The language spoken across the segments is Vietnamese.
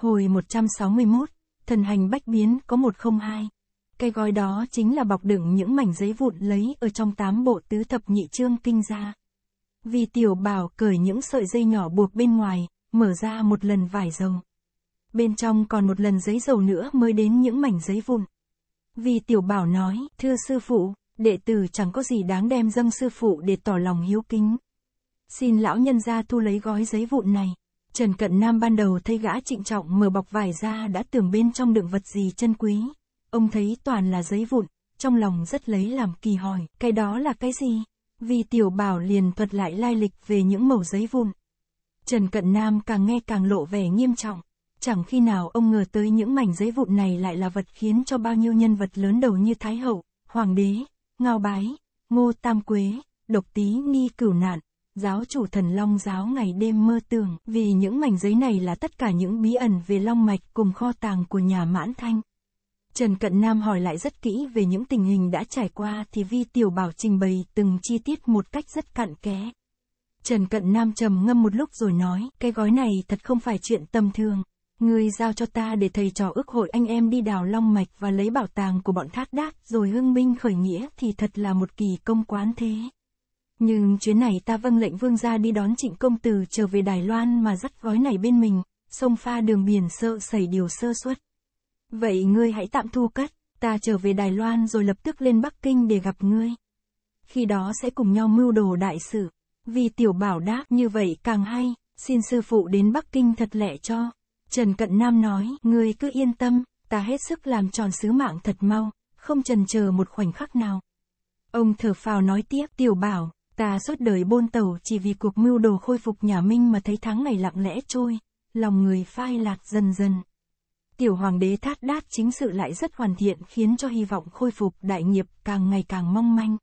Hồi 161, thần hành bách biến có 102. Cái gói đó chính là bọc đựng những mảnh giấy vụn lấy ở trong tám bộ tứ thập nhị chương kinh ra. Vì tiểu bảo cởi những sợi dây nhỏ buộc bên ngoài, mở ra một lần vải dầu. Bên trong còn một lần giấy dầu nữa mới đến những mảnh giấy vụn. Vì tiểu bảo nói, thưa sư phụ, đệ tử chẳng có gì đáng đem dâng sư phụ để tỏ lòng hiếu kính. Xin lão nhân gia thu lấy gói giấy vụn này. Trần Cận Nam ban đầu thấy gã trịnh trọng mở bọc vải ra đã tưởng bên trong đựng vật gì chân quý. Ông thấy toàn là giấy vụn, trong lòng rất lấy làm kỳ hỏi, cái đó là cái gì? Vì tiểu bảo liền thuật lại lai lịch về những mẩu giấy vụn. Trần Cận Nam càng nghe càng lộ vẻ nghiêm trọng. Chẳng khi nào ông ngờ tới những mảnh giấy vụn này lại là vật khiến cho bao nhiêu nhân vật lớn đầu như Thái Hậu, Hoàng đế, Ngao Bái, Ngô Tam Quế, Độc Tý nghi cửu nạn, giáo chủ thần Long giáo ngày đêm mơ tưởng, vì những mảnh giấy này là tất cả những bí ẩn về Long Mạch cùng kho tàng của nhà Mãn Thanh. Trần Cận Nam hỏi lại rất kỹ về những tình hình đã trải qua thì Vi Tiểu Bảo trình bày từng chi tiết một cách rất cặn kẽ. Trần Cận Nam trầm ngâm một lúc rồi nói, cái gói này thật không phải chuyện tầm thường. người giao cho ta để thầy trò ước hội anh em đi đào Long Mạch và lấy bảo tàng của bọn thác đác rồi hưng minh khởi nghĩa thì thật là một kỳ công quán thế. Nhưng chuyến này ta vâng lệnh vương gia đi đón trịnh công tử trở về Đài Loan mà dắt gói này bên mình, sông pha đường biển sợ xảy điều sơ suất. Vậy ngươi hãy tạm thu cất, ta trở về Đài Loan rồi lập tức lên Bắc Kinh để gặp ngươi. Khi đó sẽ cùng nhau mưu đồ đại sự. Vì tiểu bảo đáp như vậy càng hay, xin sư phụ đến Bắc Kinh thật lẹ cho. Trần Cận Nam nói, ngươi cứ yên tâm, ta hết sức làm tròn sứ mạng thật mau, không trần chờ một khoảnh khắc nào. Ông thở phào nói tiếp, tiểu bảo, Ta suốt đời bôn tẩu chỉ vì cuộc mưu đồ khôi phục nhà Minh mà thấy tháng ngày lặng lẽ trôi, lòng người phai lạc dần dần. Tiểu hoàng đế thát đát chính sự lại rất hoàn thiện khiến cho hy vọng khôi phục đại nghiệp càng ngày càng mong manh.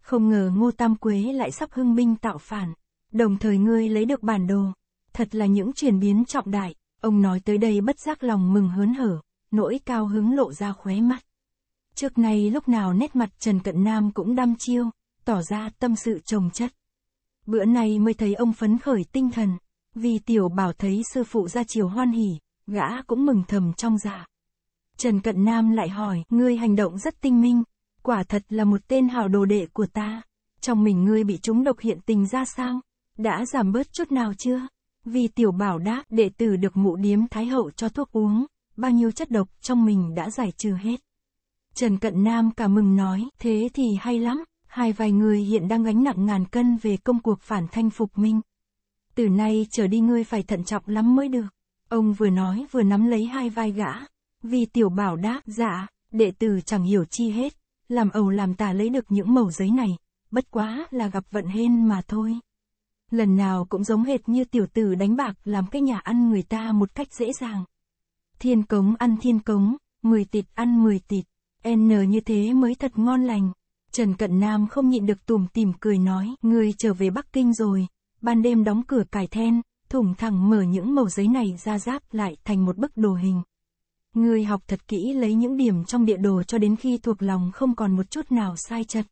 Không ngờ Ngô Tam Quế lại sắp hưng binh tạo phản, đồng thời ngươi lấy được bản đồ. Thật là những chuyển biến trọng đại, ông nói tới đây bất giác lòng mừng hớn hở, nỗi cao hứng lộ ra khóe mắt. Trước nay lúc nào nét mặt Trần Cận Nam cũng đăm chiêu, tỏ ra tâm sự trồng chất. Bữa nay mới thấy ông phấn khởi tinh thần, vì tiểu bảo thấy sư phụ ra chiều hoan hỉ, gã cũng mừng thầm trong dạ. Trần Cận Nam lại hỏi, ngươi hành động rất tinh minh, quả thật là một tên hào đồ đệ của ta. Trong mình ngươi bị chúng độc hiện tình ra sao? Đã giảm bớt chút nào chưa? Vì tiểu bảo đáp, đệ tử được mụ điếm thái hậu cho thuốc uống, bao nhiêu chất độc trong mình đã giải trừ hết. Trần Cận Nam cả mừng nói, thế thì hay lắm, hai vài người hiện đang gánh nặng ngàn cân về công cuộc phản thanh phục minh. Từ nay trở đi ngươi phải thận trọng lắm mới được. Ông vừa nói vừa nắm lấy hai vai gã. Vì tiểu bảo đáp, dạ, đệ tử chẳng hiểu chi hết. Làm ầu làm tà lấy được những mẩu giấy này, bất quá là gặp vận hên mà thôi. Lần nào cũng giống hệt như tiểu tử đánh bạc làm cái nhà ăn người ta một cách dễ dàng. Thiên cống ăn thiên cống, mười tịt ăn mười tịt, N như thế mới thật ngon lành. Trần Cận Nam không nhịn được tùm tìm cười nói, người trở về Bắc Kinh rồi, ban đêm đóng cửa cài then, thủng thẳng mở những mẩu giấy này ra giáp lại thành một bức đồ hình. Người học thật kỹ lấy những điểm trong địa đồ cho đến khi thuộc lòng không còn một chút nào sai chật.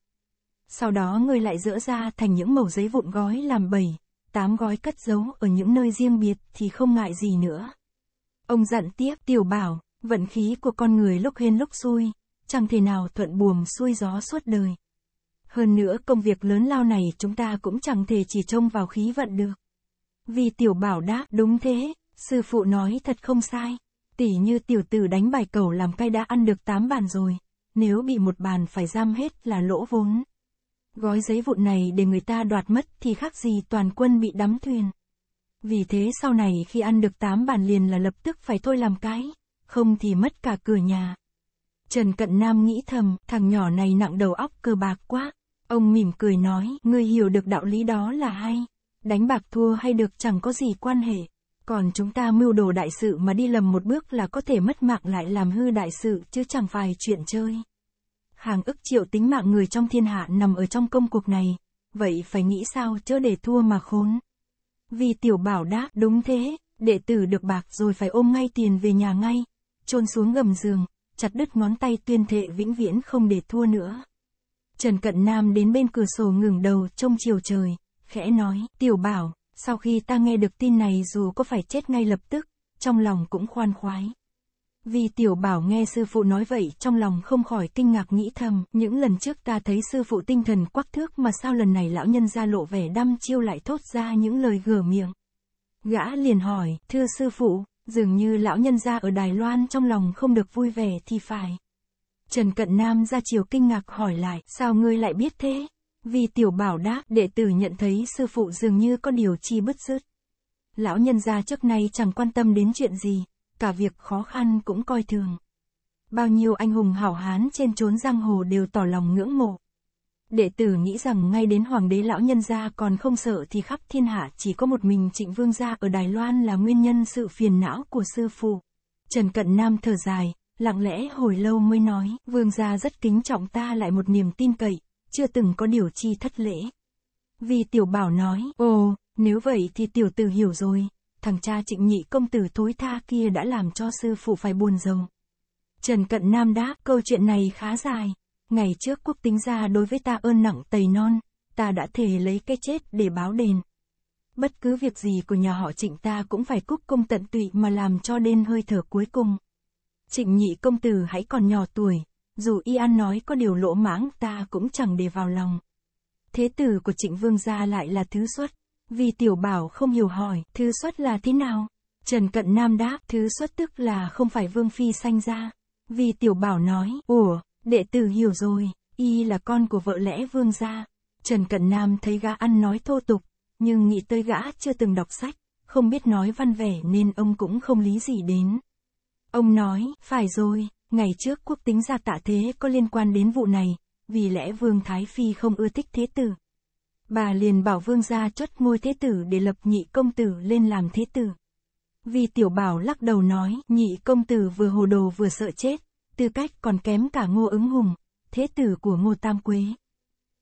Sau đó người lại dỡ ra thành những mẩu giấy vụn gói làm bầy, tám gói cất giấu ở những nơi riêng biệt thì không ngại gì nữa. Ông dặn tiếp, tiểu bảo, vận khí của con người lúc hên lúc xui, chẳng thể nào thuận buồm xuôi gió suốt đời. Hơn nữa công việc lớn lao này chúng ta cũng chẳng thể chỉ trông vào khí vận được. Vì tiểu bảo đã đúng thế, sư phụ nói thật không sai. Tỷ như tiểu tử đánh bài cầu làm cay đã ăn được 8 bàn rồi, nếu bị một bàn phải giam hết là lỗ vốn. Gói giấy vụn này để người ta đoạt mất thì khác gì toàn quân bị đắm thuyền. Vì thế sau này khi ăn được 8 bàn liền là lập tức phải thôi làm cái, không thì mất cả cửa nhà. Trần Cận Nam nghĩ thầm, thằng nhỏ này nặng đầu óc cơ bạc quá. Ông mỉm cười nói, ngươi hiểu được đạo lý đó là hay. Đánh bạc thua hay được chẳng có gì quan hệ. Còn chúng ta mưu đồ đại sự mà đi lầm một bước là có thể mất mạng lại làm hư đại sự chứ chẳng phải chuyện chơi. Hàng ức triệu tính mạng người trong thiên hạ nằm ở trong công cuộc này. Vậy phải nghĩ sao chớ để thua mà khốn. Vì tiểu bảo đáp đúng thế, đệ tử được bạc rồi phải ôm ngay tiền về nhà ngay. chôn xuống gầm giường, chặt đứt ngón tay tuyên thệ vĩnh viễn không để thua nữa. Trần Cận Nam đến bên cửa sổ ngừng đầu trông chiều trời, khẽ nói, tiểu bảo, sau khi ta nghe được tin này dù có phải chết ngay lập tức, trong lòng cũng khoan khoái. Vì tiểu bảo nghe sư phụ nói vậy trong lòng không khỏi kinh ngạc nghĩ thầm, những lần trước ta thấy sư phụ tinh thần quắc thước mà sao lần này lão nhân ra lộ vẻ đăm chiêu lại thốt ra những lời gửa miệng. Gã liền hỏi, thưa sư phụ, Dường như lão nhân gia ở Đài Loan trong lòng không được vui vẻ thì phải. Trần Cận Nam ra chiều kinh ngạc hỏi lại, sao ngươi lại biết thế? Vì tiểu bảo đáp, đệ tử nhận thấy sư phụ dường như có điều chi bứt rứt. Lão nhân gia trước nay chẳng quan tâm đến chuyện gì, cả việc khó khăn cũng coi thường. Bao nhiêu anh hùng hảo hán trên trốn giang hồ đều tỏ lòng ngưỡng mộ. Đệ tử nghĩ rằng ngay đến hoàng đế lão nhân gia còn không sợ thì khắp thiên hạ chỉ có một mình trịnh vương gia ở Đài Loan là nguyên nhân sự phiền não của sư phụ. Trần Cận Nam thở dài, lặng lẽ hồi lâu mới nói, vương gia rất kính trọng ta lại một niềm tin cậy, chưa từng có điều chi thất lễ. Vì tiểu bảo nói, ồ, nếu vậy thì tiểu tử hiểu rồi, thằng cha trịnh nhị công tử thối tha kia đã làm cho sư phụ phải buồn rầu. Trần Cận Nam đáp, câu chuyện này khá dài, Ngày trước quốc tính gia đối với ta ơn nặng tầy non, ta đã thề lấy cái chết để báo đền. Bất cứ việc gì của nhà họ trịnh ta cũng phải cúc công tận tụy mà làm cho đến hơi thở cuối cùng. Trịnh nhị công tử hãy còn nhỏ tuổi, dù y an nói có điều lỗ mãng ta cũng chẳng để vào lòng. Thế tử của trịnh vương gia lại là thứ xuất, vì tiểu bảo không hiểu hỏi thứ xuất là thế nào. Trần Cận Nam đáp thứ xuất tức là không phải vương phi sanh ra, vì tiểu bảo nói, ủa, Đệ tử hiểu rồi, y là con của vợ lẽ vương gia. Trần Cận Nam thấy gã ăn nói thô tục, nhưng nghĩ tới gã chưa từng đọc sách, không biết nói văn vẻ nên ông cũng không lý gì đến. Ông nói, phải rồi, ngày trước quốc tính gia tạ thế có liên quan đến vụ này, vì lẽ Vương Thái Phi không ưa thích thế tử. Bà liền bảo Vương gia chốt ngôi thế tử để lập nhị công tử lên làm thế tử. Vì tiểu bảo lắc đầu nói, nhị công tử vừa hồ đồ vừa sợ chết, tư cách còn kém cả Ngô ứng hùng, thế tử của Ngô Tam Quế.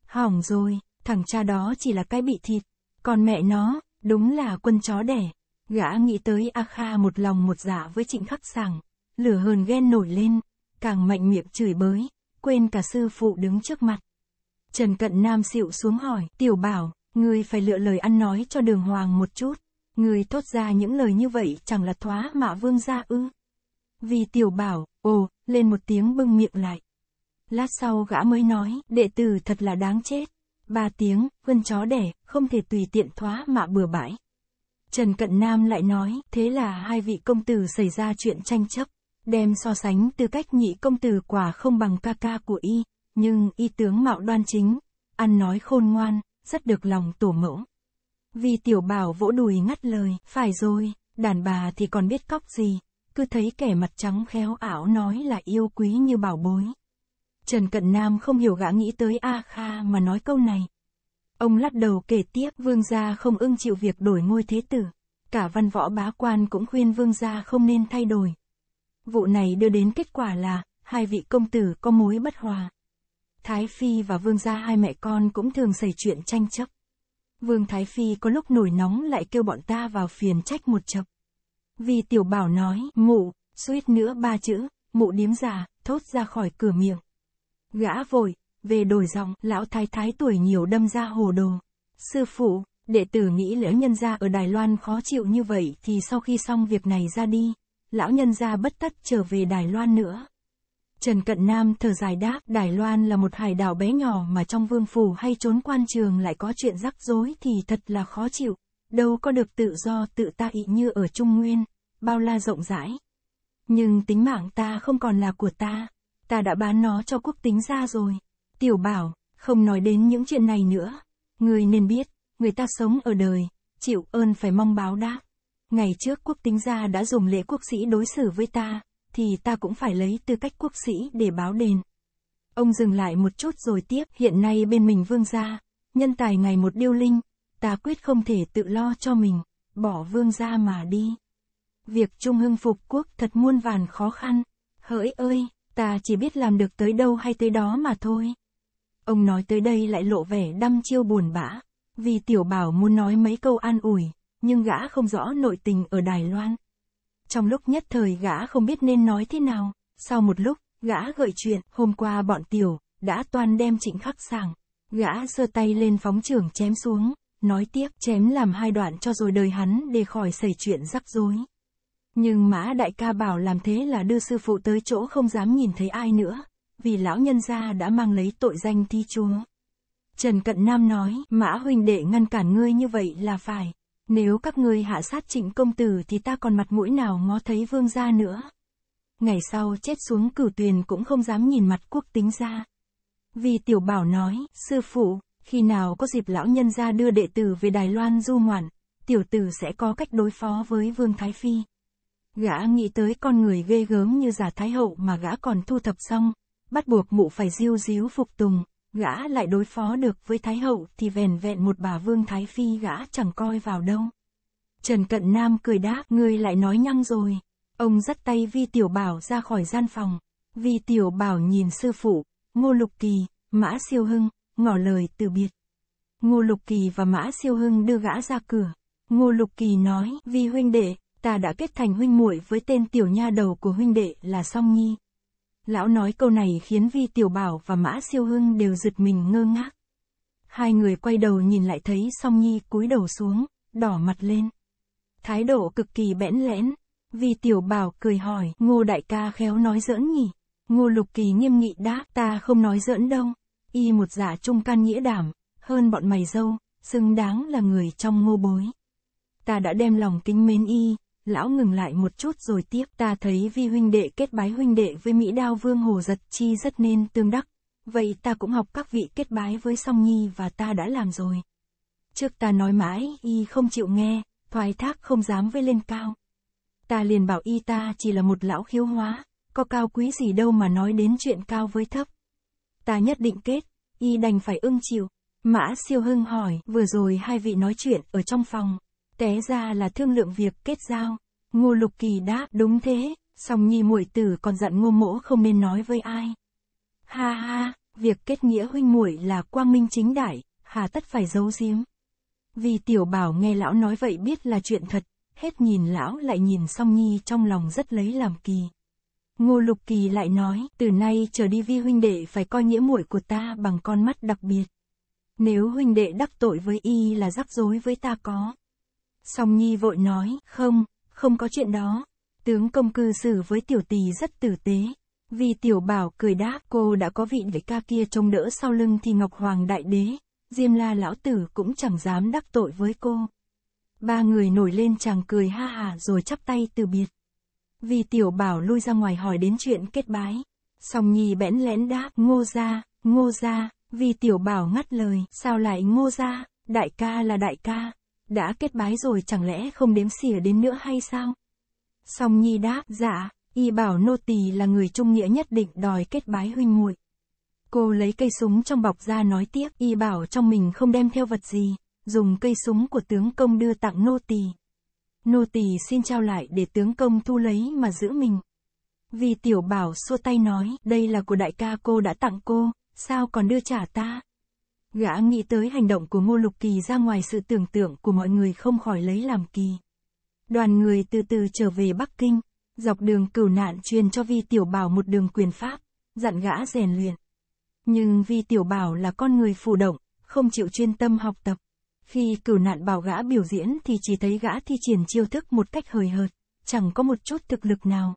Hỏng rồi, thằng cha đó chỉ là cái bị thịt, còn mẹ nó, đúng là quân chó đẻ. Gã nghĩ tới A Kha một lòng một dạ với trịnh khắc sảng, lửa hờn ghen nổi lên, càng mạnh miệng chửi bới, quên cả sư phụ đứng trước mặt. Trần Cận Nam xịu xuống hỏi, tiểu bảo, ngươi phải lựa lời ăn nói cho đường hoàng một chút. Ngươi thốt ra những lời như vậy chẳng là thoá mạ vương gia ư. Vì tiểu bảo, ồ, lên một tiếng bưng miệng lại. Lát sau gã mới nói, đệ tử thật là đáng chết. Ba tiếng, vân chó đẻ, không thể tùy tiện thoá mạ bừa bãi. Trần Cận Nam lại nói, thế là hai vị công tử xảy ra chuyện tranh chấp. Đem so sánh tư cách nhị công tử quả không bằng ca ca của y, nhưng y tướng mạo đoan chính, ăn nói khôn ngoan, rất được lòng tổ mẫu. Vì tiểu bảo vỗ đùi ngắt lời, phải rồi, đàn bà thì còn biết cóc gì, cứ thấy kẻ mặt trắng khéo ảo nói là yêu quý như bảo bối. Trần Cận Nam không hiểu gã nghĩ tới A Kha mà nói câu này. Ông lắc đầu kể tiếp vương gia không ưng chịu việc đổi ngôi thế tử. Cả văn võ bá quan cũng khuyên vương gia không nên thay đổi. Vụ này đưa đến kết quả là, hai vị công tử có mối bất hòa. Thái Phi và vương gia hai mẹ con cũng thường xảy chuyện tranh chấp. Vương Thái Phi có lúc nổi nóng lại kêu bọn ta vào phiền trách một chập. Vì tiểu bảo nói, mụ, suýt nữa ba chữ, mụ điếm già, thốt ra khỏi cửa miệng. Gã vội, về đổi giọng, lão thái thái tuổi nhiều đâm ra hồ đồ. Sư phụ, đệ tử nghĩ lỡ nhân gia ở Đài Loan khó chịu như vậy thì sau khi xong việc này ra đi, lão nhân gia bất tất trở về Đài Loan nữa. Trần Cận Nam thở dài đáp, Đài Loan là một hải đảo bé nhỏ mà trong vương phủ hay trốn quan trường lại có chuyện rắc rối thì thật là khó chịu, đâu có được tự do tự tại như ở Trung Nguyên bao la rộng rãi. Nhưng tính mạng ta không còn là của ta, ta đã bán nó cho quốc tính ra rồi. Tiểu bảo, không nói đến những chuyện này nữa. Người nên biết, người ta sống ở đời, chịu ơn phải mong báo đáp. Ngày trước quốc tính gia đã dùng lễ quốc sĩ đối xử với ta, thì ta cũng phải lấy tư cách quốc sĩ để báo đền. Ông dừng lại một chút rồi tiếp, hiện nay bên mình vương gia, nhân tài ngày một điêu linh, ta quyết không thể tự lo cho mình, bỏ vương gia mà đi việc trung hưng phục quốc thật muôn vàn khó khăn. Hỡi ơi, ta chỉ biết làm được tới đâu hay tới đó mà thôi. Ông nói tới đây lại lộ vẻ đăm chiêu buồn bã, vì tiểu bảo muốn nói mấy câu an ủi, nhưng gã không rõ nội tình ở Đài Loan. Trong lúc nhất thời gã không biết nên nói thế nào, sau một lúc, gã gợi chuyện, hôm qua bọn tiểu, đã toàn đem chỉnh khắc sàng. Gã giơ tay lên phóng trưởng chém xuống, nói tiếp chém làm hai đoạn cho rồi đời hắn để khỏi xảy chuyện rắc rối. Nhưng Mã Đại ca bảo làm thế là đưa sư phụ tới chỗ không dám nhìn thấy ai nữa, vì lão nhân gia đã mang lấy tội danh thi chúa. Trần Cận Nam nói, Mã huỳnh đệ ngăn cản ngươi như vậy là phải, nếu các ngươi hạ sát trịnh công tử thì ta còn mặt mũi nào ngó thấy vương gia nữa. Ngày sau chết xuống cửu tuyền cũng không dám nhìn mặt quốc tính ra. Vì tiểu bảo nói, sư phụ, khi nào có dịp lão nhân gia đưa đệ tử về Đài Loan du ngoạn, tiểu tử sẽ có cách đối phó với Vương Thái Phi. Gã nghĩ tới con người ghê gớm như giả thái hậu mà gã còn thu thập xong, bắt buộc mụ phải diêu díu phục tùng, gã lại đối phó được với thái hậu thì vẻn vẹn một bà vương thái phi gã chẳng coi vào đâu. Trần Cận Nam cười đáp, ngươi lại nói nhăng rồi. Ông dắt tay Vi Tiểu Bảo ra khỏi gian phòng. Vi Tiểu Bảo nhìn sư phụ, Ngô Lục Kỳ, Mã Siêu Hưng, ngỏ lời từ biệt. Ngô Lục Kỳ và Mã Siêu Hưng đưa gã ra cửa. Ngô Lục Kỳ nói, Vi huynh đệ, ta đã kết thành huynh muội với tên tiểu nha đầu của huynh đệ là Song Nhi. Lão nói câu này khiến Vi Tiểu Bảo và Mã Siêu Hưng đều giật mình ngơ ngác. Hai người quay đầu nhìn lại thấy Song Nhi cúi đầu xuống, đỏ mặt lên. Thái độ cực kỳ bẽn lẽn. Vi Tiểu Bảo cười hỏi, Ngô Đại ca khéo nói giỡn nhỉ? Ngô Lục Kỳ nghiêm nghị đáp, ta không nói giỡn đâu. Y một giả dạ trung can nghĩa đảm, hơn bọn mày dâu, xứng đáng là người trong ngô bối. Ta đã đem lòng kính mến y, lão ngừng lại một chút rồi tiếp ta thấy vi huynh đệ kết bái huynh đệ với Mỹ đao vương hồ giật chi rất nên tương đắc, vậy ta cũng học các vị kết bái với song nhi và ta đã làm rồi. Trước ta nói mãi, y không chịu nghe, thoái thác không dám với lên cao. Ta liền bảo y ta chỉ là một lão khiếu hóa, có cao quý gì đâu mà nói đến chuyện cao với thấp. Ta nhất định kết, y đành phải ưng chịu. Mã siêu hưng hỏi, vừa rồi hai vị nói chuyện ở trong phòng, té ra là thương lượng việc kết giao. Ngô Lục Kỳ đáp, đúng thế, song nhi muội tử còn dặn ngô mỗ không nên nói với ai. Ha ha, việc kết nghĩa huynh muội là quang minh chính đại, hà tất phải giấu giếm. Vì tiểu bảo nghe lão nói vậy biết là chuyện thật, hết nhìn lão lại nhìn song nhi trong lòng rất lấy làm kỳ. Ngô Lục Kỳ lại nói, từ nay trở đi vi huynh đệ phải coi nghĩa muội của ta bằng con mắt đặc biệt. Nếu huynh đệ đắc tội với y là rắc rối với ta có. Song Nhi vội nói, không, không có chuyện đó. Tướng công cư xử với tiểu tỳ rất tử tế. Vì tiểu bảo cười đáp cô đã có vị đại ca kia trông đỡ sau lưng thì Ngọc Hoàng Đại Đế, Diêm La Lão Tử cũng chẳng dám đắc tội với cô. Ba người nổi lên chàng cười ha hà rồi chắp tay từ biệt. Vì tiểu bảo lui ra ngoài hỏi đến chuyện kết bái. Song Nhi bẽn lẽn đáp ngô ra, ngô ra, vì tiểu bảo ngắt lời, sao lại ngô ra, đại ca là đại ca, đã kết bái rồi chẳng lẽ không đếm xỉa đến nữa hay sao? Song Nhi đáp, dạ, y bảo nô tỳ là người trung nghĩa nhất định đòi kết bái huynh muội. Cô lấy cây súng trong bọc ra nói tiếp, y bảo trong mình không đem theo vật gì, dùng cây súng của tướng công đưa tặng nô tỳ. Nô tỳ xin trao lại để tướng công thu lấy mà giữ mình. Vì tiểu bảo xua tay nói, đây là của đại ca cô đã tặng cô, sao còn đưa trả ta? Gã nghĩ tới hành động của Ngô Lục Kỳ ra ngoài sự tưởng tượng của mọi người không khỏi lấy làm kỳ. Đoàn người từ từ trở về Bắc Kinh, dọc đường cửu nạn truyền cho Vi Tiểu Bảo một đường quyền pháp, dặn gã rèn luyện. Nhưng Vi Tiểu Bảo là con người phụ động, không chịu chuyên tâm học tập. Khi cửu nạn bảo gã biểu diễn thì chỉ thấy gã thi triển chiêu thức một cách hời hợt, chẳng có một chút thực lực nào.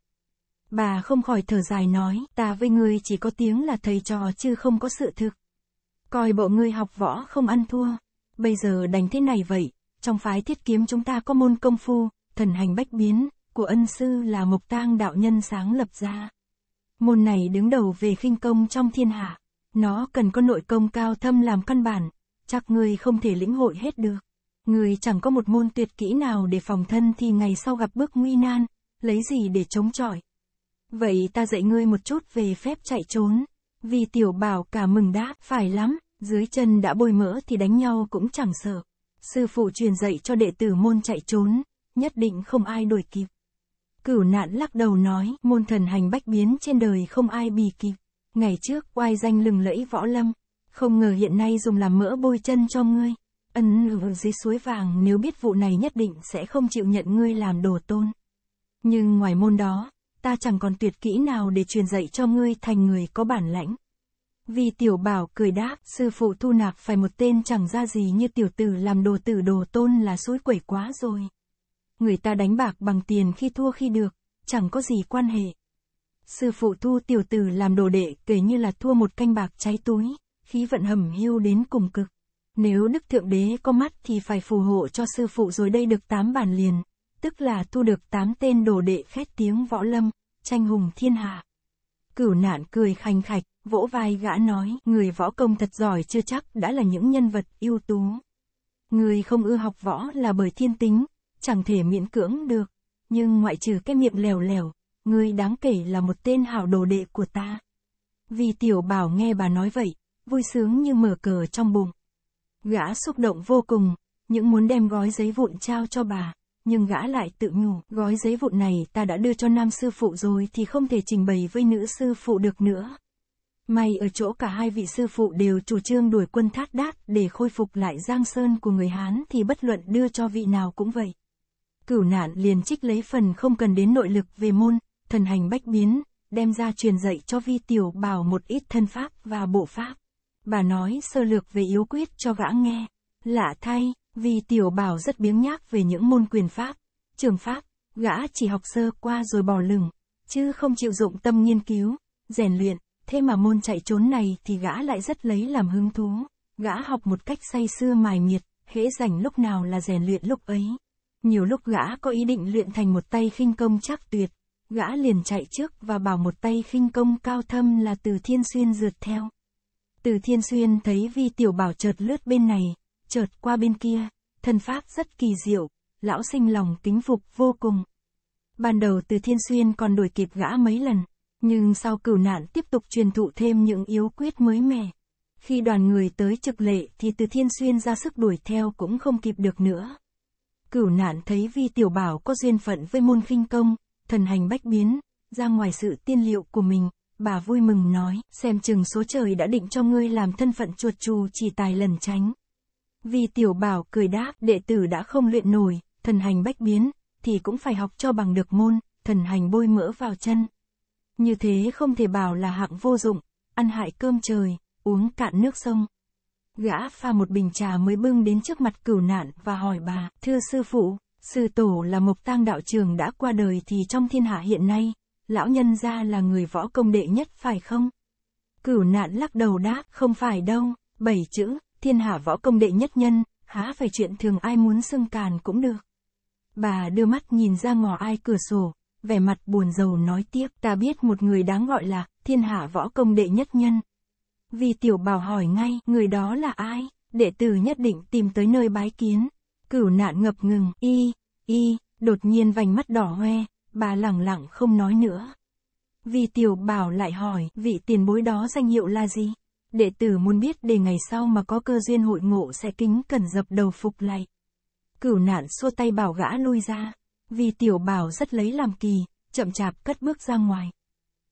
Bà không khỏi thở dài nói, ta với người chỉ có tiếng là thầy trò chứ không có sự thực. Coi bộ ngươi học võ không ăn thua. Bây giờ đành thế này vậy, trong phái thiết kiếm chúng ta có môn công phu, thần hành bách biến, của ân sư là mục tang đạo nhân sáng lập ra. Môn này đứng đầu về khinh công trong thiên hạ. Nó cần có nội công cao thâm làm căn bản, chắc ngươi không thể lĩnh hội hết được. Ngươi chẳng có một môn tuyệt kỹ nào để phòng thân thì ngày sau gặp bước nguy nan, lấy gì để chống chọi. Vậy ta dạy ngươi một chút về phép chạy trốn. Vì tiểu bảo cả mừng đáp phải lắm, dưới chân đã bôi mỡ thì đánh nhau cũng chẳng sợ. Sư phụ truyền dạy cho đệ tử môn chạy trốn, nhất định không ai đuổi kịp. Cửu nạn lắc đầu nói, môn thần hành bách biến trên đời không ai bì kịp. Ngày trước, oai danh lừng lẫy võ lâm, không ngờ hiện nay dùng làm mỡ bôi chân cho ngươi. Ân ở dưới suối vàng nếu biết vụ này nhất định sẽ không chịu nhận ngươi làm đồ tôn. Nhưng ngoài môn đó, ta chẳng còn tuyệt kỹ nào để truyền dạy cho ngươi thành người có bản lãnh. Vì tiểu bảo cười đáp, sư phụ thu nạp phải một tên chẳng ra gì như tiểu tử làm đồ tử đồ tôn là suối quẩy quá rồi. Người ta đánh bạc bằng tiền khi thua khi được, chẳng có gì quan hệ. Sư phụ thu tiểu tử làm đồ đệ kể như là thua một canh bạc cháy túi, khí vận hầm hưu đến cùng cực. Nếu Đức Thượng Đế có mắt thì phải phù hộ cho sư phụ rồi đây được tám bản liền, tức là thu được tám tên đồ đệ khét tiếng võ lâm, tranh hùng thiên hạ. Cửu nạn cười khanh khạch, vỗ vai gã nói, người võ công thật giỏi chưa chắc đã là những nhân vật ưu tú. Người không ưa học võ là bởi thiên tính, chẳng thể miễn cưỡng được, nhưng ngoại trừ cái miệng lèo lèo, người đáng kể là một tên hảo đồ đệ của ta. Vì tiểu bảo nghe bà nói vậy, vui sướng như mở cờ trong bụng. Gã xúc động vô cùng, những muốn đem gói giấy vụn trao cho bà nhưng gã lại tự nhủ, gói giấy vụn này ta đã đưa cho nam sư phụ rồi thì không thể trình bày với nữ sư phụ được nữa. May ở chỗ cả hai vị sư phụ đều chủ trương đuổi quân thát đát để khôi phục lại giang sơn của người Hán thì bất luận đưa cho vị nào cũng vậy. Cửu nạn liền trích lấy phần không cần đến nội lực về môn, thần hành bách biến, đem ra truyền dạy cho vi tiểu bảo một ít thân pháp và bộ pháp. Bà nói sơ lược về yếu quyết cho gã nghe. Lạ thay, vì tiểu bảo rất biếng nhác về những môn quyền pháp, trường pháp, gã chỉ học sơ qua rồi bỏ lửng, chứ không chịu dụng tâm nghiên cứu, rèn luyện, thế mà môn chạy trốn này thì gã lại rất lấy làm hứng thú. Gã học một cách say sưa mài miệt, hễ rảnh lúc nào là rèn luyện lúc ấy. Nhiều lúc gã có ý định luyện thành một tay khinh công chắc tuyệt, gã liền chạy trước và bảo một tay khinh công cao thâm là từ thiên xuyên rượt theo. Từ thiên xuyên thấy vi tiểu bảo chợt lướt bên này, chợt qua bên kia, thân pháp rất kỳ diệu, lão sinh lòng kính phục vô cùng. Ban đầu từ Thiên Xuyên còn đuổi kịp gã mấy lần, nhưng sau cửu nạn tiếp tục truyền thụ thêm những yếu quyết mới mẻ. Khi đoàn người tới trực lệ thì từ Thiên Xuyên ra sức đuổi theo cũng không kịp được nữa. Cửu nạn thấy Vi Tiểu Bảo có duyên phận với môn khinh công, thần hành bách biến, ra ngoài sự tiên liệu của mình, bà vui mừng nói, xem chừng số trời đã định cho ngươi làm thân phận chuột chù chỉ tài lần tránh. Vì tiểu bảo cười đáp, đệ tử đã không luyện nổi, thần hành bách biến, thì cũng phải học cho bằng được môn, thần hành bôi mỡ vào chân. Như thế không thể bảo là hạng vô dụng, ăn hại cơm trời, uống cạn nước sông. Gã pha một bình trà mới bưng đến trước mặt cửu nạn và hỏi bà, thưa sư phụ, sư tổ là mộc tang đạo trường đã qua đời thì trong thiên hạ hiện nay, lão nhân gia là người võ công đệ nhất phải không? Cửu nạn lắc đầu đáp, không phải đâu, bảy chữ, thiên hạ võ công đệ nhất nhân, há phải chuyện thường ai muốn xưng càn cũng được. Bà đưa mắt nhìn ra ai cửa sổ, vẻ mặt buồn rầu nói tiếp, ta biết một người đáng gọi là thiên hạ võ công đệ nhất nhân. Vì tiểu bảo hỏi ngay, người đó là ai? Đệ tử nhất định tìm tới nơi bái kiến. Cửu nạn ngập ngừng, y, y, đột nhiên vành mắt đỏ hoe, bà lẳng lặng không nói nữa. Vì tiểu bảo lại hỏi, vị tiền bối đó danh hiệu là gì? Đệ tử muốn biết để ngày sau mà có cơ duyên hội ngộ sẽ kính cần dập đầu phục lạy. Cửu nạn xua tay bảo gã lui ra, vì tiểu bảo rất lấy làm kỳ, chậm chạp cất bước ra ngoài.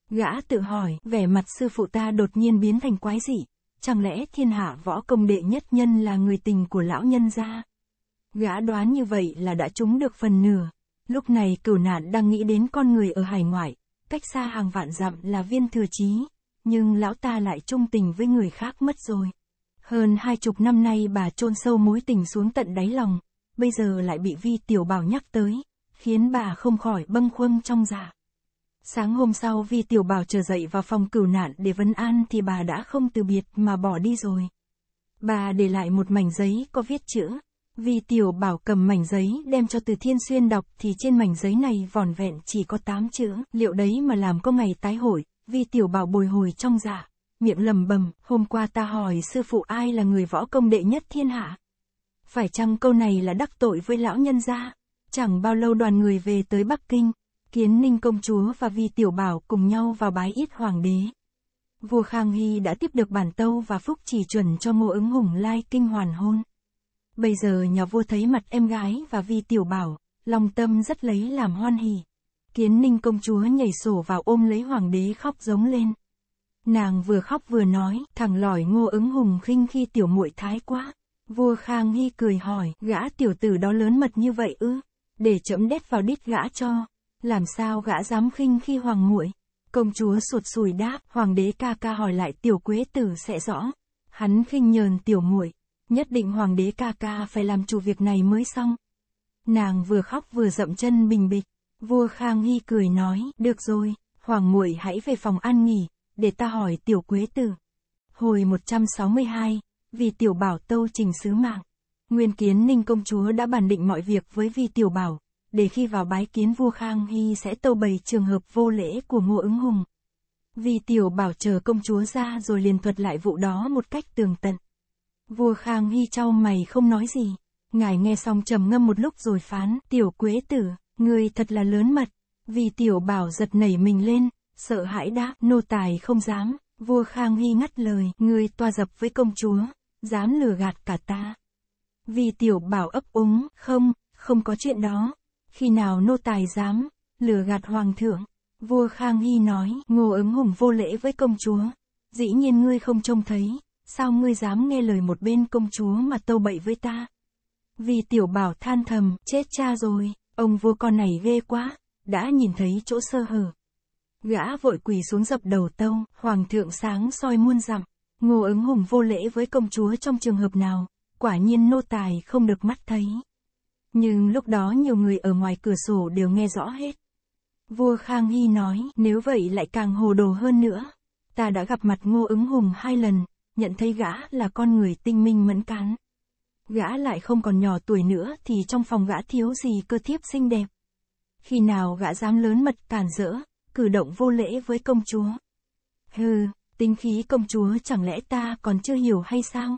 Gã tự hỏi, vẻ mặt sư phụ ta đột nhiên biến thành quái dị, chẳng lẽ thiên hạ võ công đệ nhất nhân là người tình của lão nhân gia? Gã đoán như vậy là đã trúng được phần nửa. Lúc này cửu nạn đang nghĩ đến con người ở hải ngoại, cách xa hàng vạn dặm là viên thừa chí, nhưng lão ta lại trung tình với người khác mất rồi. Hơn hai chục năm nay bà chôn sâu mối tình xuống tận đáy lòng, bây giờ lại bị Vi Tiểu Bảo nhắc tới, khiến bà không khỏi bâng khuâng trong dạ. Sáng hôm sau Vi Tiểu Bảo trở dậy vào phòng cửu nạn để vấn an thì bà đã không từ biệt mà bỏ đi rồi. Bà để lại một mảnh giấy có viết chữ. Vi Tiểu Bảo cầm mảnh giấy đem cho từ Thiên Xuyên đọc thì trên mảnh giấy này vòn vẹn chỉ có tám chữ. Liệu đấy mà làm có ngày tái hội, Vi tiểu bảo bồi hồi trong dạ, miệng lầm bầm, hôm qua ta hỏi sư phụ ai là người võ công đệ nhất thiên hạ. Phải chăng câu này là đắc tội với lão nhân gia? Chẳng bao lâu đoàn người về tới Bắc Kinh, kiến ninh công chúa và Vi tiểu bảo cùng nhau vào bái ít hoàng đế. Vua Khang Hy đã tiếp được bản tâu và phúc chỉ chuẩn cho ngô ứng hùng lai kinh hoàn hôn. Bây giờ nhà vua thấy mặt em gái và Vi tiểu bảo, lòng tâm rất lấy làm hoan hỉ. Kiến Ninh công chúa nhảy sổ vào ôm lấy hoàng đế khóc giống lên. Nàng vừa khóc vừa nói, thằng lỏi ngô ứng hùng khinh khi tiểu muội thái quá. Vua Khang Hy cười hỏi, gã tiểu tử đó lớn mật như vậy ư? Để chấm đét vào đít gã cho. Làm sao gã dám khinh khi hoàng muội? Công chúa sụt sùi đáp, hoàng đế ca ca hỏi lại tiểu quế tử sẽ rõ. Hắn khinh nhờn tiểu muội, nhất định hoàng đế ca ca phải làm chủ việc này mới xong. Nàng vừa khóc vừa dậm chân bình bịch, Vua Khang Hy cười nói, được rồi, Hoàng muội hãy về phòng ăn nghỉ, để ta hỏi tiểu quế tử. Hồi 162, vì tiểu bảo tâu trình sứ mạng, Nguyên Kiến Ninh công chúa đã bàn định mọi việc với vi tiểu bảo, để khi vào bái kiến vua Khang Hy sẽ tâu bày trường hợp vô lễ của Ngô ứng hùng. Vì tiểu bảo chờ công chúa ra rồi liền thuật lại vụ đó một cách tường tận. Vua Khang Hy trao mày không nói gì. Ngài nghe xong trầm ngâm một lúc rồi phán, tiểu quế tử, Người thật là lớn mật, vì tiểu bảo giật nảy mình lên, sợ hãi đã, nô tài không dám, vua Khang Hy ngắt lời, người toa dập với công chúa, dám lừa gạt cả ta. Vì tiểu bảo ấp úng, không, không có chuyện đó, khi nào nô tài dám, lừa gạt hoàng thượng, vua Khang Hy nói, ngô ứng hùng vô lễ với công chúa, dĩ nhiên ngươi không trông thấy, sao ngươi dám nghe lời một bên công chúa mà tâu bậy với ta. Vì tiểu bảo than thầm, chết cha rồi. Ông vua con này ghê quá, đã nhìn thấy chỗ sơ hở. Gã vội quỳ xuống dập đầu tâu, hoàng thượng sáng soi muôn dặm. Ngô ứng hùng vô lễ với công chúa trong trường hợp nào, quả nhiên nô tài không được mắt thấy. Nhưng lúc đó nhiều người ở ngoài cửa sổ đều nghe rõ hết. Vua Khang Hy nói, nếu vậy lại càng hồ đồ hơn nữa. Ta đã gặp mặt Ngô ứng hùng hai lần, nhận thấy gã là con người tinh minh mẫn cán. Gã lại không còn nhỏ tuổi nữa thì trong phòng gã thiếu gì cơ thiếp xinh đẹp. Khi nào gã dám lớn mật càn rỡ, cử động vô lễ với công chúa. Hừ, tính khí công chúa chẳng lẽ ta còn chưa hiểu hay sao?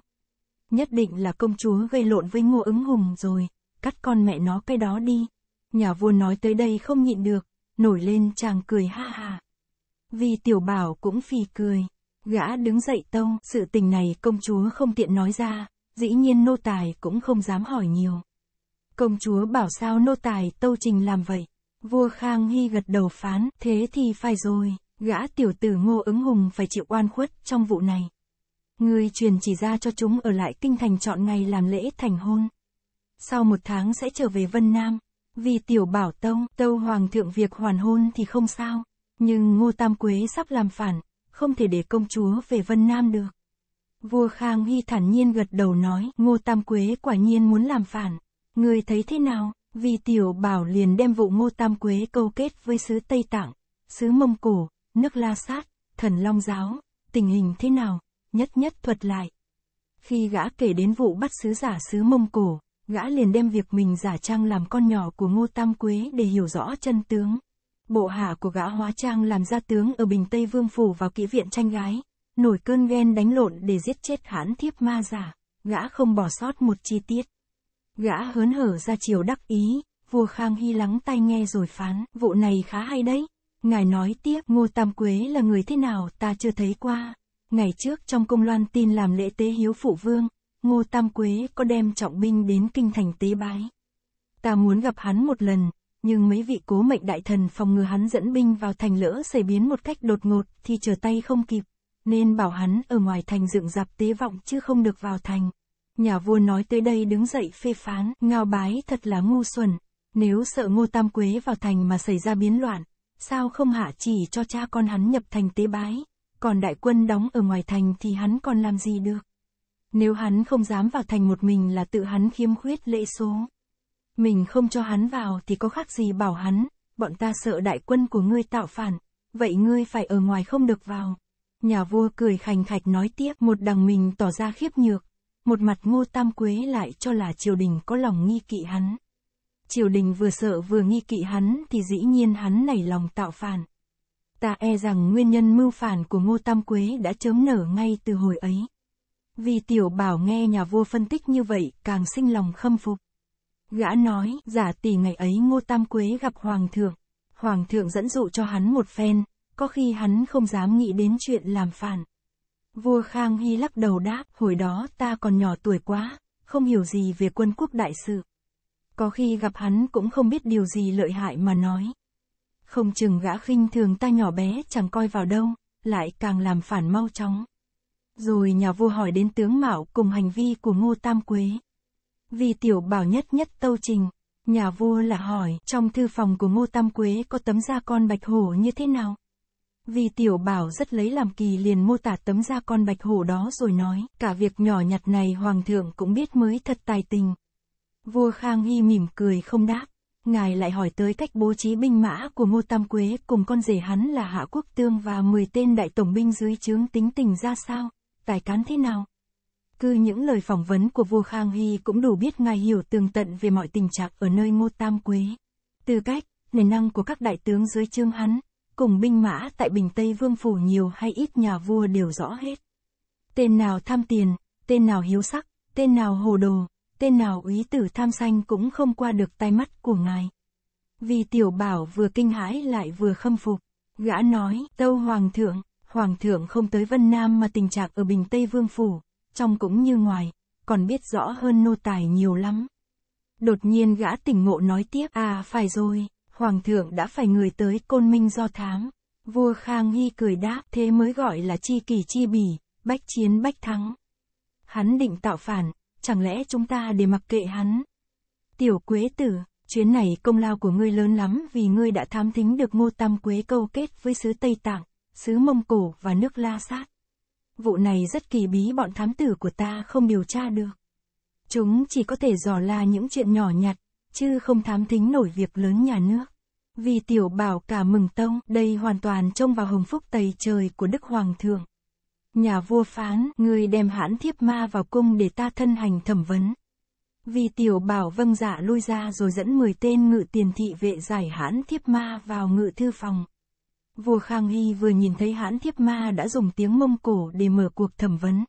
Nhất định là công chúa gây lộn với ngô ứng hùng rồi, cắt con mẹ nó cái đó đi. Nhà vua nói tới đây không nhịn được, nổi lên chàng cười ha ha. Vì tiểu bảo cũng phì cười, gã đứng dậy tông, sự tình này công chúa không tiện nói ra, dĩ nhiên nô tài cũng không dám hỏi nhiều. Công chúa bảo sao nô tài tâu trình làm vậy. Vua Khang Hy gật đầu phán, thế thì phải rồi, gã tiểu tử ngô ứng hùng phải chịu oan khuất trong vụ này. Người truyền chỉ ra cho chúng ở lại kinh thành chọn ngày làm lễ thành hôn. Sau một tháng sẽ trở về Vân Nam, vì tiểu bảo tông, tâu hoàng thượng việc hoàn hôn thì không sao, nhưng ngô tam quế sắp làm phản, không thể để công chúa về Vân Nam được. Vua Khang Hy thản nhiên gật đầu nói, Ngô Tam Quế quả nhiên muốn làm phản. Người thấy thế nào? Vì tiểu bảo liền đem vụ Ngô Tam Quế câu kết với sứ Tây Tạng, sứ Mông Cổ, nước La Sát, thần Long Giáo, tình hình thế nào? Nhất nhất thuật lại. Khi gã kể đến vụ bắt sứ giả sứ Mông Cổ, gã liền đem việc mình giả trang làm con nhỏ của Ngô Tam Quế để hiểu rõ chân tướng. Bộ hạ của gã hóa trang làm gia tướng ở Bình Tây Vương Phủ vào kỹ viện tranh gái, nổi cơn ghen đánh lộn để giết chết hãn thiếp ma giả, gã không bỏ sót một chi tiết. Gã hớn hở ra chiều đắc ý, vua Khang Hy lắng tai nghe rồi phán, vụ này khá hay đấy. Ngài nói tiếp, Ngô Tam Quế là người thế nào ta chưa thấy qua. Ngày trước trong công loan tin làm lễ tế hiếu phụ vương, Ngô Tam Quế có đem trọng binh đến kinh thành tế bái. Ta muốn gặp hắn một lần, nhưng mấy vị cố mệnh đại thần phòng ngừa hắn dẫn binh vào thành lỡ xảy biến một cách đột ngột thì trở tay không kịp nên bảo hắn ở ngoài thành dựng dạp tế vọng chứ không được vào thành. Nhà vua nói tới đây đứng dậy phê phán, ngao bái thật là ngu xuẩn, nếu sợ ngô tam quế vào thành mà xảy ra biến loạn, sao không hạ chỉ cho cha con hắn nhập thành tế bái, còn đại quân đóng ở ngoài thành thì hắn còn làm gì được. Nếu hắn không dám vào thành một mình là tự hắn khiêm khuyết lễ số. Mình không cho hắn vào thì có khác gì bảo hắn, bọn ta sợ đại quân của ngươi tạo phản, vậy ngươi phải ở ngoài không được vào. Nhà vua cười khành khạch nói tiếp một đằng mình tỏ ra khiếp nhược, một mặt ngô tam quế lại cho là triều đình có lòng nghi kỵ hắn. Triều đình vừa sợ vừa nghi kỵ hắn thì dĩ nhiên hắn nảy lòng tạo phản. Ta e rằng nguyên nhân mưu phản của ngô tam quế đã chớm nở ngay từ hồi ấy. Vì tiểu bảo nghe nhà vua phân tích như vậy càng sinh lòng khâm phục. Gã nói, giả tỷ ngày ấy ngô tam quế gặp hoàng thượng. Hoàng thượng dẫn dụ cho hắn một phen, có khi hắn không dám nghĩ đến chuyện làm phản. Vua Khang Hy lắc đầu đáp, hồi đó ta còn nhỏ tuổi quá, không hiểu gì về quân quốc đại sự. Có khi gặp hắn cũng không biết điều gì lợi hại mà nói. Không chừng gã khinh thường ta nhỏ bé chẳng coi vào đâu, lại càng làm phản mau chóng. Rồi nhà vua hỏi đến tướng Mạo cùng hành vi của Ngô Tam Quế. Vì tiểu bảo nhất nhất tâu trình, nhà vua là hỏi trong thư phòng của Ngô Tam Quế có tấm da con bạch hổ như thế nào? Vì tiểu bảo rất lấy làm kỳ liền mô tả tấm da con bạch hổ đó rồi nói, cả việc nhỏ nhặt này hoàng thượng cũng biết mới thật tài tình. Vua Khang Hy mỉm cười không đáp, ngài lại hỏi tới cách bố trí binh mã của Ngô Tam Quế cùng con rể hắn là Hạ Quốc Tương và 10 tên đại tổng binh dưới chướng tính tình ra sao, tài cán thế nào. Cứ những lời phỏng vấn của vua Khang Hy cũng đủ biết ngài hiểu tường tận về mọi tình trạng ở nơi Ngô Tam Quế. Từ cách, nền năng của các đại tướng dưới chương hắn, cùng binh mã tại Bình Tây Vương Phủ nhiều hay ít nhà vua đều rõ hết. Tên nào tham tiền, tên nào hiếu sắc, tên nào hồ đồ, tên nào úy tử tham sanh cũng không qua được tay mắt của ngài. Vì tiểu bảo vừa kinh hãi lại vừa khâm phục, gã nói, tâu hoàng thượng, hoàng thượng không tới Vân Nam mà tình trạng ở Bình Tây Vương Phủ, trong cũng như ngoài, còn biết rõ hơn nô tài nhiều lắm. Đột nhiên gã tỉnh ngộ nói tiếp, à phải rồi, Hoàng thượng đã phải người tới côn minh do thám. Vua Khang Hy cười đáp thế mới gọi là chi kỳ chi bỉ, bách chiến bách thắng. Hắn định tạo phản, chẳng lẽ chúng ta để mặc kệ hắn? Tiểu Quế Tử, chuyến này công lao của ngươi lớn lắm vì ngươi đã thám thính được Ngô Tam Quế câu kết với sứ Tây Tạng, sứ Mông Cổ và nước La Sát. Vụ này rất kỳ bí bọn thám tử của ta không điều tra được. Chúng chỉ có thể dò la những chuyện nhỏ nhặt, chứ không thám thính nổi việc lớn nhà nước. Vì tiểu bảo cả mừng tông, đây hoàn toàn trông vào hồng phúc tày trời của Đức Hoàng thượng. Nhà vua phán, người đem hãn thiếp ma vào cung để ta thân hành thẩm vấn. Vì tiểu bảo vâng dạ lui ra rồi dẫn 10 tên ngự tiền thị vệ giải hãn thiếp ma vào ngự thư phòng. Vua Khang Hy vừa nhìn thấy hãn thiếp ma đã dùng tiếng mông cổ để mở cuộc thẩm vấn.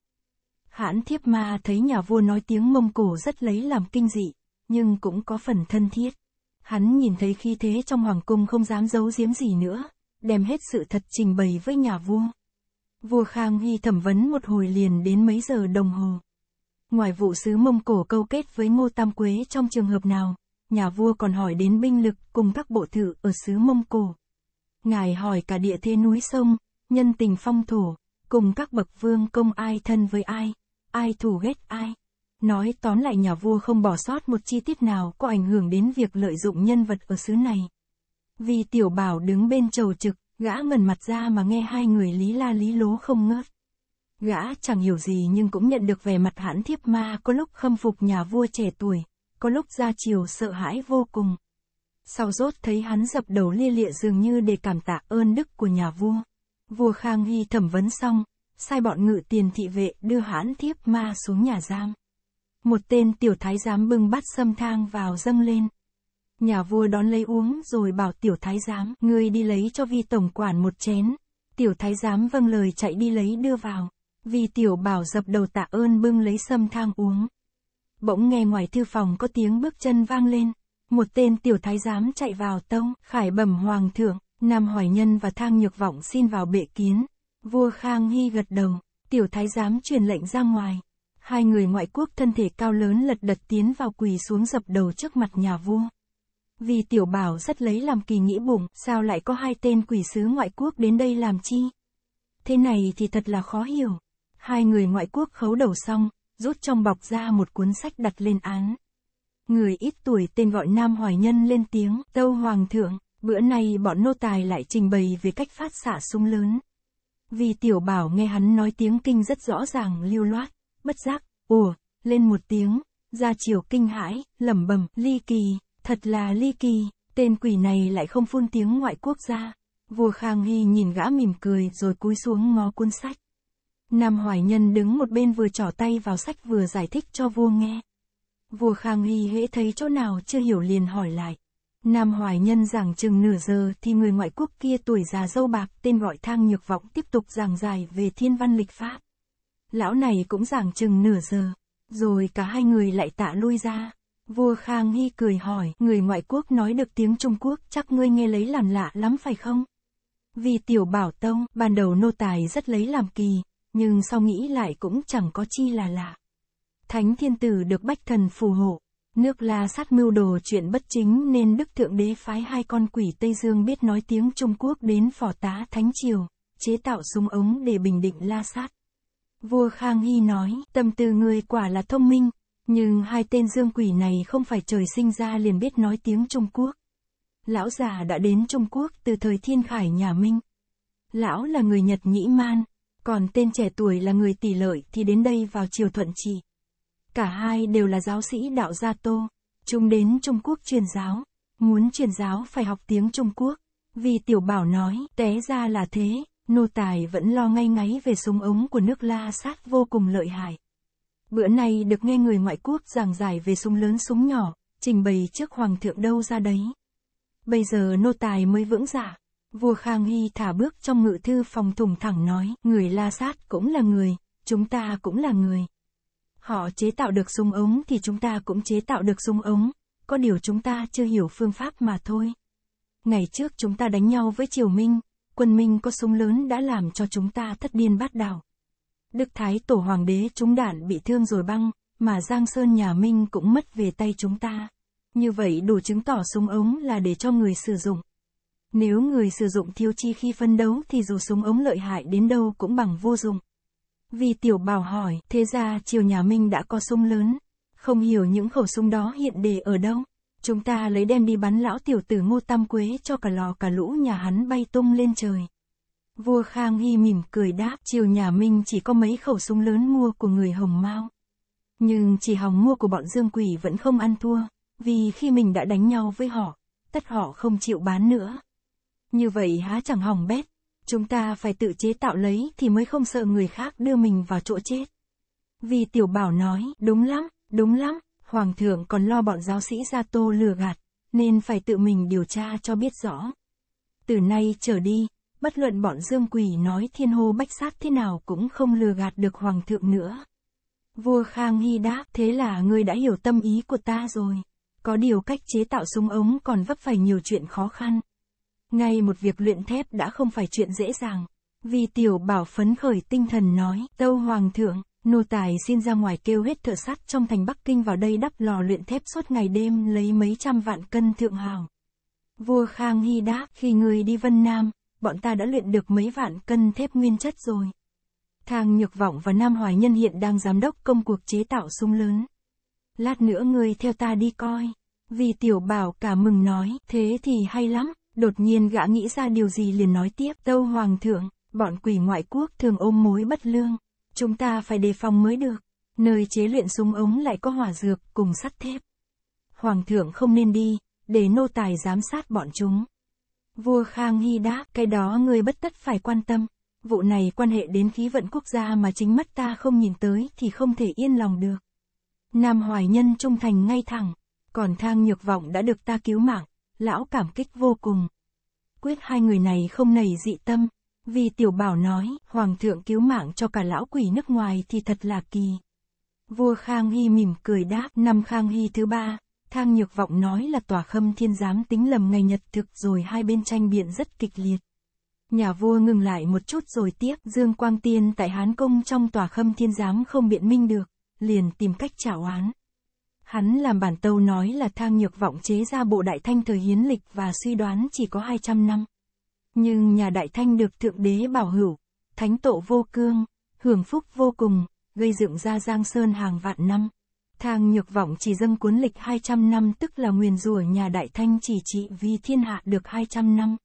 Hãn thiếp ma thấy nhà vua nói tiếng mông cổ rất lấy làm kinh dị, nhưng cũng có phần thân thiết. Hắn nhìn thấy khi thế trong hoàng cung không dám giấu giếm gì nữa, đem hết sự thật trình bày với nhà vua. Vua Khang Hy thẩm vấn một hồi liền đến mấy giờ đồng hồ. Ngoài vụ sứ Mông Cổ câu kết với Ngô Tam Quế trong trường hợp nào, nhà vua còn hỏi đến binh lực cùng các bộ thự ở sứ Mông Cổ. Ngài hỏi cả địa thế núi sông, nhân tình phong thổ, cùng các bậc vương công ai thân với ai, ai thù ghét ai. Nói tóm lại nhà vua không bỏ sót một chi tiết nào có ảnh hưởng đến việc lợi dụng nhân vật ở xứ này. Vì tiểu bảo đứng bên trầu trực, gã ngẩn mặt ra mà nghe hai người lý la lý lố không ngớt. Gã chẳng hiểu gì nhưng cũng nhận được vẻ mặt hãn thiếp ma có lúc khâm phục nhà vua trẻ tuổi, có lúc ra chiều sợ hãi vô cùng. Sau rốt thấy hắn dập đầu lia lịa dường như để cảm tạ ơn đức của nhà vua. Vua Khang Hy thẩm vấn xong, sai bọn ngự tiền thị vệ đưa hãn thiếp ma xuống nhà giam. Một tên tiểu thái giám bưng bát sâm thang vào dâng lên. Nhà vua đón lấy uống rồi bảo tiểu thái giám, ngươi đi lấy cho vi tổng quản một chén. Tiểu thái giám vâng lời chạy đi lấy đưa vào. Vi tiểu bảo dập đầu tạ ơn bưng lấy sâm thang uống. Bỗng nghe ngoài thư phòng có tiếng bước chân vang lên. Một tên tiểu thái giám chạy vào tông, khải bẩm hoàng thượng, Nam Hoài Nhân và Thang Nhược Vọng xin vào bệ kiến. Vua Khang Hy gật đầu, tiểu thái giám truyền lệnh ra ngoài hai người ngoại quốc thân thể cao lớn lật đật tiến vào quỳ xuống dập đầu trước mặt nhà vua. Vì tiểu bảo rất lấy làm kỳ nghĩ bụng, sao lại có hai tên quỷ sứ ngoại quốc đến đây làm chi? Thế này thì thật là khó hiểu. Hai người ngoại quốc khấu đầu xong, rút trong bọc ra một cuốn sách đặt lên án. Người ít tuổi tên gọi Nam Hoài Nhân lên tiếng, tâu hoàng thượng, bữa nay bọn nô tài lại trình bày về cách phát xạ súng lớn. Vì tiểu bảo nghe hắn nói tiếng kinh rất rõ ràng lưu loát bất giác, ùa, lên một tiếng, ra chiều kinh hãi, lẩm bẩm, ly kỳ, thật là ly kỳ, tên quỷ này lại không phun tiếng ngoại quốc gia. Vua Khang Hy nhìn gã mỉm cười rồi cúi xuống ngó cuốn sách. Nam Hoài Nhân đứng một bên vừa trỏ tay vào sách vừa giải thích cho vua nghe. Vua Khang Hy hễ thấy chỗ nào chưa hiểu liền hỏi lại. Nam Hoài Nhân giảng chừng nửa giờ thì người ngoại quốc kia tuổi già dâu bạc tên gọi Thang Nhược Vọng tiếp tục giảng dài về thiên văn lịch pháp lão này cũng giảng chừng nửa giờ, rồi cả hai người lại tạ lui ra. Vua Khang Hy cười hỏi, người ngoại quốc nói được tiếng Trung Quốc chắc ngươi nghe lấy làm lạ lắm phải không? Vì tiểu bảo tông, ban đầu nô tài rất lấy làm kỳ, nhưng sau nghĩ lại cũng chẳng có chi là lạ. Thánh thiên tử được bách thần phù hộ, nước la sát mưu đồ chuyện bất chính nên Đức Thượng Đế phái hai con quỷ Tây Dương biết nói tiếng Trung Quốc đến phò tá Thánh Triều, chế tạo súng ống để bình định la sát. Vua Khang Hy nói, tâm tư người quả là thông minh, nhưng hai tên dương quỷ này không phải trời sinh ra liền biết nói tiếng Trung Quốc. Lão già đã đến Trung Quốc từ thời thiên khải nhà Minh. Lão là người Nhật Nhĩ Man, còn tên trẻ tuổi là người tỷ lợi thì đến đây vào triều thuận trị. Cả hai đều là giáo sĩ đạo Gia Tô, chúng đến Trung Quốc truyền giáo, muốn truyền giáo phải học tiếng Trung Quốc. Vì tiểu bảo nói, té ra là thế, nô tài vẫn lo ngay ngáy về súng ống của nước La sát vô cùng lợi hại. Bữa nay được nghe người ngoại quốc giảng giải về súng lớn súng nhỏ, trình bày trước hoàng thượng đâu ra đấy. Bây giờ nô tài mới vững dạ. Vua Khang Hy thả bước trong ngự thư phòng thùng thẳng nói, người La Sát cũng là người, chúng ta cũng là người. Họ chế tạo được súng ống thì chúng ta cũng chế tạo được súng ống, có điều chúng ta chưa hiểu phương pháp mà thôi. Ngày trước chúng ta đánh nhau với Triều Minh, quân Minh có súng lớn đã làm cho chúng ta thất điên bát đảo. Đức Thái Tổ Hoàng đế chúng đạn bị thương rồi băng, mà Giang Sơn nhà Minh cũng mất về tay chúng ta. Như vậy đủ chứng tỏ súng ống là để cho người sử dụng. Nếu người sử dụng thiếu chi khi phân đấu thì dù súng ống lợi hại đến đâu cũng bằng vô dụng. Vì tiểu bảo hỏi, thế ra triều nhà Minh đã có súng lớn, không hiểu những khẩu súng đó hiện đề ở đâu. Chúng ta lấy đem đi bắn lão tiểu tử ngô tam quế cho cả lò cả lũ nhà hắn bay tung lên trời. Vua Khang Hy mỉm cười đáp triều nhà Minh chỉ có mấy khẩu súng lớn mua của người Hồng Mao. Nhưng chỉ hòng mua của bọn Dương Quỷ vẫn không ăn thua, vì khi mình đã đánh nhau với họ, tất họ không chịu bán nữa. Như vậy há chẳng hỏng bét, chúng ta phải tự chế tạo lấy thì mới không sợ người khác đưa mình vào chỗ chết. Vì tiểu bảo nói, đúng lắm, đúng lắm, Hoàng thượng còn lo bọn giáo sĩ Gia Tô lừa gạt, nên phải tự mình điều tra cho biết rõ. Từ nay trở đi, bất luận bọn Dương Quỷ nói thiên hô bách sát thế nào cũng không lừa gạt được Hoàng thượng nữa. Vua Khang Hy đáp, thế là ngươi đã hiểu tâm ý của ta rồi. Có điều cách chế tạo súng ống còn vấp phải nhiều chuyện khó khăn. Ngay một việc luyện thép đã không phải chuyện dễ dàng. Vì tiểu bảo phấn khởi tinh thần nói, tâu hoàng thượng, Nô tài xin ra ngoài kêu hết thợ sắt trong thành Bắc Kinh vào đây đắp lò luyện thép suốt ngày đêm lấy mấy trăm vạn cân thượng hào. Vua Khang Hy đáp, khi người đi Vân Nam, bọn ta đã luyện được mấy vạn cân thép nguyên chất rồi. Thang Nhược Vọng và Nam Hoài Nhân hiện đang giám đốc công cuộc chế tạo súng lớn. Lát nữa người theo ta đi coi. Vì tiểu bảo cả mừng nói, thế thì hay lắm, đột nhiên gã nghĩ ra điều gì liền nói tiếp, tâu hoàng thượng, bọn quỷ ngoại quốc thường ôm mối bất lương. Chúng ta phải đề phòng mới được. Nơi chế luyện súng ống lại có hỏa dược cùng sắt thép. Hoàng thượng không nên đi, để nô tài giám sát bọn chúng. Vua Khang Hy đáp, cái đó người bất tất phải quan tâm. Vụ này quan hệ đến khí vận quốc gia mà chính mắt ta không nhìn tới thì không thể yên lòng được. Nam Hoài Nhân trung thành ngay thẳng, còn Thang Nhược Vọng đã được ta cứu mạng, lão cảm kích vô cùng. Quyết hai người này không nảy dị tâm, vì tiểu bảo nói, hoàng thượng cứu mạng cho cả lão quỷ nước ngoài thì thật là kỳ. Vua Khang Hy mỉm cười đáp, năm Khang Hy thứ ba, Thang Nhược Vọng nói là tòa khâm thiên giám tính lầm ngày nhật thực rồi hai bên tranh biện rất kịch liệt. Nhà vua ngừng lại một chút rồi tiếp, Dương Quang Tiên tại Hán Công trong tòa khâm thiên giám không biện minh được, liền tìm cách trả oán. Hắn làm bản tâu nói là Thang Nhược Vọng chế ra bộ đại thanh thời hiến lịch và suy đoán chỉ có 200 năm nhưng nhà Đại Thanh được Thượng Đế bảo hữu, Thánh Tổ vô cương, hưởng phúc vô cùng, gây dựng ra Giang Sơn hàng vạn năm. Thang nhược vọng chỉ dâng cuốn lịch 200 năm tức là nguyền rủa nhà Đại Thanh chỉ trị vì thiên hạ được 200 năm.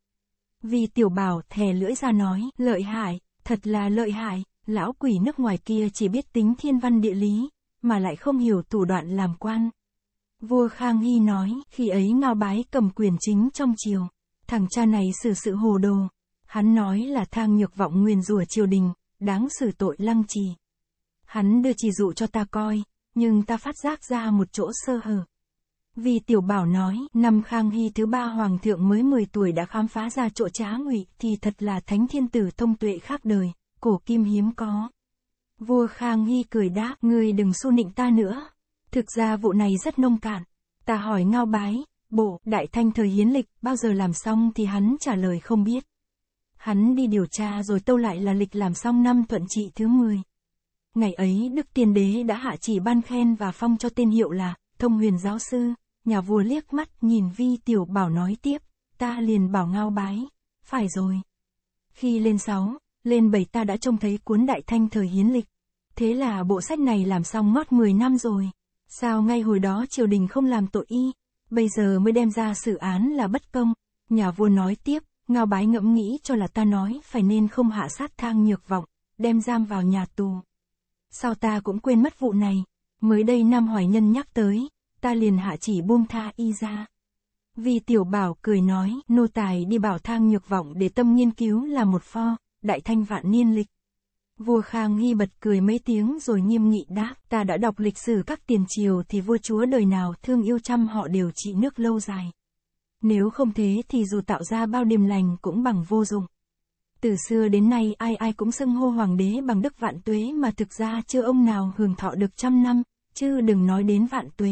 Vì tiểu bảo thè lưỡi ra nói, lợi hại, thật là lợi hại, lão quỷ nước ngoài kia chỉ biết tính thiên văn địa lý, mà lại không hiểu thủ đoạn làm quan. Vua Khang Hy nói, khi ấy ngao bái cầm quyền chính trong triều. Thằng cha này xử sự hồ đồ. Hắn nói là thang nhược vọng nguyên rủa triều đình, đáng xử tội lăng trì. Hắn đưa chỉ dụ cho ta coi, nhưng ta phát giác ra một chỗ sơ hở. Vì tiểu bảo nói, năm Khang Hy thứ ba hoàng thượng mới 10 tuổi đã khám phá ra chỗ trá ngụy thì thật là thánh thiên tử thông tuệ khác đời, cổ kim hiếm có. Vua Khang Hy cười đáp, ngươi đừng xu nịnh ta nữa. Thực ra vụ này rất nông cạn. Ta hỏi ngao bái, Bộ, Đại Thanh thời hiến lịch, bao giờ làm xong thì hắn trả lời không biết. Hắn đi điều tra rồi tâu lại là lịch làm xong năm thuận trị thứ 10. Ngày ấy Đức Tiên Đế đã hạ chỉ ban khen và phong cho tên hiệu là Thông Huyền Giáo Sư, nhà vua liếc mắt nhìn Vi Tiểu Bảo nói tiếp, ta liền bảo ngao bái, phải rồi. Khi lên sáu lên bảy ta đã trông thấy cuốn Đại Thanh thời hiến lịch. Thế là bộ sách này làm xong ngót 10 năm rồi. Sao ngay hồi đó triều đình không làm tội y, bây giờ mới đem ra xử án là bất công. Nhà vua nói tiếp, ngao bái ngẫm nghĩ cho là ta nói phải nên không hạ sát thang nhược vọng, đem giam vào nhà tù. Sao ta cũng quên mất vụ này, mới đây Nam Hoài Nhân nhắc tới, ta liền hạ chỉ buông tha y ra. Vì tiểu bảo cười nói, nô tài đi bảo thang nhược vọng để tâm nghiên cứu là một pho, đại thanh vạn niên lịch. Vua Khang Hy bật cười mấy tiếng rồi nghiêm nghị đáp, ta đã đọc lịch sử các tiền triều thì vua chúa đời nào thương yêu chăm họ đều trị nước lâu dài. Nếu không thế thì dù tạo ra bao điềm lành cũng bằng vô dụng. Từ xưa đến nay ai ai cũng xưng hô hoàng đế bằng đức vạn tuế mà thực ra chưa ông nào hưởng thọ được trăm năm, chứ đừng nói đến vạn tuế.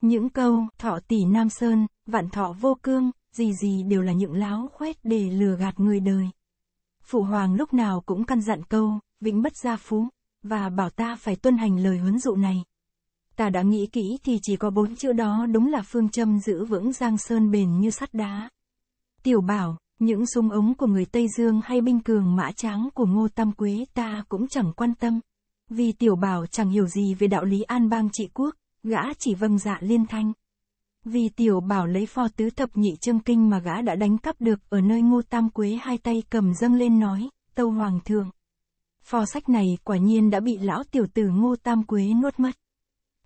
Những câu, thọ tỷ Nam Sơn, vạn thọ vô cương, gì gì đều là những láo khoét để lừa gạt người đời. Phụ hoàng lúc nào cũng căn dặn câu, vĩnh bất gia phú, và bảo ta phải tuân hành lời huấn dụ này. Ta đã nghĩ kỹ thì chỉ có bốn chữ đó đúng là phương châm giữ vững giang sơn bền như sắt đá. Tiểu bảo, những súng ống của người Tây Dương hay binh cường mã tráng của Ngô Tam Quế ta cũng chẳng quan tâm. Vì tiểu bảo chẳng hiểu gì về đạo lý an bang trị quốc, gã chỉ vâng dạ liên thanh. Vì tiểu bảo lấy pho tứ thập nhị chương kinh mà gã đã đánh cắp được ở nơi ngô tam quế hai tay cầm dâng lên nói, tâu hoàng thượng. pho sách này quả nhiên đã bị lão tiểu tử ngô tam quế nuốt mất.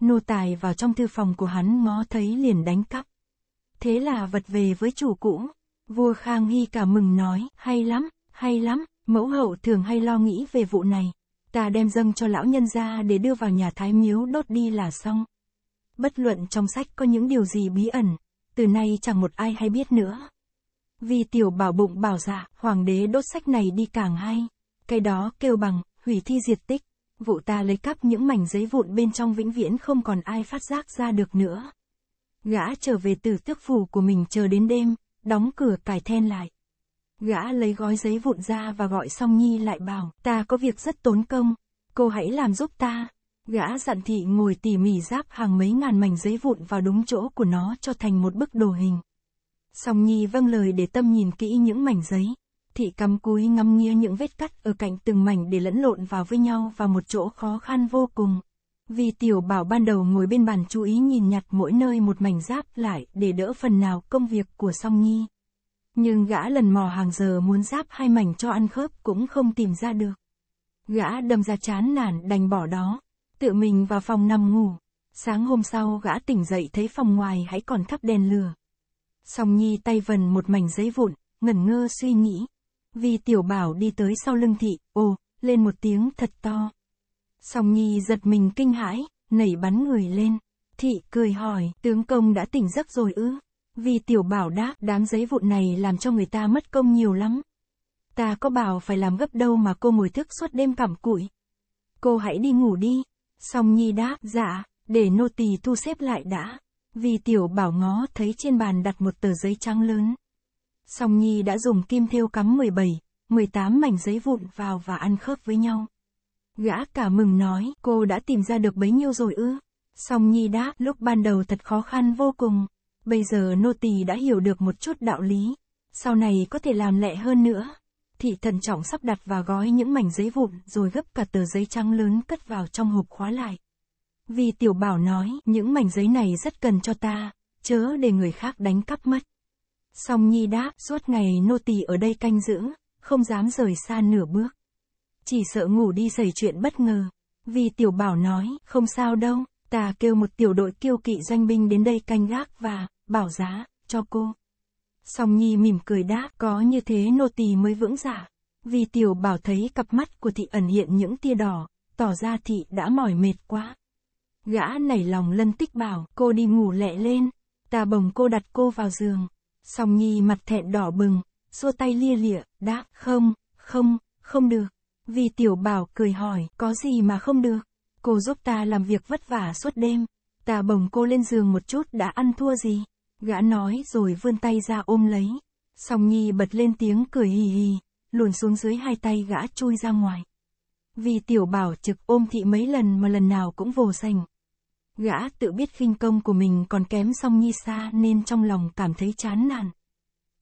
Nô tài vào trong thư phòng của hắn ngó thấy liền đánh cắp. Thế là vật về với chủ cũ. Vua Khang Hy cả mừng nói, hay lắm, hay lắm, mẫu hậu thường hay lo nghĩ về vụ này. Ta đem dâng cho lão nhân ra để đưa vào nhà thái miếu đốt đi là xong. Bất luận trong sách có những điều gì bí ẩn, từ nay chẳng một ai hay biết nữa. Vì tiểu bảo bụng bảo dạ, hoàng đế đốt sách này đi càng hay. Cái đó kêu bằng, hủy thi diệt tích. Vụ ta lấy cắp những mảnh giấy vụn bên trong vĩnh viễn không còn ai phát giác ra được nữa. Gã trở về từ tước phủ của mình chờ đến đêm, đóng cửa cài then lại. Gã lấy gói giấy vụn ra và gọi song nhi lại bảo, ta có việc rất tốn công, cô hãy làm giúp ta. Gã dặn thị ngồi tỉ mỉ giáp hàng mấy ngàn mảnh giấy vụn vào đúng chỗ của nó cho thành một bức đồ hình. Song Nhi vâng lời để tâm nhìn kỹ những mảnh giấy. Thị cắm cúi ngắm nghía những vết cắt ở cạnh từng mảnh để lẫn lộn vào với nhau vào một chỗ khó khăn vô cùng. Vì tiểu bảo ban đầu ngồi bên bàn chú ý nhìn nhặt mỗi nơi một mảnh giáp lại để đỡ phần nào công việc của song nhi. Nhưng gã lần mò hàng giờ muốn giáp hai mảnh cho ăn khớp cũng không tìm ra được. Gã đâm ra chán nản đành bỏ đó, tự mình vào phòng nằm ngủ. Sáng hôm sau gã tỉnh dậy thấy phòng ngoài hãy còn thắp đèn lửa. Song Nhi tay vần một mảnh giấy vụn, ngẩn ngơ suy nghĩ. Vì tiểu bảo đi tới sau lưng thị, ồ, lên một tiếng thật to. Song Nhi giật mình kinh hãi, nảy bắn người lên. Thị cười hỏi, tướng công đã tỉnh giấc rồi ư? Vì tiểu bảo đáp, đám giấy vụn này làm cho người ta mất công nhiều lắm. Ta có bảo phải làm gấp đâu mà cô ngồi thức suốt đêm cảm cụi. Cô hãy đi ngủ đi, Song Nhi đáp, dạ, để nô tỳ thu xếp lại đã. Vì tiểu bảo ngó thấy trên bàn đặt một tờ giấy trắng lớn. Song Nhi đã dùng kim thêu cắm 17, 18 mảnh giấy vụn vào và ăn khớp với nhau. Gã cả mừng nói, cô đã tìm ra được bấy nhiêu rồi ư? Song Nhi đáp, lúc ban đầu thật khó khăn vô cùng. Bây giờ nô tỳ đã hiểu được một chút đạo lý. Sau này có thể làm lẹ hơn nữa thị thần trọng sắp đặt và gói những mảnh giấy vụn rồi gấp cả tờ giấy trắng lớn cất vào trong hộp khóa lại. Vì tiểu bảo nói, những mảnh giấy này rất cần cho ta, chớ để người khác đánh cắp mất. Song Nhi đáp, suốt ngày nô tỳ ở đây canh giữ, không dám rời xa nửa bước. Chỉ sợ ngủ đi xảy chuyện bất ngờ. Vì tiểu bảo nói, không sao đâu, ta kêu một tiểu đội kiêu kỵ doanh binh đến đây canh gác và, bảo giá, cho cô. Song Nhi mỉm cười đáp, có như thế nô tỳ mới vững dạ. Vì tiểu bảo thấy cặp mắt của thị ẩn hiện những tia đỏ, tỏ ra thị đã mỏi mệt quá. Gã nảy lòng lân tích bảo, cô đi ngủ lẹ lên, ta bồng cô đặt cô vào giường. Song Nhi mặt thẹn đỏ bừng, xua tay lia lịa, đáp, không, không, không được. Vì tiểu bảo cười hỏi, có gì mà không được. Cô giúp ta làm việc vất vả suốt đêm, ta bồng cô lên giường một chút đã ăn thua gì. Gã nói rồi vươn tay ra ôm lấy. Song Nhi bật lên tiếng cười hì hì, luồn xuống dưới hai tay gã chui ra ngoài. Vì tiểu bảo trực ôm thị mấy lần mà lần nào cũng vồ sành. Gã tự biết khinh công của mình còn kém song nhi xa nên trong lòng cảm thấy chán nản.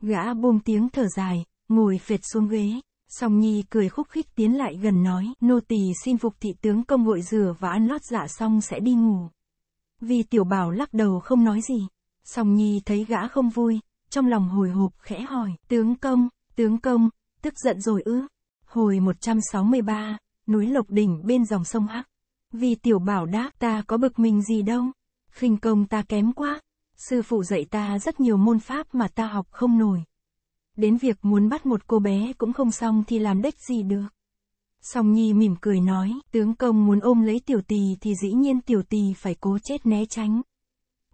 Gã buông tiếng thở dài, ngồi phệt xuống ghế. Song Nhi cười khúc khích tiến lại gần nói, nô tỳ xin phục thị tướng công gội rửa và ăn lót dạ xong sẽ đi ngủ. Vì tiểu bảo lắc đầu không nói gì. Song Nhi thấy gã không vui, trong lòng hồi hộp khẽ hỏi, tướng công, tướng công, tức giận rồi ư. Hồi 163, núi Lộc Đỉnh bên dòng sông Hắc. Vì tiểu bảo đáp ta có bực mình gì đâu, khinh công ta kém quá, sư phụ dạy ta rất nhiều môn pháp mà ta học không nổi. Đến việc muốn bắt một cô bé cũng không xong thì làm đếch gì được. Song Nhi mỉm cười nói, tướng công muốn ôm lấy tiểu Tì thì dĩ nhiên tiểu Tì phải cố chết né tránh.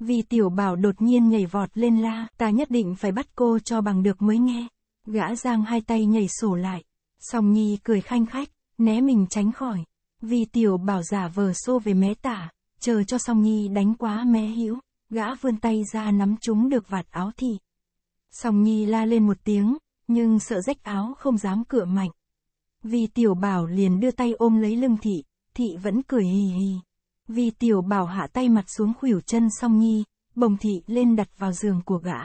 Vì tiểu bảo đột nhiên nhảy vọt lên la, ta nhất định phải bắt cô cho bằng được mới nghe. Gã giang hai tay nhảy sổ lại. Song Nhi cười khanh khách, né mình tránh khỏi. Vì tiểu bảo giả vờ xô về mé tả, chờ cho Song Nhi đánh quá mé hữu, gã vươn tay ra nắm chúng được vạt áo thì. Song Nhi la lên một tiếng, nhưng sợ rách áo không dám cựa mạnh. Vì tiểu bảo liền đưa tay ôm lấy lưng thị, thị vẫn cười hì hì. Vi tiểu bảo hạ tay mặt xuống khuỷu chân song nhi, bồng thị lên đặt vào giường của gã.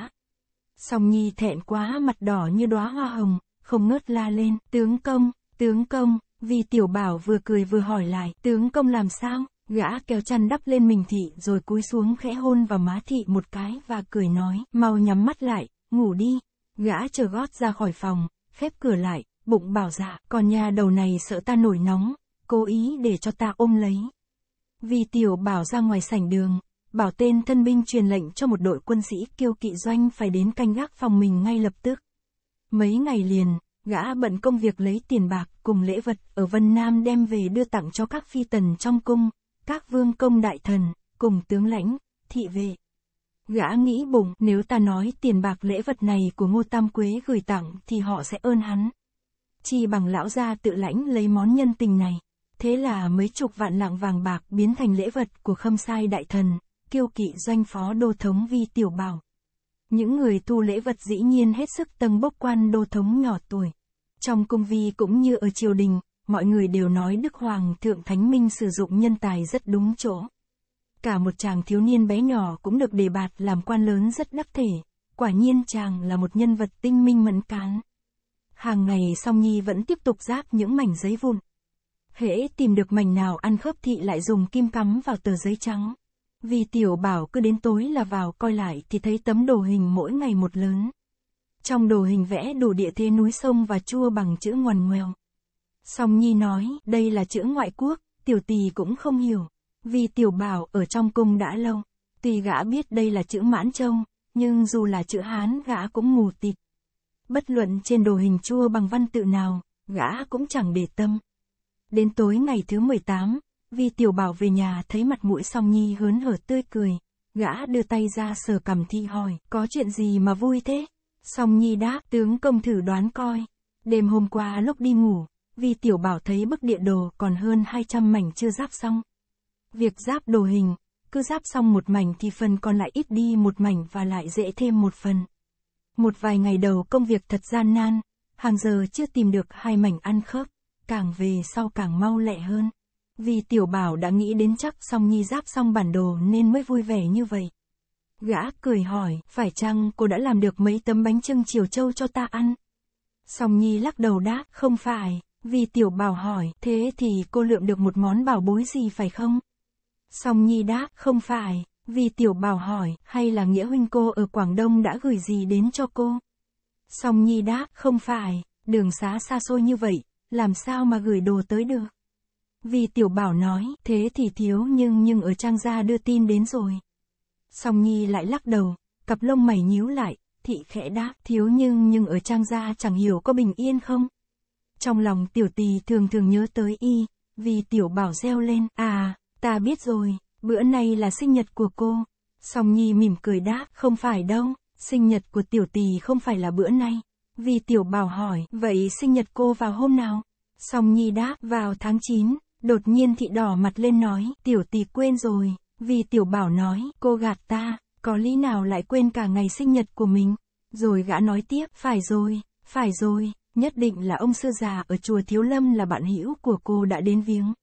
Song nhi thẹn quá mặt đỏ như đóa hoa hồng, không ngớt la lên, tướng công, tướng công, vì tiểu bảo vừa cười vừa hỏi lại, tướng công làm sao, gã kéo chăn đắp lên mình thị rồi cúi xuống khẽ hôn vào má thị một cái và cười nói, mau nhắm mắt lại, ngủ đi, gã chờ gót ra khỏi phòng, khép cửa lại, bụng bảo dạ, còn nhà đầu này sợ ta nổi nóng, cố ý để cho ta ôm lấy. Vì tiểu bảo ra ngoài sảnh đường, bảo tên thân binh truyền lệnh cho một đội quân sĩ kiêu kỵ doanh phải đến canh gác phòng mình ngay lập tức. Mấy ngày liền, gã bận công việc lấy tiền bạc cùng lễ vật ở Vân Nam đem về đưa tặng cho các phi tần trong cung, các vương công đại thần, cùng tướng lãnh, thị vệ. Gã nghĩ bụng nếu ta nói tiền bạc lễ vật này của Ngô Tam Quế gửi tặng thì họ sẽ ơn hắn. Chỉ bằng lão gia tự lãnh lấy món nhân tình này. Thế là mấy chục vạn lạng vàng bạc biến thành lễ vật của khâm sai đại thần, kiêu kỵ doanh phó đô thống vi tiểu bảo. Những người tu lễ vật dĩ nhiên hết sức tâng bốc quan đô thống nhỏ tuổi. Trong cung vi cũng như ở triều đình, mọi người đều nói Đức Hoàng Thượng Thánh Minh sử dụng nhân tài rất đúng chỗ. Cả một chàng thiếu niên bé nhỏ cũng được đề bạt làm quan lớn rất đắc thể, quả nhiên chàng là một nhân vật tinh minh mẫn cán. Hàng ngày song nhi vẫn tiếp tục giáp những mảnh giấy vụn, hễ tìm được mảnh nào ăn khớp thị lại dùng kim cắm vào tờ giấy trắng. Vì tiểu bảo cứ đến tối là vào coi lại thì thấy tấm đồ hình mỗi ngày một lớn. Trong đồ hình vẽ đủ địa thế núi sông và chua bằng chữ ngoằn ngoèo. Song Nhi nói, đây là chữ ngoại quốc, tiểu tỳ cũng không hiểu. Vì tiểu bảo ở trong cung đã lâu, tuy gã biết đây là chữ mãn châu, nhưng dù là chữ Hán gã cũng mù tịt. Bất luận trên đồ hình chua bằng văn tự nào, gã cũng chẳng để tâm. Đến tối ngày thứ 18, Vi Tiểu Bảo về nhà thấy mặt mũi song nhi hớn hở tươi cười. Gã đưa tay ra sờ cầm thi hỏi, có chuyện gì mà vui thế? Song nhi đáp, tướng công thử đoán coi. Đêm hôm qua lúc đi ngủ, Vi Tiểu Bảo thấy bức địa đồ còn hơn 200 mảnh chưa giáp xong. Việc giáp đồ hình, cứ giáp xong một mảnh thì phần còn lại ít đi một mảnh và lại dễ thêm một phần. Một vài ngày đầu công việc thật gian nan, hàng giờ chưa tìm được hai mảnh ăn khớp càng về sau càng mau lẹ hơn. Vì tiểu bảo đã nghĩ đến chắc xong nhi giáp xong bản đồ nên mới vui vẻ như vậy. Gã cười hỏi, phải chăng cô đã làm được mấy tấm bánh trưng chiều châu cho ta ăn? Song Nhi lắc đầu đáp, không phải, vì tiểu bảo hỏi, thế thì cô lượm được một món bảo bối gì phải không? Song Nhi đáp, không phải, vì tiểu bảo hỏi, hay là nghĩa huynh cô ở Quảng Đông đã gửi gì đến cho cô? Song Nhi đáp, không phải, đường xá xa xôi như vậy, làm sao mà gửi đồ tới được. Vì tiểu bảo nói, thế thì thiếu nhưng nhưng ở trang gia đưa tin đến rồi. Song Nhi lại lắc đầu, cặp lông mày nhíu lại, thị khẽ đáp, thiếu nhưng nhưng ở trang gia chẳng hiểu có bình yên không. Trong lòng tiểu tỳ thường thường nhớ tới y, vì tiểu bảo reo lên, à, ta biết rồi, bữa nay là sinh nhật của cô. Song Nhi mỉm cười đáp, không phải đâu, sinh nhật của tiểu tỳ không phải là bữa nay. Vì tiểu bảo hỏi, vậy sinh nhật cô vào hôm nào? Song Nhi đáp, vào tháng 9, đột nhiên thị đỏ mặt lên nói, tiểu tỷ quên rồi, vì tiểu bảo nói, cô gạt ta, có lý nào lại quên cả ngày sinh nhật của mình? Rồi gã nói tiếp, phải rồi, phải rồi, nhất định là ông sư già ở chùa Thiếu Lâm là bạn hữu của cô đã đến viếng.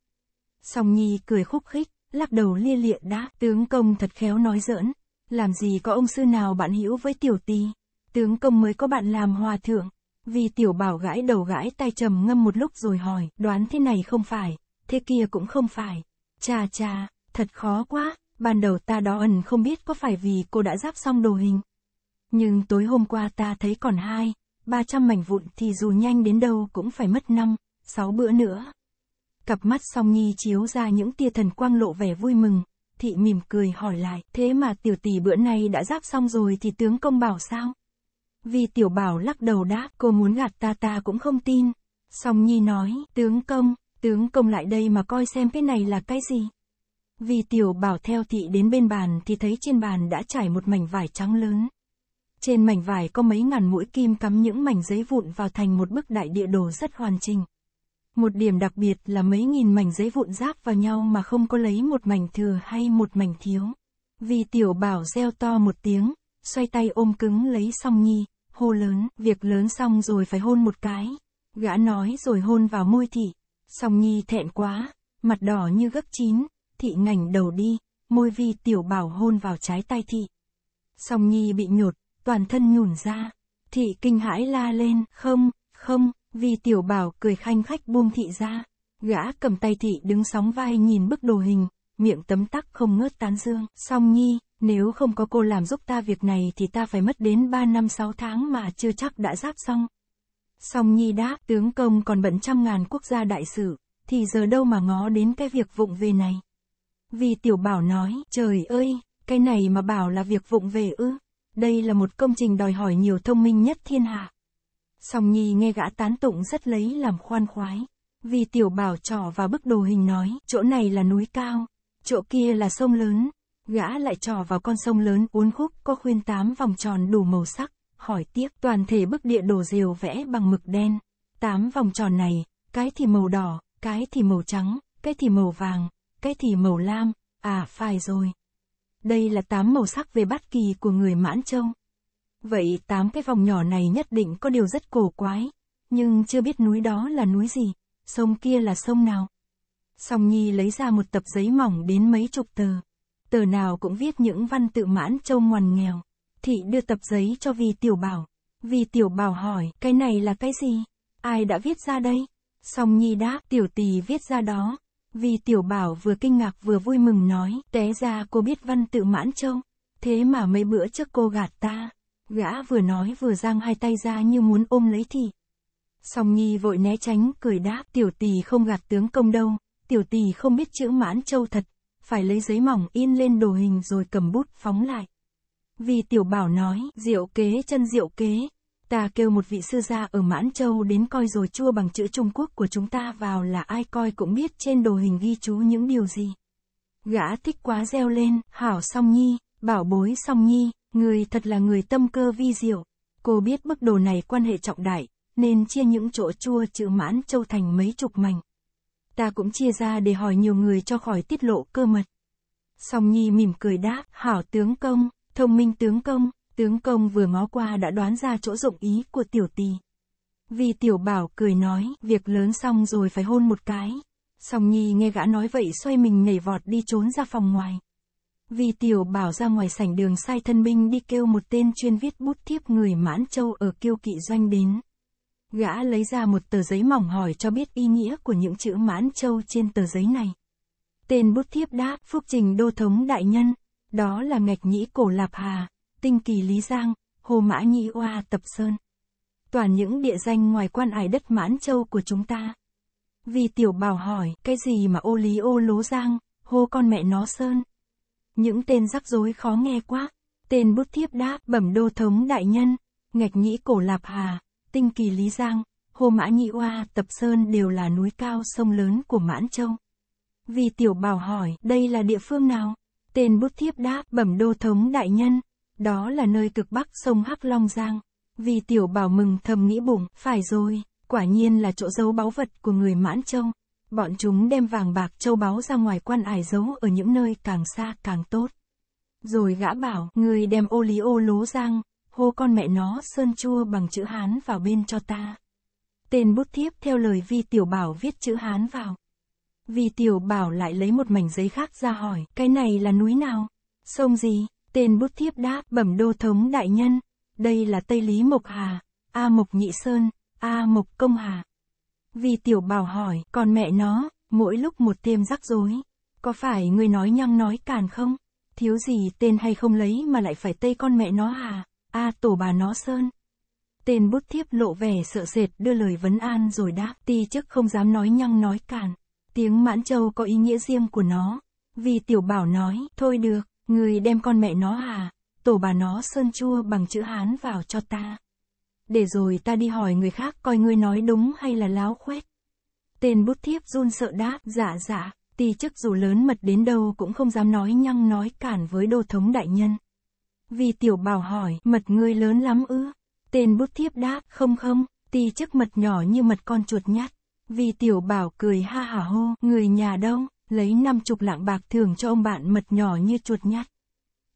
Song Nhi cười khúc khích, lắc đầu lia lịa đáp, tướng công thật khéo nói giỡn, làm gì có ông sư nào bạn hữu với tiểu tỷ tướng công mới có bạn làm hòa thượng. Vì tiểu bảo gãi đầu gãi tay trầm ngâm một lúc rồi hỏi, đoán thế này không phải, thế kia cũng không phải. Cha cha, thật khó quá, ban đầu ta đó ẩn không biết có phải vì cô đã giáp xong đồ hình. Nhưng tối hôm qua ta thấy còn hai, ba trăm mảnh vụn thì dù nhanh đến đâu cũng phải mất năm, sáu bữa nữa. Cặp mắt song nhi chiếu ra những tia thần quang lộ vẻ vui mừng, thị mỉm cười hỏi lại, thế mà tiểu tỷ bữa nay đã giáp xong rồi thì tướng công bảo sao? vì Tiểu Bảo lắc đầu đáp, cô muốn gạt ta ta cũng không tin. Song Nhi nói, tướng công, tướng công lại đây mà coi xem cái này là cái gì. vì Tiểu Bảo theo thị đến bên bàn thì thấy trên bàn đã trải một mảnh vải trắng lớn. Trên mảnh vải có mấy ngàn mũi kim cắm những mảnh giấy vụn vào thành một bức đại địa đồ rất hoàn chỉnh. Một điểm đặc biệt là mấy nghìn mảnh giấy vụn ráp vào nhau mà không có lấy một mảnh thừa hay một mảnh thiếu. Vì tiểu bảo reo to một tiếng, xoay tay ôm cứng lấy song nhi hô lớn, việc lớn xong rồi phải hôn một cái. Gã nói rồi hôn vào môi thị. Song Nhi thẹn quá, mặt đỏ như gấp chín, thị ngảnh đầu đi, môi vi tiểu bảo hôn vào trái tay thị. Song Nhi bị nhột, toàn thân nhùn ra. Thị kinh hãi la lên, không, không, vì tiểu bảo cười khanh khách buông thị ra. Gã cầm tay thị đứng sóng vai nhìn bức đồ hình, miệng tấm tắc không ngớt tán dương. Song Nhi, nếu không có cô làm giúp ta việc này thì ta phải mất đến 3 năm 6 tháng mà chưa chắc đã giáp xong. Song Nhi đáp, tướng công còn bận trăm ngàn quốc gia đại sự, thì giờ đâu mà ngó đến cái việc vụng về này. Vì tiểu bảo nói, trời ơi, cái này mà bảo là việc vụng về ư, đây là một công trình đòi hỏi nhiều thông minh nhất thiên hạ. Song Nhi nghe gã tán tụng rất lấy làm khoan khoái. Vì tiểu bảo trỏ vào bức đồ hình nói, chỗ này là núi cao, chỗ kia là sông lớn, gã lại trò vào con sông lớn uốn khúc, có khuyên tám vòng tròn đủ màu sắc, hỏi tiếc toàn thể bức địa đồ rêu vẽ bằng mực đen, tám vòng tròn này, cái thì màu đỏ, cái thì màu trắng, cái thì màu vàng, cái thì màu lam, à phải rồi. Đây là tám màu sắc về bát kỳ của người Mãn Châu. Vậy tám cái vòng nhỏ này nhất định có điều rất cổ quái, nhưng chưa biết núi đó là núi gì, sông kia là sông nào. Song Nhi lấy ra một tập giấy mỏng đến mấy chục tờ, tờ nào cũng viết những văn tự mãn châu ngoằn nghèo. Thị đưa tập giấy cho vì tiểu bảo. Vì tiểu bảo hỏi, cái này là cái gì? Ai đã viết ra đây? Song Nhi đáp, tiểu tỳ viết ra đó. Vì tiểu bảo vừa kinh ngạc vừa vui mừng nói, té ra cô biết văn tự mãn châu. Thế mà mấy bữa trước cô gạt ta. Gã vừa nói vừa giang hai tay ra như muốn ôm lấy thị. Song Nhi vội né tránh, cười đáp, tiểu tỳ không gạt tướng công đâu, tiểu tỳ không biết chữ mãn châu thật phải lấy giấy mỏng in lên đồ hình rồi cầm bút phóng lại. Vì tiểu bảo nói, diệu kế chân diệu kế, ta kêu một vị sư gia ở Mãn Châu đến coi rồi chua bằng chữ Trung Quốc của chúng ta vào là ai coi cũng biết trên đồ hình ghi chú những điều gì. Gã thích quá reo lên, hảo song nhi, bảo bối song nhi, người thật là người tâm cơ vi diệu. Cô biết bức đồ này quan hệ trọng đại, nên chia những chỗ chua chữ Mãn Châu thành mấy chục mảnh ta cũng chia ra để hỏi nhiều người cho khỏi tiết lộ cơ mật. Song Nhi mỉm cười đáp, hảo tướng công, thông minh tướng công, tướng công vừa ngó qua đã đoán ra chỗ dụng ý của tiểu tỳ. Vì tiểu bảo cười nói, việc lớn xong rồi phải hôn một cái. Song Nhi nghe gã nói vậy xoay mình nhảy vọt đi trốn ra phòng ngoài. Vì tiểu bảo ra ngoài sảnh đường sai thân binh đi kêu một tên chuyên viết bút thiếp người mãn châu ở kiêu kỵ doanh đến. Gã lấy ra một tờ giấy mỏng hỏi cho biết ý nghĩa của những chữ mãn châu trên tờ giấy này. Tên bút thiếp đáp, phúc trình đô thống đại nhân, đó là ngạch nhĩ cổ lạp hà, tinh kỳ lý giang, hồ mã nhĩ oa tập sơn. Toàn những địa danh ngoài quan ải đất mãn châu của chúng ta. Vì tiểu bảo hỏi, cái gì mà ô lý ô lố giang, hô con mẹ nó sơn. Những tên rắc rối khó nghe quá. Tên bút thiếp đáp, bẩm đô thống đại nhân, ngạch nhĩ cổ lạp hà, Tinh Kỳ Lý Giang, Hồ Mã Nhị Oa, Tập Sơn đều là núi cao sông lớn của Mãn Châu. Vì Tiểu Bảo hỏi, đây là địa phương nào? Tên bút thiếp đáp, bẩm đô thống đại nhân, đó là nơi cực bắc sông Hắc Long Giang. Vì Tiểu Bảo mừng thầm nghĩ bụng, phải rồi, quả nhiên là chỗ giấu báu vật của người Mãn Châu. Bọn chúng đem vàng bạc châu báu ra ngoài quan ải giấu ở những nơi càng xa càng tốt. Rồi gã bảo, người đem ô lý ô lố giang, hô con mẹ nó sơn chua bằng chữ Hán vào bên cho ta. Tên bút thiếp theo lời Vi Tiểu Bảo viết chữ Hán vào. Vi Tiểu Bảo lại lấy một mảnh giấy khác ra hỏi, cái này là núi nào? Sông gì? Tên bút thiếp đáp, bẩm đô thống đại nhân. Đây là Tây Lý Mộc Hà, A Mộc Nhị Sơn, A Mộc Công Hà. Vi Tiểu Bảo hỏi, còn mẹ nó, mỗi lúc một thêm rắc rối. Có phải người nói nhăng nói càn không? Thiếu gì tên hay không lấy mà lại phải tây con mẹ nó hà? a à, tổ bà nó sơn. Tên bút thiếp lộ vẻ sợ sệt đưa lời vấn an rồi đáp ti chức không dám nói nhăng nói cản. Tiếng mãn châu có ý nghĩa riêng của nó. Vì tiểu bảo nói, thôi được, người đem con mẹ nó à, tổ bà nó sơn chua bằng chữ Hán vào cho ta. Để rồi ta đi hỏi người khác coi ngươi nói đúng hay là láo khuét. Tên bút thiếp run sợ đáp, dạ dạ, ti chức dù lớn mật đến đâu cũng không dám nói nhăng nói cản với đô thống đại nhân. Vì tiểu bảo hỏi, mật ngươi lớn lắm ư? Tên bút thiếp đáp, không không, ti chức mật nhỏ như mật con chuột nhắt. Vì tiểu bảo cười ha hả hô, người nhà đâu, lấy năm chục lạng bạc thưởng cho ông bạn mật nhỏ như chuột nhắt.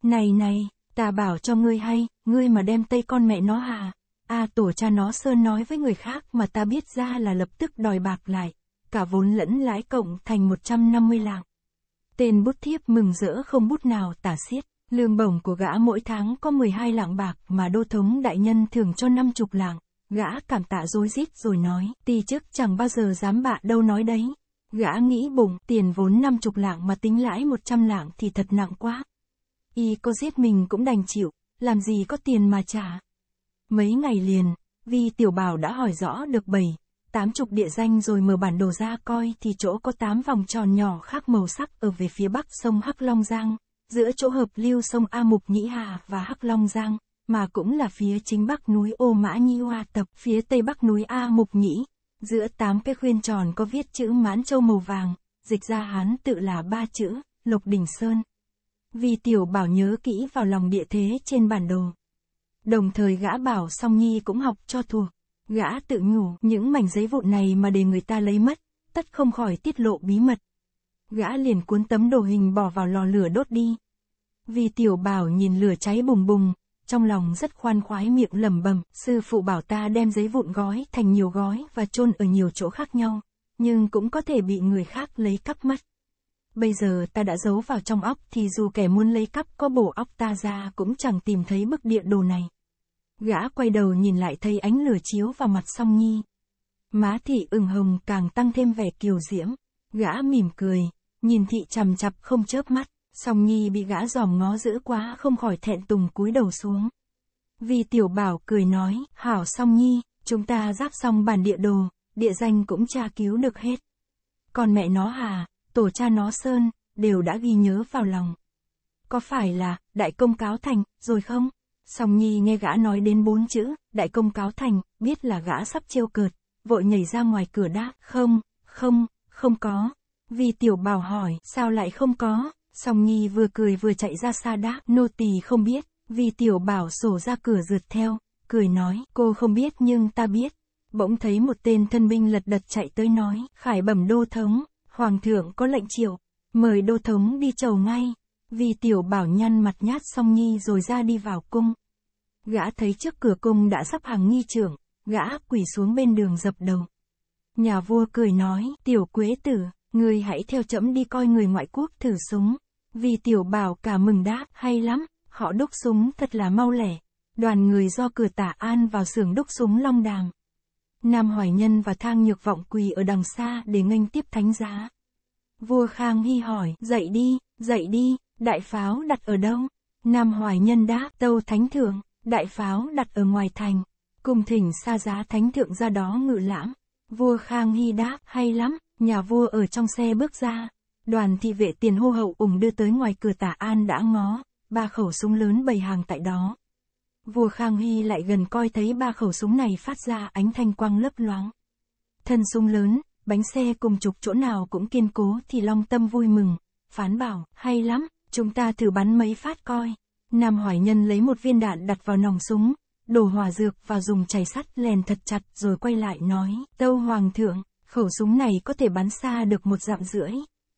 Này này, ta bảo cho ngươi hay, ngươi mà đem tây con mẹ nó hà. A à, tổ cha nó sơn nói với người khác mà ta biết ra là lập tức đòi bạc lại. Cả vốn lẫn lãi cộng thành 150 lạng. Tên bút thiếp mừng rỡ không bút nào tả xiết. Lương bổng của gã mỗi tháng có 12 lạng bạc mà đô thống đại nhân thường cho 50 lạng. Gã cảm tạ rối rít rồi nói, ti chức chẳng bao giờ dám bạ đâu nói đấy. Gã nghĩ bụng, tiền vốn 50 lạng mà tính lãi 100 lạng thì thật nặng quá. Y có giết mình cũng đành chịu, làm gì có tiền mà trả. Mấy ngày liền, vì tiểu bảo đã hỏi rõ được bảy, tám chục địa danh rồi mở bản đồ ra coi thì chỗ có tám vòng tròn nhỏ khác màu sắc ở về phía bắc sông Hắc Long Giang, giữa chỗ hợp lưu sông A Mục Nhĩ Hà và Hắc Long Giang, mà cũng là phía chính bắc núi Ô Mã Nhĩ Hoa Tập, phía tây bắc núi A Mục Nhĩ. Giữa tám cái khuyên tròn có viết chữ mãn châu màu vàng, dịch ra hán tự là ba chữ, Lộc Đình Sơn. Vì tiểu bảo nhớ kỹ vào lòng địa thế trên bản đồ. Đồng thời gã bảo song nhi cũng học cho thuộc. Gã tự nhủ những mảnh giấy vụn này mà để người ta lấy mất, tất không khỏi tiết lộ bí mật. Gã liền cuốn tấm đồ hình bỏ vào lò lửa đốt đi. Vì tiểu bảo nhìn lửa cháy bùng bùng, trong lòng rất khoan khoái miệng lẩm bẩm, sư phụ bảo ta đem giấy vụn gói thành nhiều gói và chôn ở nhiều chỗ khác nhau, nhưng cũng có thể bị người khác lấy cắp mất. Bây giờ ta đã giấu vào trong óc thì dù kẻ muốn lấy cắp có bổ óc ta ra cũng chẳng tìm thấy bức địa đồ này. Gã quay đầu nhìn lại thấy ánh lửa chiếu vào mặt song nhi. Má thị ửng hồng càng tăng thêm vẻ kiều diễm. Gã mỉm cười, nhìn thị chằm chặp không chớp mắt. Song Nhi bị gã giòm ngó dữ quá không khỏi thẹn tùng cúi đầu xuống. Vì tiểu bảo cười nói, hảo Song Nhi, chúng ta giáp xong bản địa đồ, địa danh cũng tra cứu được hết. Còn mẹ nó hà, tổ cha nó sơn, đều đã ghi nhớ vào lòng. Có phải là, đại công cáo thành, rồi không? Song Nhi nghe gã nói đến bốn chữ, đại công cáo thành, biết là gã sắp trêu cợt, vội nhảy ra ngoài cửa đáp, không, không, không có. Vì tiểu bảo hỏi, sao lại không có? Song Nhi vừa cười vừa chạy ra xa đáp nô tỳ không biết, vì tiểu bảo sổ ra cửa rượt theo, cười nói, cô không biết nhưng ta biết. Bỗng thấy một tên thân binh lật đật chạy tới nói, khải bẩm đô thống, hoàng thượng có lệnh triệu, mời đô thống đi chầu ngay. Vì tiểu bảo nhăn mặt nhát song nhi rồi ra đi vào cung. Gã thấy trước cửa cung đã sắp hàng nghi trưởng, gã quỳ xuống bên đường dập đầu. Nhà vua cười nói, tiểu quế tử, người hãy theo chấm đi coi người ngoại quốc thử súng. Vì tiểu bảo cả mừng đáp, hay lắm, họ đúc súng thật là mau lẻ. Đoàn người do cửa tả an vào xưởng đúc súng long đàm. Nam Hoài Nhân và Thang Nhược Vọng quỳ ở đằng xa để nghênh tiếp thánh giá. Vua Khang Hy hỏi, dậy đi, dậy đi, đại pháo đặt ở đâu? Nam Hoài Nhân đáp, tâu thánh thượng, đại pháo đặt ở ngoài thành. Cùng thỉnh xa giá thánh thượng ra đó ngự lãm. Vua Khang Hy đáp, hay lắm, nhà vua ở trong xe bước ra, Đoàn thị vệ tiền hô hậu ủng đưa tới ngoài cửa tả an đã ngó, ba khẩu súng lớn bày hàng tại đó. Vua Khang Hy lại gần coi thấy ba khẩu súng này phát ra ánh thanh quang lấp loáng. Thân súng lớn, bánh xe cùng chục chỗ nào cũng kiên cố thì long tâm vui mừng, phán bảo, hay lắm, chúng ta thử bắn mấy phát coi. Nam Hoài Nhân lấy một viên đạn đặt vào nòng súng, đổ hỏa dược và dùng chảy sắt lèn thật chặt rồi quay lại nói, tâu hoàng thượng, khẩu súng này có thể bắn xa được một dặm rưỡi.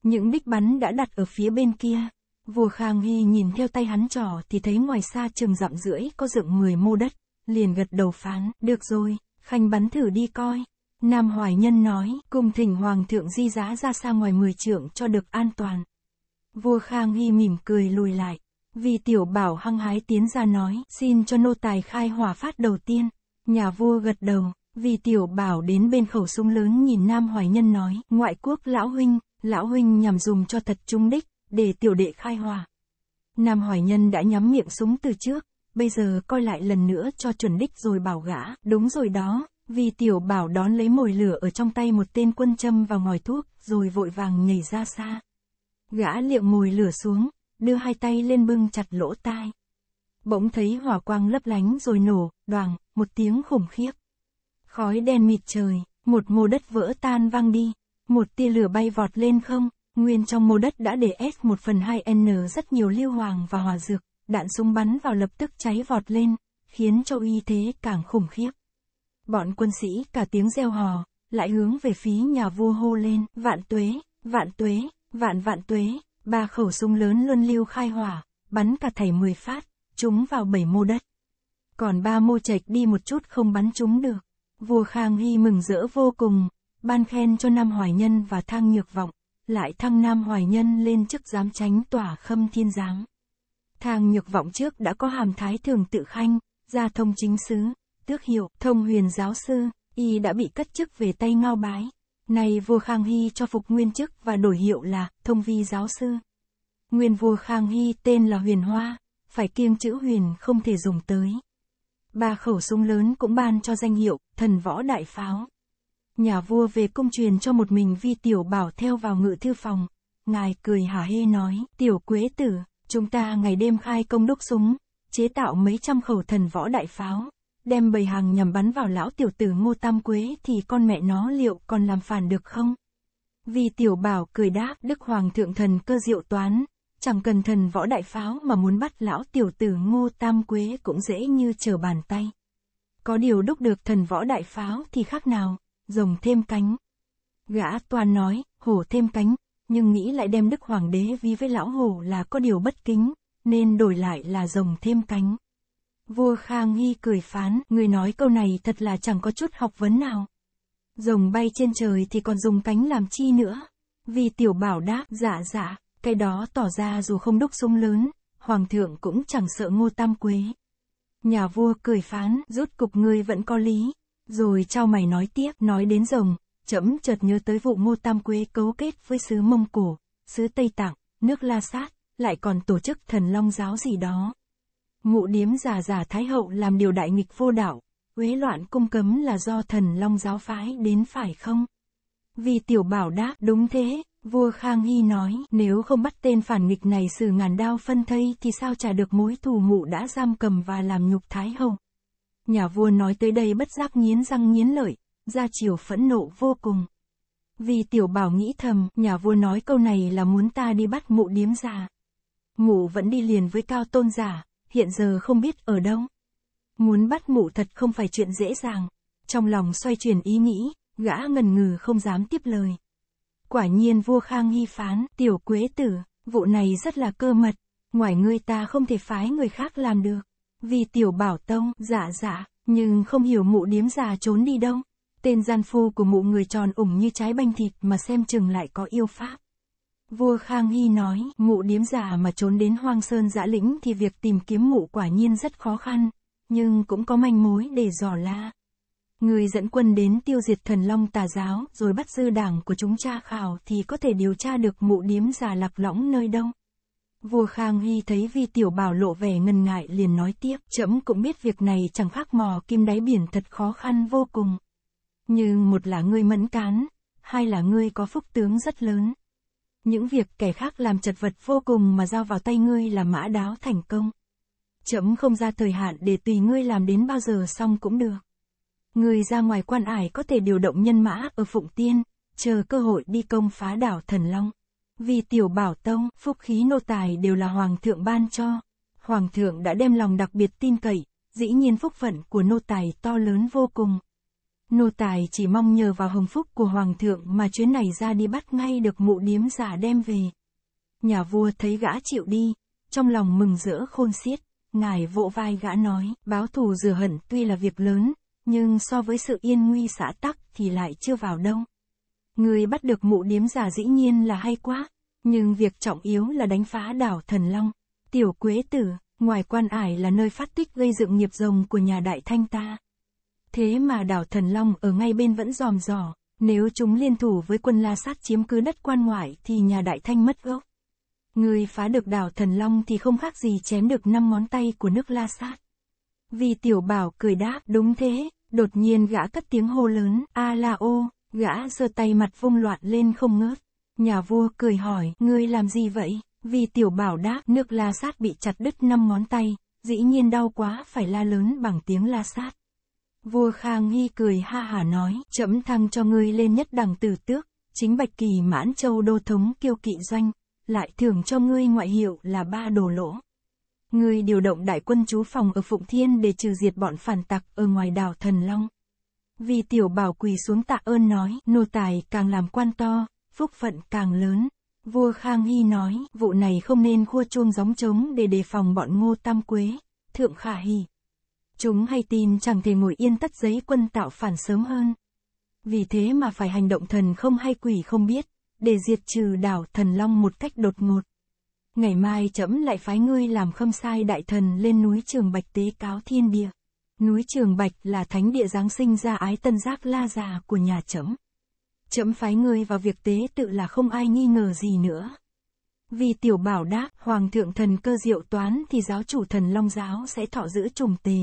Những bích bắn đã đặt ở phía bên kia. Vua Khang Hy nhìn theo tay hắn trỏ thì thấy ngoài xa chừng dặm rưỡi có dựng 10 mô đất, liền gật đầu phán, được rồi, khanh bắn thử đi coi. Nam Hoài Nhân nói, cùng thỉnh Hoàng thượng di giá ra xa ngoài mười trượng cho được an toàn. Vua Khang Hy mỉm cười lùi lại, vì tiểu bảo hăng hái tiến ra nói, xin cho nô tài khai hỏa phát đầu tiên. Nhà vua gật đầu, vì tiểu bảo đến bên khẩu súng lớn nhìn Nam Hoài Nhân nói, ngoại quốc lão huynh, lão huynh nhằm dùng cho thật trung đích, để tiểu đệ khai hòa. Nam Hoài Nhân đã nhắm miệng súng từ trước, bây giờ coi lại lần nữa cho chuẩn đích rồi bảo gã, đúng rồi đó, vì tiểu bảo đón lấy mồi lửa ở trong tay một tên quân châm vào ngòi thuốc, rồi vội vàng nhảy ra xa. Gã liệu mồi lửa xuống, đưa hai tay lên bưng chặt lỗ tai. Bỗng thấy hỏa quang lấp lánh rồi nổ, đoàn một tiếng khủng khiếp. Khói đen mịt trời, một mô đất vỡ tan vang đi, một tia lửa bay vọt lên không, nguyên trong mô đất đã để S 1 phần 2 N rất nhiều lưu hoàng và hỏa dược, đạn súng bắn vào lập tức cháy vọt lên, khiến cho uy thế càng khủng khiếp. Bọn quân sĩ cả tiếng reo hò, lại hướng về phía nhà vua hô lên, vạn tuế, vạn tuế, vạn vạn tuế, ba khẩu súng lớn luân lưu khai hỏa, bắn cả thảy 10 phát, chúng vào bảy mô đất. Còn ba mô trạch đi một chút không bắn chúng được. Vua Khang Hy mừng rỡ vô cùng, ban khen cho Nam Hoài Nhân và Thang Nhược Vọng, lại thăng Nam Hoài Nhân lên chức giám tránh tỏa khâm thiên giám. Thang Nhược Vọng trước đã có hàm thái thường tự khanh, gia thông chính sứ, tước hiệu thông huyền giáo sư, y đã bị cất chức về Tây Ngao Bái. Nay vua Khang Hy cho phục nguyên chức và đổi hiệu là thông vi giáo sư. Nguyên vua Khang Hy tên là Huyền Hoa, phải kiêng chữ huyền không thể dùng tới. Ba khẩu súng lớn cũng ban cho danh hiệu thần võ đại pháo. Nhà vua về công truyền cho một mình vi tiểu bảo theo vào ngự thư phòng. Ngài cười hả hê nói, tiểu quế tử, chúng ta ngày đêm khai công đúc súng, chế tạo mấy trăm khẩu thần võ đại pháo, đem bầy hàng nhằm bắn vào lão tiểu tử ngô tam quế thì con mẹ nó liệu còn làm phản được không? Vì tiểu bảo cười đáp Đức Hoàng thượng thần cơ diệu toán, chẳng cần thần võ đại pháo mà muốn bắt lão tiểu tử ngô tam quế cũng dễ như trở bàn tay. Có điều đúc được thần võ đại pháo thì khác nào, rồng thêm cánh. Gã toàn nói, hổ thêm cánh, nhưng nghĩ lại đem đức hoàng đế ví với lão hổ là có điều bất kính, nên đổi lại là rồng thêm cánh. Vua Khang Hy cười phán, người nói câu này thật là chẳng có chút học vấn nào. Rồng bay trên trời thì còn dùng cánh làm chi nữa. Vì tiểu bảo đáp, dạ dạ, cái đó tỏ ra dù không đúc súng lớn, hoàng thượng cũng chẳng sợ ngô tam quế. Nhà vua cười phán, rút cục ngươi vẫn có lý, rồi trao mày nói tiếp, nói đến rồng, chậm chợt nhớ tới vụ ngô tam quế cấu kết với sứ Mông Cổ, sứ Tây Tạng, nước La Sát, lại còn tổ chức thần long giáo gì đó. Ngụ điếm giả giả Thái Hậu làm điều đại nghịch vô đạo, uế loạn cung cấm là do thần long giáo phái đến phải không? Vì tiểu bảo đáp đúng thế, vua Khang Hy nói nếu không bắt tên phản nghịch này xử ngàn đao phân thây thì sao trả được mối thù mụ đã giam cầm và làm nhục Thái Hậu. Nhà vua nói tới đây bất giác nghiến răng nghiến lợi, gia triều phẫn nộ vô cùng. Vì tiểu bảo nghĩ thầm, nhà vua nói câu này là muốn ta đi bắt mụ điếm già. Mụ vẫn đi liền với cao tôn giả, hiện giờ không biết ở đâu. Muốn bắt mụ thật không phải chuyện dễ dàng. Trong lòng xoay chuyển ý nghĩ, gã ngần ngừ không dám tiếp lời. Quả nhiên vua Khang nghi phán, tiểu quế tử, vụ này rất là cơ mật, ngoài ngươi ta không thể phái người khác làm được. Vì tiểu bảo tông, dạ dạ, nhưng không hiểu mụ điếm già trốn đi đâu. Tên gian phu của mụ người tròn ủng như trái banh thịt mà xem chừng lại có yêu pháp. Vua Khang Hy nói, mụ điếm già mà trốn đến hoang sơn dã lĩnh thì việc tìm kiếm mụ quả nhiên rất khó khăn, nhưng cũng có manh mối để dò la. Người dẫn quân đến tiêu diệt thần long tà giáo rồi bắt dư đảng của chúng tra khảo thì có thể điều tra được mụ điếm già lạc lõng nơi đâu. Vua Khang Hy thấy Vi Tiểu Bảo lộ vẻ ngần ngại liền nói tiếp, trẫm cũng biết việc này chẳng khác mò kim đáy biển thật khó khăn vô cùng. Nhưng một là ngươi mẫn cán, hai là ngươi có phúc tướng rất lớn. Những việc kẻ khác làm chật vật vô cùng mà giao vào tay ngươi là mã đáo thành công. Chấm không ra thời hạn để tùy ngươi làm đến bao giờ xong cũng được. Ngươi ra ngoài quan ải có thể điều động nhân mã ở Phụng Tiên, chờ cơ hội đi công phá đảo Thần Long. Vì tiểu bảo tông, phúc khí nô tài đều là hoàng thượng ban cho. Hoàng thượng đã đem lòng đặc biệt tin cậy, dĩ nhiên phúc phận của nô tài to lớn vô cùng. Nô tài chỉ mong nhờ vào hồng phúc của hoàng thượng mà chuyến này ra đi bắt ngay được mụ điếm giả đem về. Nhà vua thấy gã chịu đi, trong lòng mừng rỡ khôn xiết, ngài vỗ vai gã nói, báo thù rửa hận tuy là việc lớn, nhưng so với sự yên nguy xã tắc thì lại chưa vào đông Người bắt được mụ điếm giả dĩ nhiên là hay quá, nhưng việc trọng yếu là đánh phá đảo Thần Long. Tiểu Quế Tử, ngoài quan ải là nơi phát tích gây dựng nghiệp rồng của nhà Đại Thanh ta. Thế mà đảo Thần Long ở ngay bên vẫn dòm dò, nếu chúng liên thủ với quân La Sát chiếm cứ đất quan ngoại thì nhà Đại Thanh mất gốc. Người phá được đảo Thần Long thì không khác gì chém được năm ngón tay của nước La Sát. Vì tiểu bảo cười đáp, đúng thế, đột nhiên gã cất tiếng hô lớn, a la ô, Gã giơ tay mặt vung loạn lên không ngớt. Nhà vua cười hỏi, ngươi làm gì vậy? Vì tiểu bảo đáp, nước la sát bị chặt đứt năm ngón tay, dĩ nhiên đau quá phải la lớn bằng tiếng la sát. Vua Khang Hy cười ha hả nói, chậm thăng cho ngươi lên nhất đẳng tử tước, chính Bạch Kỳ mãn châu đô thống kiêu kỵ doanh, lại thưởng cho ngươi ngoại hiệu là ba đồ lỗ. Ngươi điều động đại quân chú phòng ở Phụng Thiên để trừ diệt bọn phản tặc ở ngoài đảo Thần Long. Vì tiểu bảo quỳ xuống tạ ơn nói, nô tài càng làm quan to, phúc phận càng lớn. Vua Khang Hy nói, vụ này không nên khua chuông gióng trống để đề phòng bọn ngô tam quế, thượng khả hy. Chúng hay tin chẳng thể ngồi yên tắt giấy quân tạo phản sớm hơn. Vì thế mà phải hành động thần không hay quỷ không biết, để diệt trừ đảo thần long một cách đột ngột. Ngày mai trẫm lại phái ngươi làm khâm sai đại thần lên núi trường Bạch Tế cáo thiên địa. Núi Trường Bạch là thánh địa Giáng sinh ra ái tân giác la già dạ của nhà chấm. Chấm phái ngươi vào việc tế tự là không ai nghi ngờ gì nữa. Vì tiểu bảo đáp, Hoàng thượng thần cơ diệu toán thì giáo chủ thần long giáo sẽ thọ giữ trùng tề.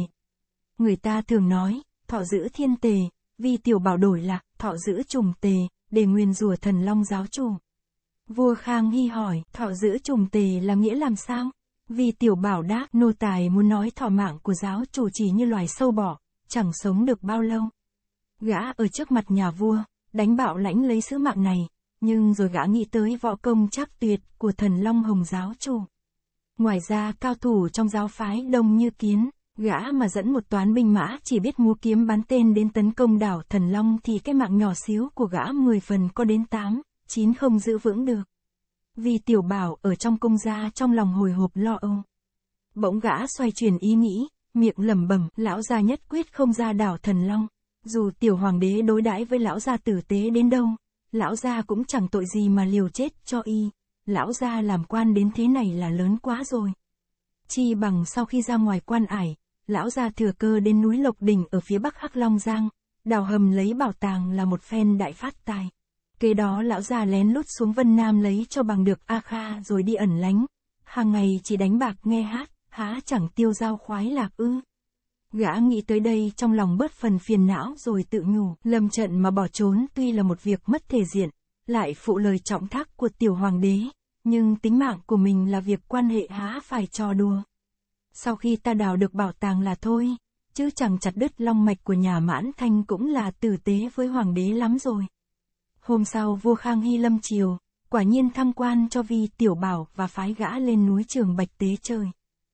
Người ta thường nói, thọ giữ thiên tề, vì tiểu bảo đổi là, thọ giữ trùng tề, để nguyên rùa thần long giáo chủ. Vua Khang Hy hỏi, thọ giữ trùng tề là nghĩa làm sao? Vì tiểu bảo đáp, nô tài muốn nói thọ mạng của giáo chủ chỉ như loài sâu bọ, chẳng sống được bao lâu. Gã ở trước mặt nhà vua, đánh bạo lãnh lấy sứ mạng này, nhưng rồi gã nghĩ tới võ công chắc tuyệt của thần Long Hồng giáo chủ. Ngoài ra cao thủ trong giáo phái đông như kiến, gã mà dẫn một toán binh mã chỉ biết múa kiếm bắn tên đến tấn công đảo thần Long thì cái mạng nhỏ xíu của gã 10 phần có đến 8, 9 không giữ vững được. Vì tiểu bảo ở trong công gia trong lòng hồi hộp lo âu. Bỗng gã xoay chuyển ý nghĩ, miệng lẩm bẩm, lão gia nhất quyết không ra đảo thần long. Dù tiểu hoàng đế đối đãi với lão gia tử tế đến đâu, lão gia cũng chẳng tội gì mà liều chết cho y. Lão gia làm quan đến thế này là lớn quá rồi. Chi bằng sau khi ra ngoài quan ải, lão gia thừa cơ đến núi Lộc Đỉnh ở phía bắc Hắc Long Giang, đào hầm lấy bảo tàng là một phen đại phát tài. Kế đó lão già lén lút xuống Vân Nam lấy cho bằng được A Kha rồi đi ẩn lánh. Hàng ngày chỉ đánh bạc nghe hát, há chẳng tiêu giao khoái lạc ư. Gã nghĩ tới đây trong lòng bớt phần phiền não rồi tự nhủ, lâm trận mà bỏ trốn tuy là một việc mất thể diện, lại phụ lời trọng thác của tiểu hoàng đế, nhưng tính mạng của mình là việc quan hệ há phải trò đùa. Sau khi ta đào được bảo tàng là thôi, chứ chẳng chặt đứt long mạch của nhà mãn thanh cũng là tử tế với hoàng đế lắm rồi. Hôm sau vua Khang Hy lâm triều, quả nhiên tham quan cho vi tiểu bảo và phái gã lên núi trường Bạch Tế chơi.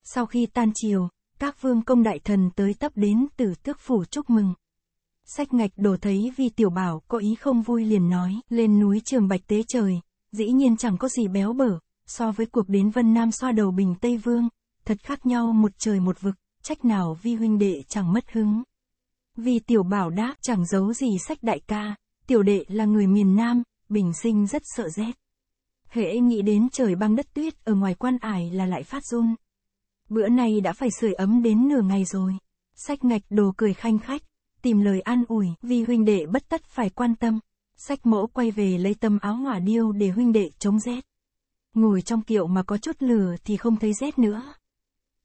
Sau khi tan triều, các vương công đại thần tới tấp đến tử tước phủ chúc mừng. Sách ngạch đổ thấy vi tiểu bảo có ý không vui liền nói, lên núi trường Bạch Tế trời, dĩ nhiên chẳng có gì béo bở, so với cuộc đến Vân Nam xoa đầu Bình Tây Vương, thật khác nhau một trời một vực, trách nào vi huynh đệ chẳng mất hứng. Vì tiểu bảo đáp chẳng giấu gì sách đại ca, Tiểu đệ là người miền Nam, bình sinh rất sợ rét. Hễ nghĩ đến trời băng đất tuyết ở ngoài quan ải là lại phát run. Bữa nay đã phải sưởi ấm đến nửa ngày rồi. Sách ngạch đồ cười khanh khách, tìm lời an ủi vì huynh đệ bất tất phải quan tâm. Sách mẫu quay về lấy tấm áo hỏa điêu để huynh đệ chống rét. Ngồi trong kiệu mà có chút lửa thì không thấy rét nữa.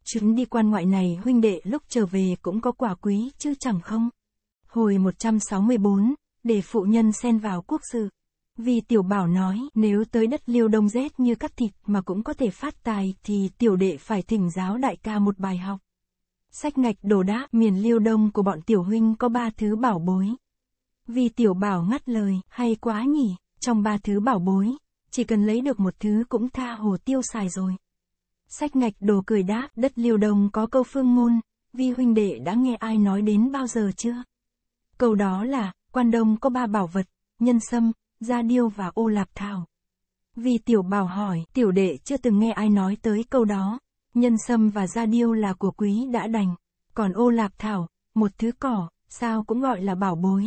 Chuyến đi quan ngoại này huynh đệ lúc trở về cũng có quả quý chứ chẳng không. Hồi 164, để phụ nhân xen vào quốc sự. Vì tiểu bảo nói, nếu tới đất liêu đông rét như cắt thịt mà cũng có thể phát tài thì tiểu đệ phải thỉnh giáo đại ca một bài học. Sách ngạch đồ đá, miền liêu đông của bọn tiểu huynh có ba thứ bảo bối. Vì tiểu bảo ngắt lời, hay quá nhỉ, trong ba thứ bảo bối, chỉ cần lấy được một thứ cũng tha hồ tiêu xài rồi. Sách ngạch đồ cười đáp, đất liêu đông có câu phương ngôn, vi huynh đệ đã nghe ai nói đến bao giờ chưa? Câu đó là, Quan Đông có ba bảo vật, nhân sâm, gia điêu và ô lạp thảo. Vì tiểu bảo hỏi, tiểu đệ chưa từng nghe ai nói tới câu đó. Nhân sâm và gia điêu là của quý đã đành, còn ô lạp thảo, một thứ cỏ, sao cũng gọi là bảo bối.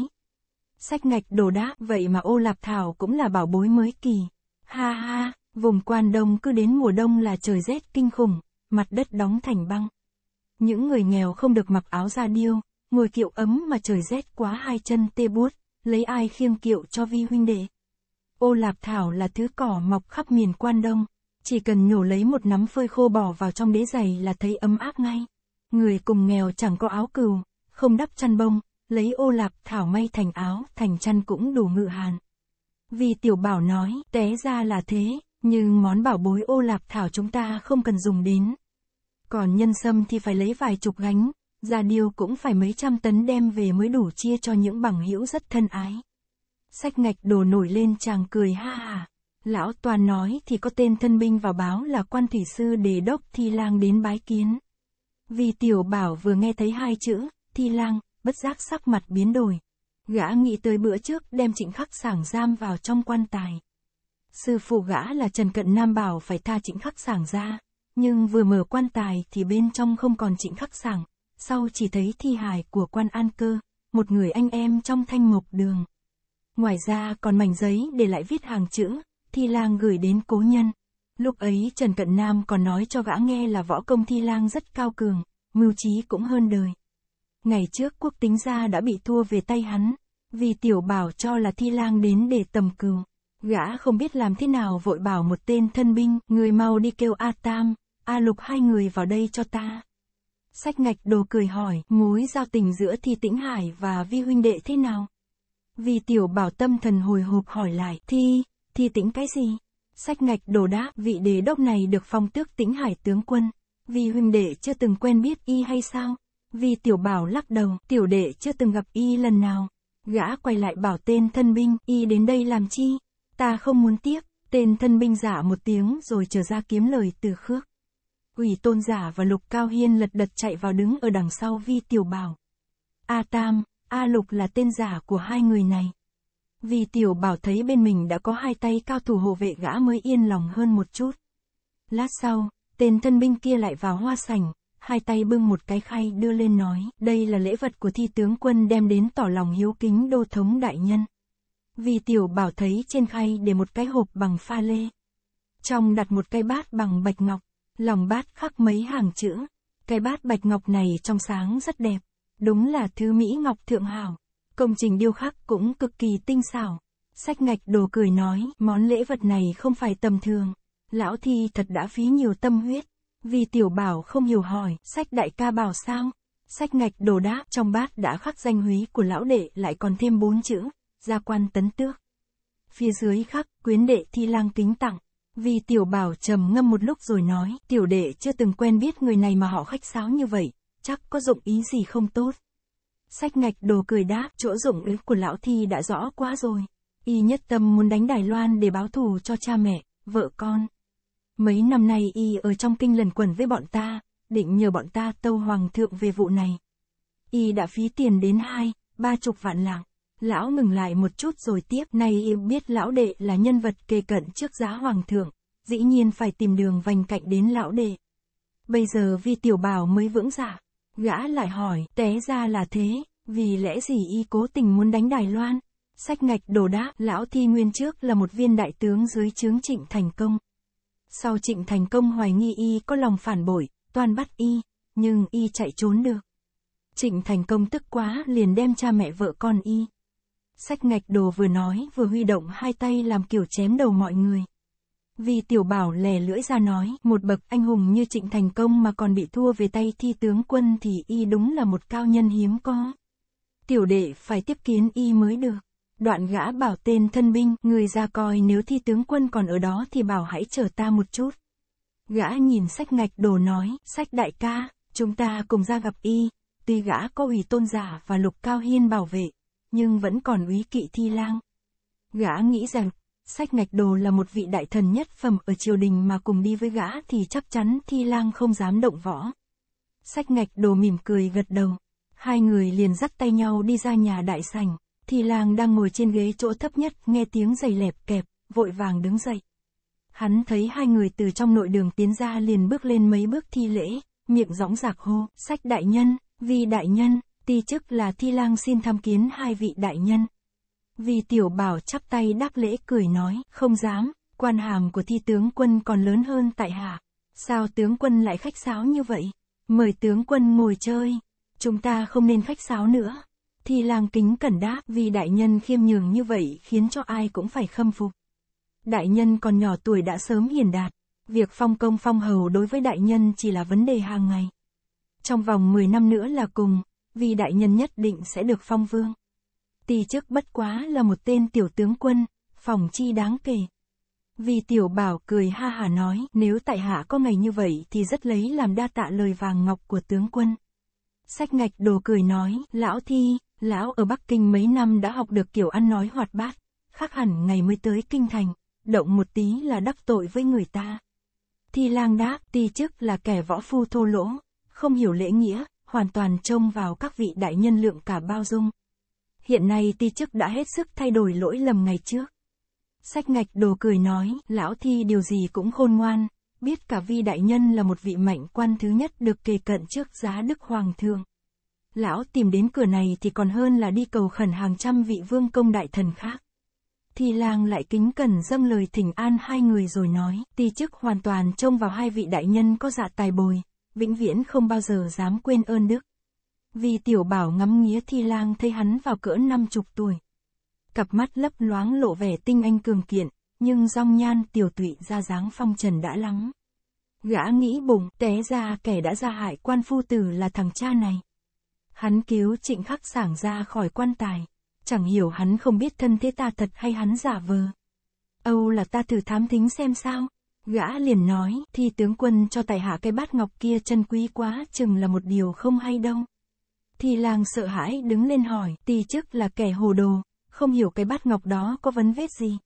Sách ngạch đồ đá, vậy mà ô lạp thảo cũng là bảo bối mới kỳ. Ha ha, vùng quan đông cứ đến mùa đông là trời rét kinh khủng, mặt đất đóng thành băng. Những người nghèo không được mặc áo gia điêu, ngồi kiệu ấm mà trời rét quá hai chân tê buốt, lấy ai khiêng kiệu cho vi huynh đệ. Ô lạp thảo là thứ cỏ mọc khắp miền quan đông, chỉ cần nhổ lấy một nắm phơi khô bỏ vào trong đế giày là thấy ấm áp ngay. Người cùng nghèo chẳng có áo cừu, không đắp chăn bông, lấy ô lạp thảo may thành áo, thành chăn cũng đủ ngự hàn. Vì tiểu bảo nói, té ra là thế, nhưng món bảo bối ô lạp thảo chúng ta không cần dùng đến. Còn nhân sâm thì phải lấy vài chục gánh, Gia điêu cũng phải mấy trăm tấn đem về mới đủ chia cho những bằng hữu rất thân ái. Sách ngạch đồ nổi lên chàng cười ha hà. Lão toàn nói thì có tên thân binh vào báo là quan thủy sư đề đốc thi lang đến bái kiến. Vì tiểu bảo vừa nghe thấy hai chữ, thi lang, bất giác sắc mặt biến đổi. Gã nghĩ tới bữa trước đem trịnh khắc sảng giam vào trong quan tài. Sư phụ gã là Trần Cận Nam bảo phải tha trịnh khắc sảng ra, nhưng vừa mở quan tài thì bên trong không còn trịnh khắc sảng, sau chỉ thấy thi hài của quan an cơ, một người anh em trong thanh mục đường. Ngoài ra còn mảnh giấy để lại viết hàng chữ, thi lang gửi đến cố nhân. Lúc ấy Trần Cận Nam còn nói cho gã nghe là võ công thi lang rất cao cường, mưu trí cũng hơn đời. Ngày trước quốc tính gia đã bị thua về tay hắn, vì tiểu bảo cho là thi lang đến để tầm cừu. Gã không biết làm thế nào vội bảo một tên thân binh, người mau đi kêu A Tam, A Lục hai người vào đây cho ta. Sách ngạch đồ cười hỏi, mối giao tình giữa Thi Tĩnh Hải và Vi huynh đệ thế nào? Vì tiểu bảo tâm thần hồi hộp hỏi lại, Thi, Thi Tĩnh cái gì? Sách ngạch đồ đáp, vị đế đốc này được phong tước Tĩnh Hải tướng quân. vi huynh đệ chưa từng quen biết y hay sao? Vì tiểu bảo lắc đầu, tiểu đệ chưa từng gặp y lần nào. Gã quay lại bảo tên thân binh, y đến đây làm chi? Ta không muốn tiếp, tên thân binh giả dạ một tiếng rồi trở ra kiếm lời từ khước. Quỷ tôn giả và lục cao hiên lật đật chạy vào đứng ở đằng sau vi tiểu bảo. A Tam, A Lục là tên giả của hai người này. Vì tiểu bảo thấy bên mình đã có hai tay cao thủ hộ vệ gã mới yên lòng hơn một chút. Lát sau, tên thân binh kia lại vào hoa sảnh, hai tay bưng một cái khay đưa lên nói, đây là lễ vật của thi tướng quân đem đến tỏ lòng hiếu kính đô thống đại nhân. Vì tiểu bảo thấy trên khay để một cái hộp bằng pha lê. Trong đặt một cái bát bằng bạch ngọc, lòng bát khắc mấy hàng chữ. Cái bát bạch ngọc này trong sáng rất đẹp, đúng là thứ mỹ ngọc thượng hảo. Công trình điêu khắc cũng cực kỳ tinh xảo. Sách ngạch đồ cười nói, món lễ vật này không phải tầm thường. Lão Thi thật đã phí nhiều tâm huyết. Vì tiểu bảo không hiểu hỏi, sách đại ca bảo sao? Sách ngạch đồ đá trong bát đã khắc danh húy của lão đệ lại còn thêm bốn chữ, gia quan tấn tước. Phía dưới khắc, quyến đệ thi lang kính tặng. Vì tiểu bảo trầm ngâm một lúc rồi nói, tiểu đệ chưa từng quen biết người này mà họ khách sáo như vậy, chắc có dụng ý gì không tốt. Sách ngạch đồ cười đáp, chỗ dụng ý của lão thi đã rõ quá rồi. Y nhất tâm muốn đánh Đài Loan để báo thù cho cha mẹ, vợ con. Mấy năm nay y ở trong kinh lần quần với bọn ta, định nhờ bọn ta tâu hoàng thượng về vụ này. Y đã phí tiền đến hai, ba chục vạn lạng. Lão ngừng lại một chút rồi tiếp nay yêu biết lão đệ là nhân vật kề cận trước giá hoàng thượng, dĩ nhiên phải tìm đường vành cạnh đến lão đệ. Bây giờ vi tiểu bảo mới vững dạ, gã lại hỏi, té ra là thế, vì lẽ gì y cố tình muốn đánh Đài Loan? Sách ngạch đồ đáp, lão thi nguyên trước là một viên đại tướng dưới chướng trịnh thành công. Sau trịnh thành công hoài nghi y có lòng phản bội, toàn bắt y, nhưng y chạy trốn được. Trịnh thành công tức quá liền đem cha mẹ vợ con y. Sách ngạch đồ vừa nói vừa huy động hai tay làm kiểu chém đầu mọi người. Vì tiểu bảo lè lưỡi ra nói, một bậc anh hùng như trịnh thành công mà còn bị thua về tay thi tướng quân thì y đúng là một cao nhân hiếm có. Tiểu đệ phải tiếp kiến y mới được. Đoạn gã bảo tên thân binh, người ra coi nếu thi tướng quân còn ở đó thì bảo hãy chờ ta một chút. Gã nhìn sách ngạch đồ nói, sách đại ca, chúng ta cùng ra gặp y, tuy gã có ủy tôn giả và lục cao hiên bảo vệ, nhưng vẫn còn úy kỵ thi lang. Gã nghĩ rằng, sách ngạch đồ là một vị đại thần nhất phẩm ở triều đình mà cùng đi với gã thì chắc chắn thi lang không dám động võ. Sách ngạch đồ mỉm cười gật đầu. Hai người liền dắt tay nhau đi ra nhà đại Sành. thi lang đang ngồi trên ghế chỗ thấp nhất nghe tiếng giày lẹp kẹp, vội vàng đứng dậy. Hắn thấy hai người từ trong nội đường tiến ra liền bước lên mấy bước thi lễ, miệng rõng rạc hô, sách đại nhân, vi đại nhân, ti chức là thi lang xin tham kiến hai vị đại nhân. Vì tiểu bảo chắp tay đáp lễ cười nói, không dám, quan hàm của thi tướng quân còn lớn hơn tại hạ. Sao tướng quân lại khách sáo như vậy? Mời tướng quân ngồi chơi. Chúng ta không nên khách sáo nữa. Thi lang kính cẩn đáp vì đại nhân khiêm nhường như vậy khiến cho ai cũng phải khâm phục. Đại nhân còn nhỏ tuổi đã sớm hiền đạt. Việc phong công phong hầu đối với đại nhân chỉ là vấn đề hàng ngày. Trong vòng 10 năm nữa là cùng, vì đại nhân nhất định sẽ được phong vương. Tỳ chức bất quá là một tên tiểu tướng quân, phòng chi đáng kể. Vì tiểu bảo cười ha hà nói, nếu tại hạ có ngày như vậy thì rất lấy làm đa tạ lời vàng ngọc của tướng quân. Sách ngạch đồ cười nói, lão thi, lão ở Bắc Kinh mấy năm đã học được kiểu ăn nói hoạt bát, khác hẳn ngày mới tới kinh thành, động một tí là đắc tội với người ta. Thi lang đáp, ti chức là kẻ võ phu thô lỗ, không hiểu lễ nghĩa, hoàn toàn trông vào các vị đại nhân lượng cả bao dung. Hiện nay ti chức đã hết sức thay đổi lỗi lầm ngày trước. Sách ngạch đồ cười nói, lão thi điều gì cũng khôn ngoan, biết cả vi đại nhân là một vị mệnh quan thứ nhất được kề cận trước giá đức hoàng thượng. Lão tìm đến cửa này thì còn hơn là đi cầu khẩn hàng trăm vị vương công đại thần khác. Thi lang lại kính cẩn dâng lời thỉnh an hai người rồi nói, ti chức hoàn toàn trông vào hai vị đại nhân có dạ tài bồi, vĩnh viễn không bao giờ dám quên ơn đức. Vì tiểu bảo ngắm nghía thi lang thấy hắn vào cỡ năm chục tuổi. Cặp mắt lấp loáng lộ vẻ tinh anh cường kiện, nhưng rong nhan tiểu tụy ra dáng phong trần đã lắng. Gã nghĩ bụng, té ra kẻ đã ra hại quan phu tử là thằng cha này. Hắn cứu trịnh khắc sảng ra khỏi quan tài, chẳng hiểu hắn không biết thân thế ta thật hay hắn giả vờ. Âu là ta thử thám thính xem sao. Gã liền nói, thì tướng quân cho tài hạ cái bát ngọc kia chân quý quá, chừng là một điều không hay đâu. Thì làng sợ hãi đứng lên hỏi, tỳ chức là kẻ hồ đồ, không hiểu cái bát ngọc đó có vấn vết gì.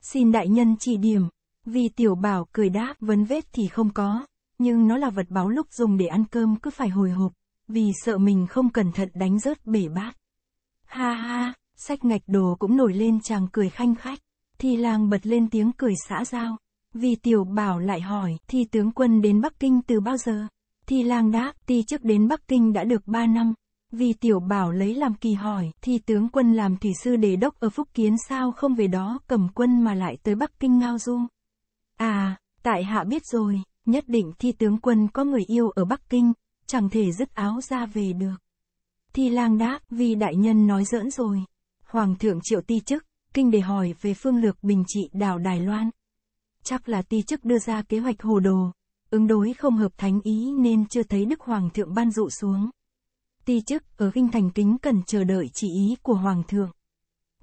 Xin đại nhân chỉ điểm, vì tiểu bảo cười đáp, vấn vết thì không có, nhưng nó là vật báo lúc dùng để ăn cơm cứ phải hồi hộp, vì sợ mình không cẩn thận đánh rớt bể bát. Ha ha, sách ngạch đồ cũng nổi lên chàng cười khanh khách, thì làng bật lên tiếng cười xã giao. Vì tiểu bảo lại hỏi, thì tướng quân đến Bắc Kinh từ bao giờ? Thì lang đáp, ti trước đến Bắc Kinh đã được 3 năm. Vì tiểu bảo lấy làm kỳ hỏi, thì tướng quân làm thủy sư đề đốc ở Phúc Kiến sao không về đó cầm quân mà lại tới Bắc Kinh ngao du? À, tại hạ biết rồi, nhất định thi tướng quân có người yêu ở Bắc Kinh, chẳng thể dứt áo ra về được. Thi lang đáp, vì đại nhân nói giỡn rồi. Hoàng thượng triệu ti chức, kinh để hỏi về phương lược bình trị đảo Đài Loan, Chắc là ti chức đưa ra kế hoạch hồ đồ, ứng đối không hợp thánh ý nên chưa thấy Đức Hoàng thượng ban dụ xuống. Ti chức ở kinh thành kính cần chờ đợi chỉ ý của Hoàng thượng.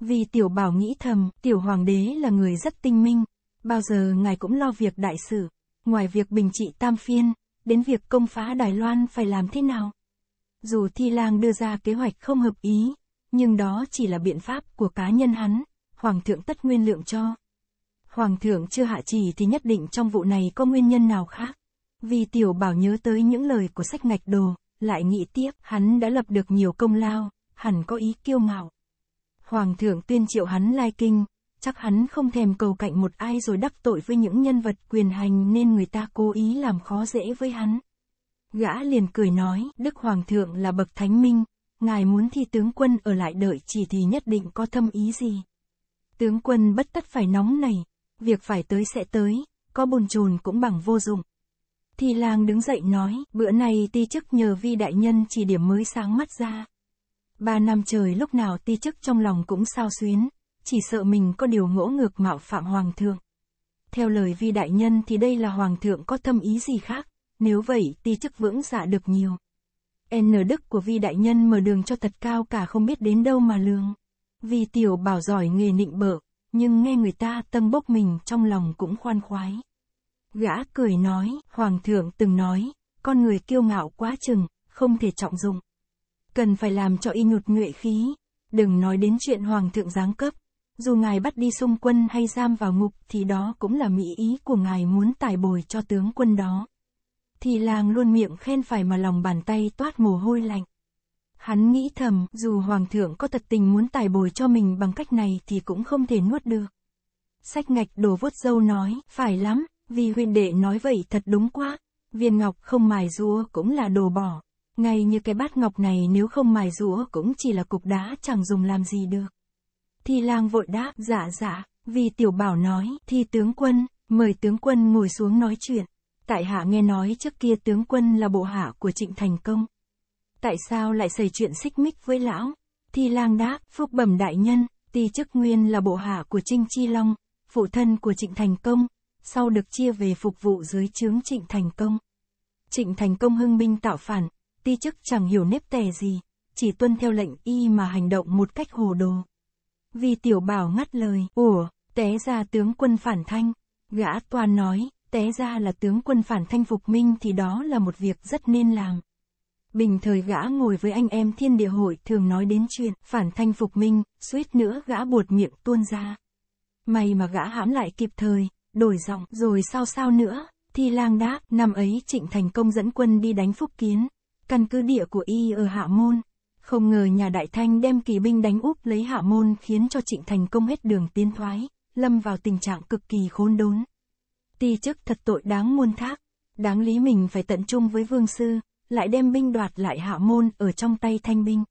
Vì tiểu bảo nghĩ thầm, tiểu hoàng đế là người rất tinh minh, bao giờ ngài cũng lo việc đại sự, ngoài việc bình trị tam phiên, đến việc công phá Đài Loan phải làm thế nào. Dù Thi Lang đưa ra kế hoạch không hợp ý, nhưng đó chỉ là biện pháp của cá nhân hắn, Hoàng thượng tất nguyên lượng cho. Hoàng thượng chưa hạ chỉ thì nhất định trong vụ này có nguyên nhân nào khác. Vì tiểu bảo nhớ tới những lời của sách ngạch đồ, lại nghĩ tiếp, hắn đã lập được nhiều công lao, hẳn có ý kiêu ngạo. Hoàng thượng tuyên triệu hắn lai kinh, chắc hắn không thèm cầu cạnh một ai rồi đắc tội với những nhân vật quyền hành nên người ta cố ý làm khó dễ với hắn. Gã liền cười nói, Đức Hoàng thượng là bậc thánh minh, ngài muốn thi tướng quân ở lại đợi chỉ thì nhất định có thâm ý gì. Tướng quân bất tất phải nóng này, việc phải tới sẽ tới, có bồn chồn cũng bằng vô dụng. Thì làng đứng dậy nói, bữa nay ti chức nhờ vi đại nhân chỉ điểm mới sáng mắt ra. Ba năm trời lúc nào ti chức trong lòng cũng sao xuyến, chỉ sợ mình có điều ngỗ ngược mạo phạm hoàng thượng. Theo lời vi đại nhân thì đây là hoàng thượng có thâm ý gì khác, nếu vậy ti chức vững dạ được nhiều. N đức của vi đại nhân mở đường cho thật cao cả không biết đến đâu mà lương Vì tiểu bảo giỏi nghề nịnh bợ, nhưng nghe người ta tâm bốc mình trong lòng cũng khoan khoái. Gã cười nói, Hoàng thượng từng nói, con người kiêu ngạo quá chừng, không thể trọng dụng. Cần phải làm cho y nhụt nhuệ khí, đừng nói đến chuyện Hoàng thượng giáng cấp. Dù ngài bắt đi xung quân hay giam vào ngục thì đó cũng là mỹ ý của ngài muốn tài bồi cho tướng quân đó. Thì làng luôn miệng khen phải mà lòng bàn tay toát mồ hôi lạnh. Hắn nghĩ thầm, dù Hoàng thượng có thật tình muốn tài bồi cho mình bằng cách này thì cũng không thể nuốt được. Sách ngạch đồ vuốt dâu nói, phải lắm, vì huyền đệ nói vậy thật đúng quá. Viên ngọc không mài rúa cũng là đồ bỏ. Ngay như cái bát ngọc này nếu không mài rúa cũng chỉ là cục đá chẳng dùng làm gì được. Thi lang vội đáp, dạ dạ, vì tiểu bảo nói, thi tướng quân, mời tướng quân ngồi xuống nói chuyện. Tại hạ nghe nói trước kia tướng quân là bộ hạ của trịnh thành công tại sao lại xảy chuyện xích mích với lão? Thi lang đáp, phúc bẩm đại nhân, ti chức nguyên là bộ hạ của Trinh Chi Long, phụ thân của Trịnh Thành Công, sau được chia về phục vụ dưới chướng Trịnh Thành Công. Trịnh Thành Công hưng binh tạo phản, ti chức chẳng hiểu nếp tè gì, chỉ tuân theo lệnh y mà hành động một cách hồ đồ. Vì tiểu bảo ngắt lời, ủa, té ra tướng quân phản thanh, gã toàn nói, té ra là tướng quân phản thanh phục minh thì đó là một việc rất nên làm. Bình thời gã ngồi với anh em thiên địa hội thường nói đến chuyện phản thanh phục minh, suýt nữa gã buột miệng tuôn ra. May mà gã hãm lại kịp thời, đổi giọng rồi sao sao nữa, thi lang đáp năm ấy trịnh thành công dẫn quân đi đánh phúc kiến, căn cứ địa của y ở Hạ Môn. Không ngờ nhà Đại Thanh đem kỳ binh đánh úp lấy Hạ Môn khiến cho trịnh thành công hết đường tiến thoái, lâm vào tình trạng cực kỳ khốn đốn. Ti chức thật tội đáng muôn thác, đáng lý mình phải tận trung với vương sư, lại đem binh đoạt lại hạ môn ở trong tay thanh binh.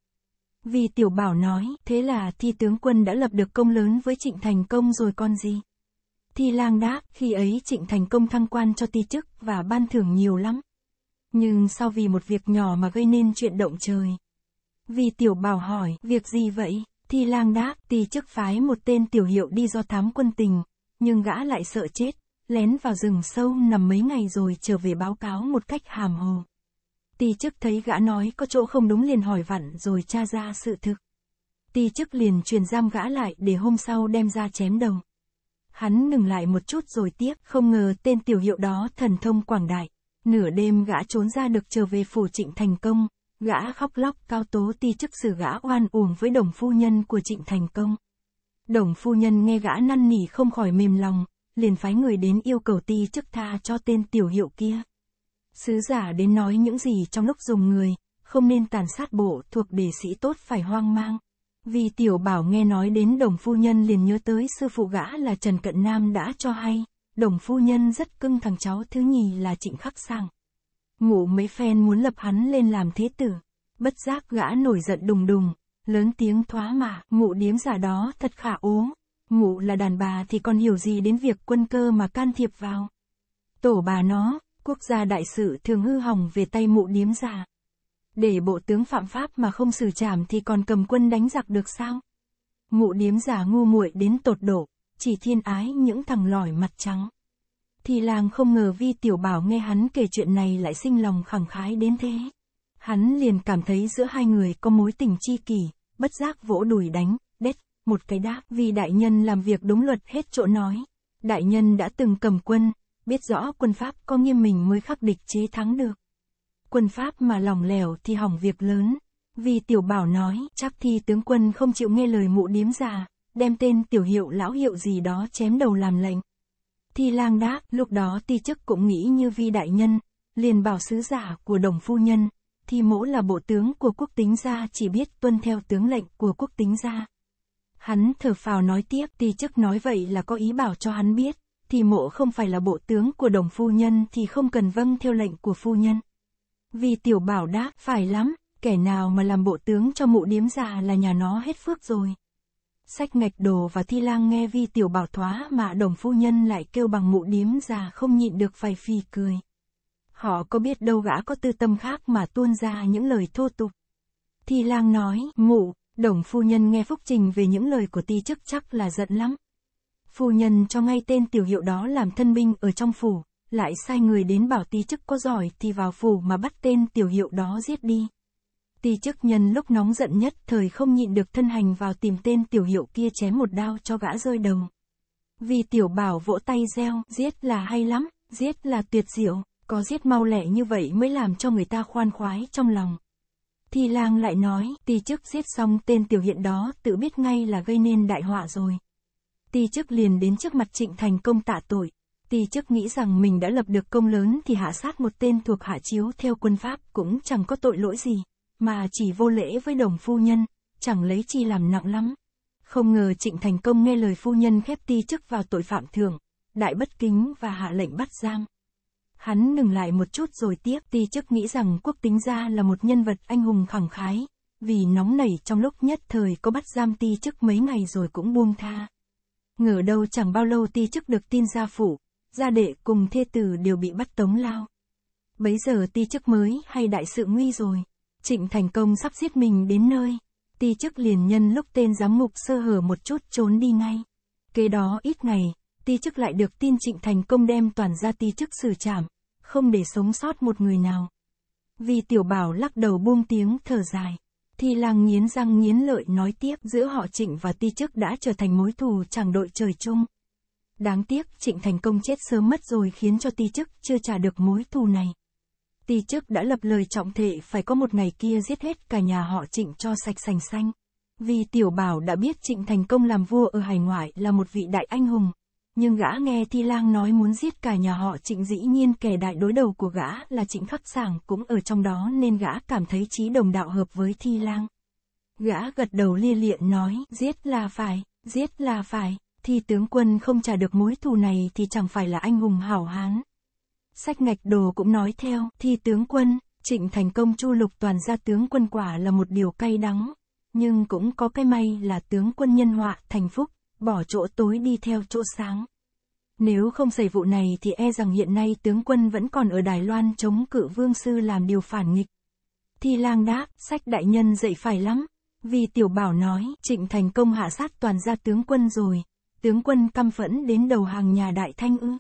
Vì tiểu bảo nói, thế là thi tướng quân đã lập được công lớn với trịnh thành công rồi con gì. Thi lang đáp, khi ấy trịnh thành công thăng quan cho ti chức và ban thưởng nhiều lắm. Nhưng sau vì một việc nhỏ mà gây nên chuyện động trời? Vì tiểu bảo hỏi, việc gì vậy? Thi lang đáp, ti chức phái một tên tiểu hiệu đi do thám quân tình, nhưng gã lại sợ chết, lén vào rừng sâu nằm mấy ngày rồi trở về báo cáo một cách hàm hồ. Ti chức thấy gã nói có chỗ không đúng liền hỏi vặn rồi tra ra sự thực. Ti chức liền truyền giam gã lại để hôm sau đem ra chém đầu. Hắn ngừng lại một chút rồi tiếc, không ngờ tên tiểu hiệu đó thần thông quảng đại. Nửa đêm gã trốn ra được trở về phủ trịnh thành công, gã khóc lóc cao tố ti chức xử gã oan uổng với đồng phu nhân của trịnh thành công. Đồng phu nhân nghe gã năn nỉ không khỏi mềm lòng, liền phái người đến yêu cầu ti chức tha cho tên tiểu hiệu kia. Sứ giả đến nói những gì trong lúc dùng người, không nên tàn sát bộ thuộc để sĩ tốt phải hoang mang. Vì tiểu bảo nghe nói đến đồng phu nhân liền nhớ tới sư phụ gã là Trần Cận Nam đã cho hay, đồng phu nhân rất cưng thằng cháu thứ nhì là trịnh khắc sang. Ngủ mấy phen muốn lập hắn lên làm thế tử, bất giác gã nổi giận đùng đùng, lớn tiếng thoá mà, ngụ điếm giả đó thật khả ố, ngụ là đàn bà thì còn hiểu gì đến việc quân cơ mà can thiệp vào. Tổ bà nó, quốc gia đại sự thường hư hỏng về tay mụ điếm già. Để bộ tướng phạm pháp mà không xử trảm thì còn cầm quân đánh giặc được sao? Mụ điếm già ngu muội đến tột độ, chỉ thiên ái những thằng lòi mặt trắng. Thì làng không ngờ vi tiểu bảo nghe hắn kể chuyện này lại sinh lòng khẳng khái đến thế. Hắn liền cảm thấy giữa hai người có mối tình chi kỳ, bất giác vỗ đùi đánh, đét, một cái đáp. Vì đại nhân làm việc đúng luật hết chỗ nói. Đại nhân đã từng cầm quân, biết rõ quân Pháp có nghiêm mình mới khắc địch chế thắng được. Quân Pháp mà lòng lẻo thì hỏng việc lớn, vì tiểu bảo nói chắc thì tướng quân không chịu nghe lời mụ điếm già, đem tên tiểu hiệu lão hiệu gì đó chém đầu làm lệnh. Thì lang đác lúc đó ti chức cũng nghĩ như vi đại nhân, liền bảo sứ giả của đồng phu nhân, thì mỗ là bộ tướng của quốc tính gia chỉ biết tuân theo tướng lệnh của quốc tính gia. Hắn thở phào nói tiếp ti chức nói vậy là có ý bảo cho hắn biết, thì mộ không phải là bộ tướng của đồng phu nhân thì không cần vâng theo lệnh của phu nhân. Vì tiểu bảo đáp, phải lắm, kẻ nào mà làm bộ tướng cho mụ điếm già dạ là nhà nó hết phước rồi. Sách ngạch đồ và thi lang nghe vi tiểu bảo thoá mà đồng phu nhân lại kêu bằng mụ điếm già dạ không nhịn được phải phì cười. Họ có biết đâu gã có tư tâm khác mà tuôn ra những lời thô tục. Thi lang nói, mụ, đồng phu nhân nghe phúc trình về những lời của ti chức chắc là giận lắm, Phu nhân cho ngay tên tiểu hiệu đó làm thân binh ở trong phủ, lại sai người đến bảo tí chức có giỏi thì vào phủ mà bắt tên tiểu hiệu đó giết đi. Tí chức nhân lúc nóng giận nhất thời không nhịn được thân hành vào tìm tên tiểu hiệu kia chém một đao cho gã rơi đầu. Vì tiểu bảo vỗ tay reo, giết là hay lắm, giết là tuyệt diệu, có giết mau lẹ như vậy mới làm cho người ta khoan khoái trong lòng. Thi lang lại nói, tí chức giết xong tên tiểu hiện đó tự biết ngay là gây nên đại họa rồi. Ti chức liền đến trước mặt Trịnh Thành Công tạ tội. Ti chức nghĩ rằng mình đã lập được công lớn thì hạ sát một tên thuộc hạ chiếu theo quân Pháp cũng chẳng có tội lỗi gì, mà chỉ vô lễ với đồng phu nhân, chẳng lấy chi làm nặng lắm. Không ngờ Trịnh Thành Công nghe lời phu nhân khép Ti chức vào tội phạm thường, đại bất kính và hạ lệnh bắt giam. Hắn ngừng lại một chút rồi tiếp Ti chức nghĩ rằng quốc tính gia là một nhân vật anh hùng khẳng khái, vì nóng nảy trong lúc nhất thời có bắt giam Ti chức mấy ngày rồi cũng buông tha. Ngờ đâu chẳng bao lâu ti chức được tin gia phủ, gia đệ cùng thê tử đều bị bắt tống lao. Bấy giờ ti chức mới hay đại sự nguy rồi, trịnh thành công sắp giết mình đến nơi, ti chức liền nhân lúc tên giám mục sơ hở một chút trốn đi ngay. Kế đó ít ngày, ti chức lại được tin trịnh thành công đem toàn gia ti chức xử trảm, không để sống sót một người nào. Vì tiểu bảo lắc đầu buông tiếng thở dài. Thi lang nghiến răng nghiến lợi nói tiếp giữa họ Trịnh và Ti chức đã trở thành mối thù chẳng đội trời chung. Đáng tiếc Trịnh thành công chết sớm mất rồi khiến cho Ti chức chưa trả được mối thù này. Ti chức đã lập lời trọng thể phải có một ngày kia giết hết cả nhà họ Trịnh cho sạch sành xanh. Vì tiểu bảo đã biết Trịnh thành công làm vua ở hải ngoại là một vị đại anh hùng, nhưng gã nghe Thi Lang nói muốn giết cả nhà họ Trịnh dĩ nhiên kẻ đại đối đầu của gã là Trịnh Khắc Sảng cũng ở trong đó nên gã cảm thấy trí đồng đạo hợp với Thi Lang. Gã gật đầu lia liện nói, giết là phải, giết là phải, thì tướng quân không trả được mối thù này thì chẳng phải là anh hùng hảo hán. Sách ngạch đồ cũng nói theo, thi tướng quân, trịnh thành công chu lục toàn gia tướng quân quả là một điều cay đắng, nhưng cũng có cái may là tướng quân nhân họa thành phúc bỏ chỗ tối đi theo chỗ sáng. Nếu không xảy vụ này thì e rằng hiện nay tướng quân vẫn còn ở Đài Loan chống cự vương sư làm điều phản nghịch. Thi lang đáp, sách đại nhân dạy phải lắm. Vì tiểu bảo nói, trịnh thành công hạ sát toàn gia tướng quân rồi. Tướng quân căm phẫn đến đầu hàng nhà đại thanh ư.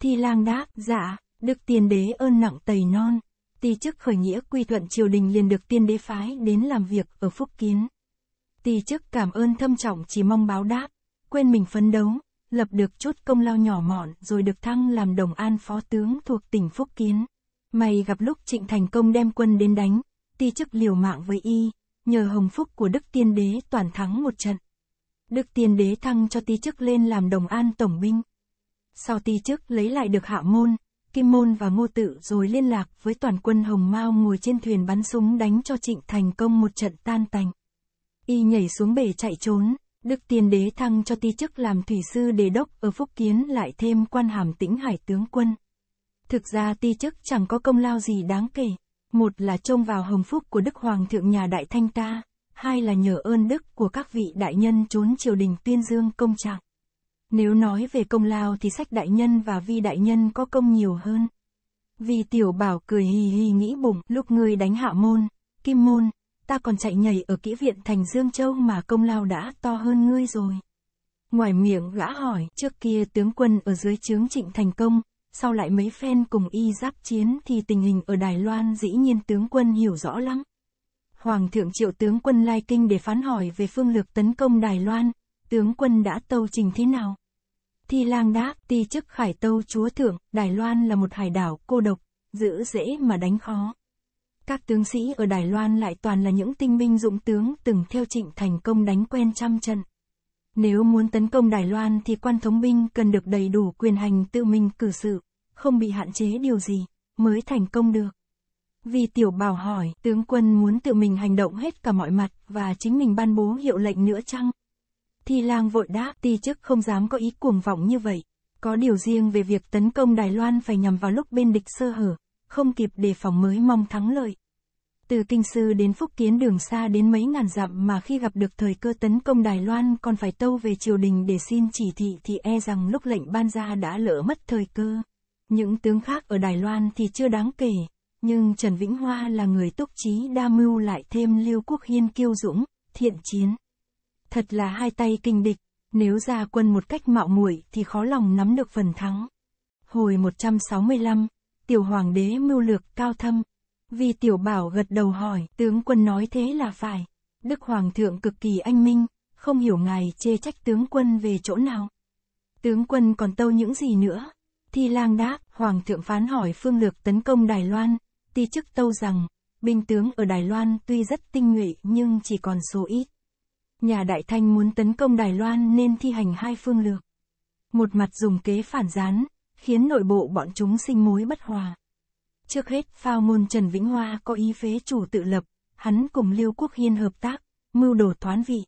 Thi lang đáp, dạ, được tiên đế ơn nặng tầy non. Tỳ chức khởi nghĩa quy thuận triều đình liền được tiên đế phái đến làm việc ở Phúc Kiến. Tỳ chức cảm ơn thâm trọng chỉ mong báo đáp quên mình phấn đấu, lập được chút công lao nhỏ mọn rồi được thăng làm đồng an phó tướng thuộc tỉnh Phúc Kiến. May gặp lúc Trịnh Thành Công đem quân đến đánh, ti chức liều mạng với y, nhờ hồng phúc của Đức Tiên Đế toàn thắng một trận. Đức Tiên Đế thăng cho ti chức lên làm đồng an tổng binh. Sau ti chức lấy lại được hạ môn, kim môn và ngô tự rồi liên lạc với toàn quân Hồng Mao ngồi trên thuyền bắn súng đánh cho Trịnh Thành Công một trận tan tành. Y nhảy xuống bể chạy trốn, Đức Tiên Đế thăng cho ti chức làm thủy sư đề đốc ở Phúc Kiến lại thêm quan hàm tĩnh hải tướng quân. Thực ra ti chức chẳng có công lao gì đáng kể. Một là trông vào hồng phúc của Đức Hoàng thượng nhà Đại Thanh ta, hai là nhờ ơn đức của các vị đại nhân trốn triều đình tuyên dương công trạng. Nếu nói về công lao thì sách đại nhân và vi đại nhân có công nhiều hơn. Vì tiểu bảo cười hì hì nghĩ bụng lúc ngươi đánh hạ môn, kim môn, ta còn chạy nhảy ở kỹ viện thành Dương Châu mà công lao đã to hơn ngươi rồi. Ngoài miệng gã hỏi, trước kia tướng quân ở dưới chướng trịnh thành công, sau lại mấy phen cùng y giáp chiến thì tình hình ở Đài Loan dĩ nhiên tướng quân hiểu rõ lắm. Hoàng thượng triệu tướng quân lai kinh để phán hỏi về phương lược tấn công Đài Loan, tướng quân đã tâu trình thế nào? Thi lang đáp, ti chức khải tâu chúa thượng, Đài Loan là một hải đảo cô độc, giữ dễ mà đánh khó. Các tướng sĩ ở Đài Loan lại toàn là những tinh minh dũng tướng từng theo trịnh thành công đánh quen trăm trận. Nếu muốn tấn công Đài Loan thì quan thống binh cần được đầy đủ quyền hành tự mình cử sự, không bị hạn chế điều gì, mới thành công được. Vì tiểu bảo hỏi, tướng quân muốn tự mình hành động hết cả mọi mặt và chính mình ban bố hiệu lệnh nữa chăng? thì lang vội đáp, ti chức không dám có ý cuồng vọng như vậy. Có điều riêng về việc tấn công Đài Loan phải nhằm vào lúc bên địch sơ hở, không kịp đề phòng mới mong thắng lợi. Từ kinh sư đến phúc kiến đường xa đến mấy ngàn dặm mà khi gặp được thời cơ tấn công Đài Loan còn phải tâu về triều đình để xin chỉ thị thì e rằng lúc lệnh ban ra đã lỡ mất thời cơ. Những tướng khác ở Đài Loan thì chưa đáng kể, nhưng Trần Vĩnh Hoa là người túc trí đa mưu lại thêm Lưu Quốc Hiên kiêu dũng, thiện chiến. Thật là hai tay kinh địch, nếu ra quân một cách mạo muội thì khó lòng nắm được phần thắng. Hồi 165, tiểu hoàng đế mưu lược cao thâm. Vì tiểu bảo gật đầu hỏi, tướng quân nói thế là phải. Đức Hoàng thượng cực kỳ anh minh, không hiểu ngài chê trách tướng quân về chỗ nào. Tướng quân còn tâu những gì nữa? Thi lang đáp, Hoàng thượng phán hỏi phương lược tấn công Đài Loan, ti chức tâu rằng, binh tướng ở Đài Loan tuy rất tinh nhuệ nhưng chỉ còn số ít. Nhà Đại Thanh muốn tấn công Đài Loan nên thi hành hai phương lược. Một mặt dùng kế phản gián, khiến nội bộ bọn chúng sinh mối bất hòa. Trước hết, phao môn Trần Vĩnh Hoa có ý phế chủ tự lập, hắn cùng Liêu Quốc Hiên hợp tác, mưu đồ thoán vị.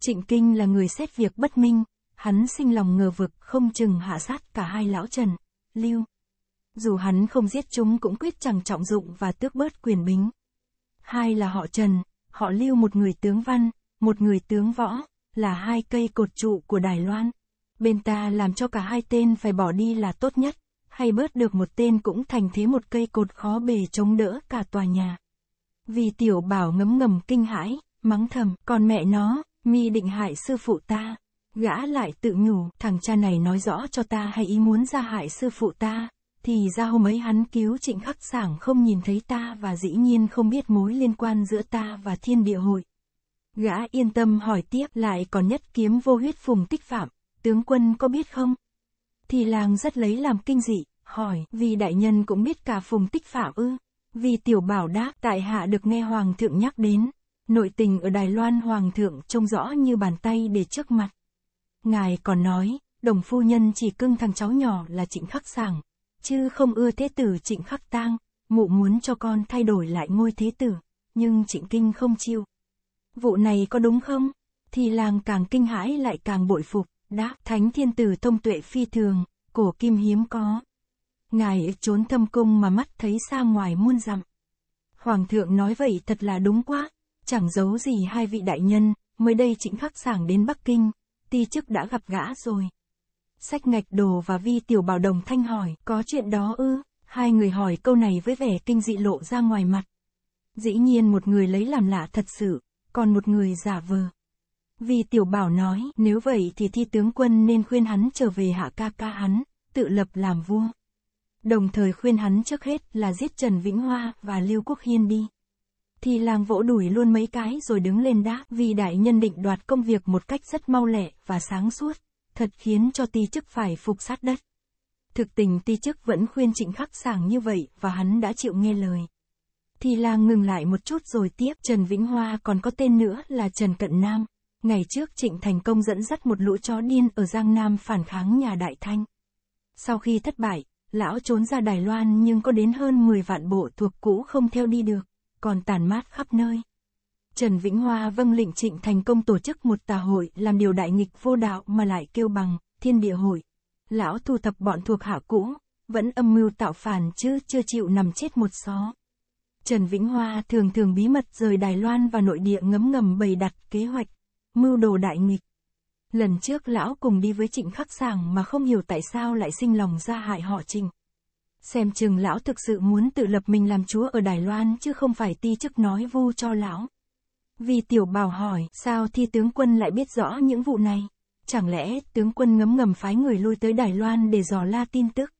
Trịnh Kinh là người xét việc bất minh, hắn sinh lòng ngờ vực không chừng hạ sát cả hai lão Trần, Liêu. Dù hắn không giết chúng cũng quyết chẳng trọng dụng và tước bớt quyền bính. Hai là họ Trần, họ Liêu một người tướng văn, một người tướng võ, là hai cây cột trụ của Đài Loan. Bên ta làm cho cả hai tên phải bỏ đi là tốt nhất, hay bớt được một tên cũng thành thế một cây cột khó bề chống đỡ cả tòa nhà. Vì tiểu bảo ngấm ngầm kinh hãi, mắng thầm, còn mẹ nó, mi định hại sư phụ ta. Gã lại tự nhủ, thằng cha này nói rõ cho ta hay ý muốn ra hại sư phụ ta, thì ra hôm ấy hắn cứu trịnh khắc sảng không nhìn thấy ta và dĩ nhiên không biết mối liên quan giữa ta và thiên địa hội. Gã yên tâm hỏi tiếp lại còn nhất kiếm vô huyết phùng tích phạm, tướng quân có biết không? Thì làng rất lấy làm kinh dị, hỏi, vì đại nhân cũng biết cả phùng tích phạm ư. Vì tiểu bảo đáp, tại hạ được nghe hoàng thượng nhắc đến, nội tình ở Đài Loan hoàng thượng trông rõ như bàn tay để trước mặt. Ngài còn nói, đồng phu nhân chỉ cưng thằng cháu nhỏ là trịnh khắc sàng chứ không ưa thế tử trịnh khắc tang, mụ muốn cho con thay đổi lại ngôi thế tử, nhưng trịnh kinh không chịu. Vụ này có đúng không? Thì làng càng kinh hãi lại càng bội phục đáp thánh thiên tử thông tuệ phi thường, cổ kim hiếm có. Ngài trốn thâm cung mà mắt thấy xa ngoài muôn dặm. Hoàng thượng nói vậy thật là đúng quá, chẳng giấu gì hai vị đại nhân, mới đây trịnh khắc sảng đến Bắc Kinh, ti chức đã gặp gã rồi. Sách ngạch đồ và vi tiểu bảo đồng thanh hỏi, có chuyện đó ư, hai người hỏi câu này với vẻ kinh dị lộ ra ngoài mặt. Dĩ nhiên một người lấy làm lạ thật sự, còn một người giả vờ. Vì tiểu bảo nói, nếu vậy thì thi tướng quân nên khuyên hắn trở về hạ ca ca hắn, tự lập làm vua. Đồng thời khuyên hắn trước hết là giết Trần Vĩnh Hoa và Lưu Quốc Hiên đi. Thì làng vỗ đuổi luôn mấy cái rồi đứng lên đã, vì đại nhân định đoạt công việc một cách rất mau lẹ và sáng suốt, thật khiến cho ti chức phải phục sát đất. Thực tình ti chức vẫn khuyên trịnh khắc sàng như vậy và hắn đã chịu nghe lời. Thì làng ngừng lại một chút rồi tiếp Trần Vĩnh Hoa còn có tên nữa là Trần Cận Nam Ngày trước Trịnh Thành Công dẫn dắt một lũ chó điên ở Giang Nam phản kháng nhà Đại Thanh. Sau khi thất bại, lão trốn ra Đài Loan nhưng có đến hơn 10 vạn bộ thuộc cũ không theo đi được, còn tàn mát khắp nơi. Trần Vĩnh Hoa vâng lệnh Trịnh Thành Công tổ chức một tà hội làm điều đại nghịch vô đạo mà lại kêu bằng thiên địa hội. Lão thu thập bọn thuộc hạ cũ, vẫn âm mưu tạo phản chứ chưa chịu nằm chết một xó. Trần Vĩnh Hoa thường thường bí mật rời Đài Loan và nội địa ngấm ngầm bày đặt kế hoạch mưu đồ đại nghịch. Lần trước lão cùng đi với trịnh khắc sàng mà không hiểu tại sao lại sinh lòng ra hại họ trịnh. Xem chừng lão thực sự muốn tự lập mình làm chúa ở Đài Loan chứ không phải ti chức nói vu cho lão. Vì tiểu bảo hỏi sao thi tướng quân lại biết rõ những vụ này. Chẳng lẽ tướng quân ngấm ngầm phái người lui tới Đài Loan để dò la tin tức?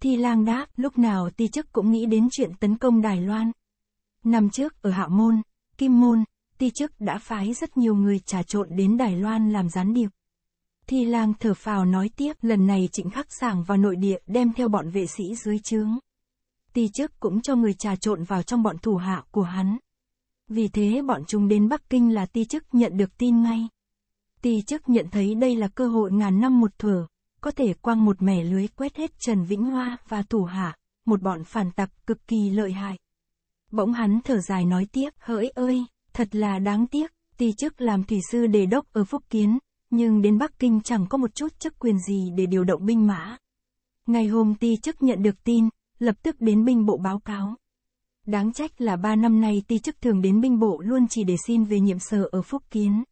Thi lang đáp lúc nào ti chức cũng nghĩ đến chuyện tấn công Đài Loan. Năm trước ở Hạ Môn, Kim Môn, ti chức đã phái rất nhiều người trà trộn đến Đài Loan làm gián điệp. Thi lang thở phào nói tiếp lần này trịnh khắc sảng vào nội địa đem theo bọn vệ sĩ dưới trướng. Ti chức cũng cho người trà trộn vào trong bọn thủ hạ của hắn. Vì thế bọn chúng đến Bắc Kinh là ti chức nhận được tin ngay. Ti chức nhận thấy đây là cơ hội ngàn năm một thở, có thể quang một mẻ lưới quét hết Trần Vĩnh Hoa và thủ hạ, một bọn phản tặc cực kỳ lợi hại. Bỗng hắn thở dài nói tiếp, hỡi ơi, Thật là đáng tiếc, ty chức làm thủy sư đề đốc ở Phúc Kiến, nhưng đến Bắc Kinh chẳng có một chút chức quyền gì để điều động binh mã. Ngày hôm ty chức nhận được tin, lập tức đến binh bộ báo cáo. Đáng trách là ba năm nay ty chức thường đến binh bộ luôn chỉ để xin về nhiệm sở ở Phúc Kiến.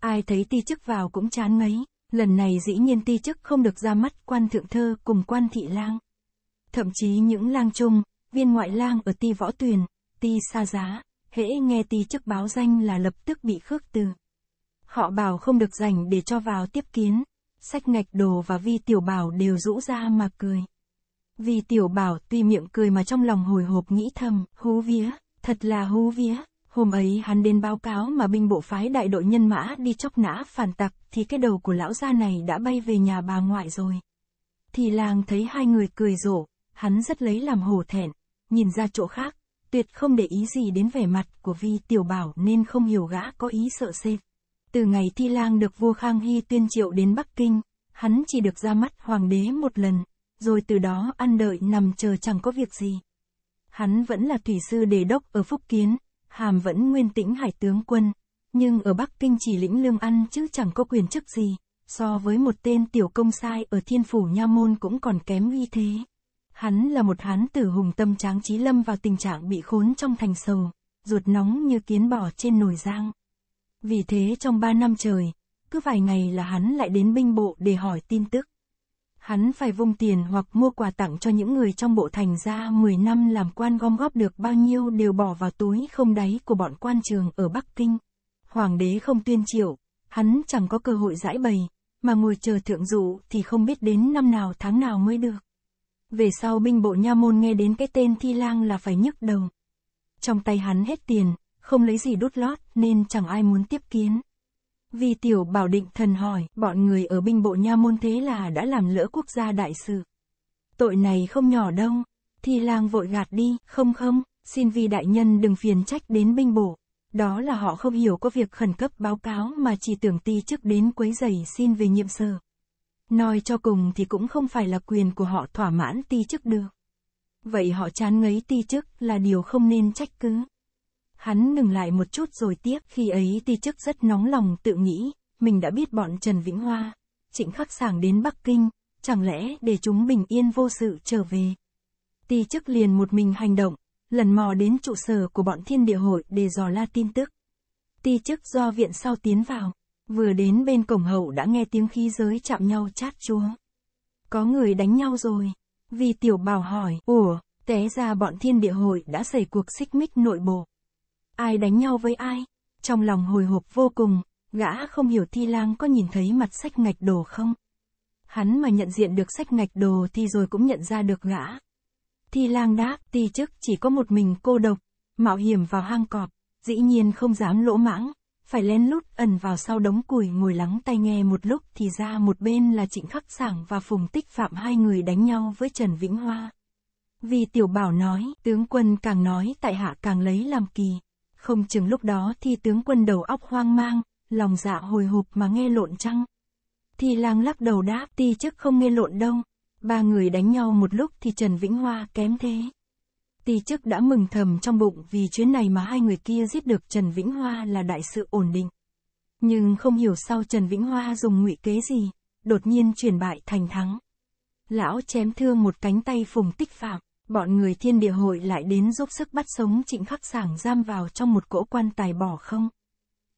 Ai thấy ty chức vào cũng chán ngấy, lần này dĩ nhiên ty chức không được ra mắt quan thượng thơ cùng quan thị lang. Thậm chí những lang trung, viên ngoại lang ở ty võ tuyền, ty xa giá, hễ nghe tí chức báo danh là lập tức bị khước từ. Họ bảo không được rảnh để cho vào tiếp kiến, sách ngạch đồ và vi tiểu bảo đều rũ ra mà cười. Vi tiểu bảo tuy miệng cười mà trong lòng hồi hộp nghĩ thầm, hú vía, thật là hú vía. Hôm ấy hắn đến báo cáo mà binh bộ phái đại đội nhân mã đi chóc nã phản tặc thì cái đầu của lão gia này đã bay về nhà bà ngoại rồi. Thì làng thấy hai người cười rộ, hắn rất lấy làm hổ thẹn, nhìn ra chỗ khác, tuyệt không để ý gì đến vẻ mặt của Vi Tiểu Bảo nên không hiểu gã có ý sợ sệt. Từ ngày Thi Lang được vua Khang Hy tuyên triệu đến Bắc Kinh, hắn chỉ được ra mắt hoàng đế một lần, rồi từ đó ăn đợi nằm chờ chẳng có việc gì. Hắn vẫn là thủy sư đề đốc ở Phúc Kiến, hàm vẫn nguyên tĩnh hải tướng quân, nhưng ở Bắc Kinh chỉ lĩnh lương ăn chứ chẳng có quyền chức gì, so với một tên tiểu công sai ở thiên phủ nha môn cũng còn kém uy thế. Hắn là một hán tử hùng tâm tráng trí lâm vào tình trạng bị khốn trong thành sầu, ruột nóng như kiến bò trên nồi giang. Vì thế trong ba năm trời, cứ vài ngày là hắn lại đến binh bộ để hỏi tin tức. Hắn phải vung tiền hoặc mua quà tặng cho những người trong bộ thành ra 10 năm làm quan gom góp được bao nhiêu đều bỏ vào túi không đáy của bọn quan trường ở Bắc Kinh. Hoàng đế không tuyên triệu, hắn chẳng có cơ hội giải bày, mà ngồi chờ thượng dụ thì không biết đến năm nào tháng nào mới được. Về sau binh bộ nha môn nghe đến cái tên thi lang là phải nhức đầu. Trong tay hắn hết tiền, không lấy gì đút lót nên chẳng ai muốn tiếp kiến. Vì tiểu bảo định thần hỏi, bọn người ở binh bộ nha môn thế là đã làm lỡ quốc gia đại sự. Tội này không nhỏ đâu, thi lang vội gạt đi, không không, xin vì đại nhân đừng phiền trách đến binh bộ. Đó là họ không hiểu có việc khẩn cấp báo cáo mà chỉ tưởng ti chức đến quấy giày xin về nhiệm sở. Nói cho cùng thì cũng không phải là quyền của họ thỏa mãn ti chức được. Vậy họ chán ngấy ti chức là điều không nên trách cứ. Hắn ngừng lại một chút rồi tiếp, khi ấy ti chức rất nóng lòng tự nghĩ, mình đã biết bọn Trần Vĩnh Hoa, Trịnh Khắc Sảng đến Bắc Kinh, chẳng lẽ để chúng bình yên vô sự trở về. Ti chức liền một mình hành động, lần mò đến trụ sở của bọn thiên địa hội để dò la tin tức. Ti chức do viện sau tiến vào, Vừa đến bên cổng hậu đã nghe tiếng khí giới chạm nhau chát chúa. Có người đánh nhau rồi. Vì tiểu bảo hỏi, ủa, té ra bọn thiên địa hội đã xảy cuộc xích mích nội bộ. Ai đánh nhau với ai? Trong lòng hồi hộp vô cùng, gã không hiểu thi lang có nhìn thấy mặt sách ngạch đồ không? Hắn mà nhận diện được sách ngạch đồ thì rồi cũng nhận ra được gã. Thi lang đáp, ti chức chỉ có một mình cô độc, mạo hiểm vào hang cọp, dĩ nhiên không dám lỗ mãng, phải lén lút ẩn vào sau đống củi ngồi lắng tai nghe một lúc thì ra một bên là Trịnh Khắc Sảng và Phùng Tích Phạm hai người đánh nhau với Trần Vĩnh Hoa. Vì tiểu bảo nói, tướng quân càng nói tại hạ càng lấy làm kỳ. Không chừng lúc đó thì tướng quân đầu óc hoang mang, lòng dạ hồi hộp mà nghe lộn chăng. Thì lang lắc đầu đáp, ti chức không nghe lộn đâu. Ba người đánh nhau một lúc thì Trần Vĩnh Hoa kém thế. Ti chức đã mừng thầm trong bụng vì chuyến này mà hai người kia giết được Trần Vĩnh Hoa là đại sự ổn định. Nhưng không hiểu sao Trần Vĩnh Hoa dùng ngụy kế gì, đột nhiên chuyển bại thành thắng. Lão chém thương một cánh tay phùng tích phạm, bọn người thiên địa hội lại đến giúp sức bắt sống trịnh khắc sảng giam vào trong một cỗ quan tài bỏ không.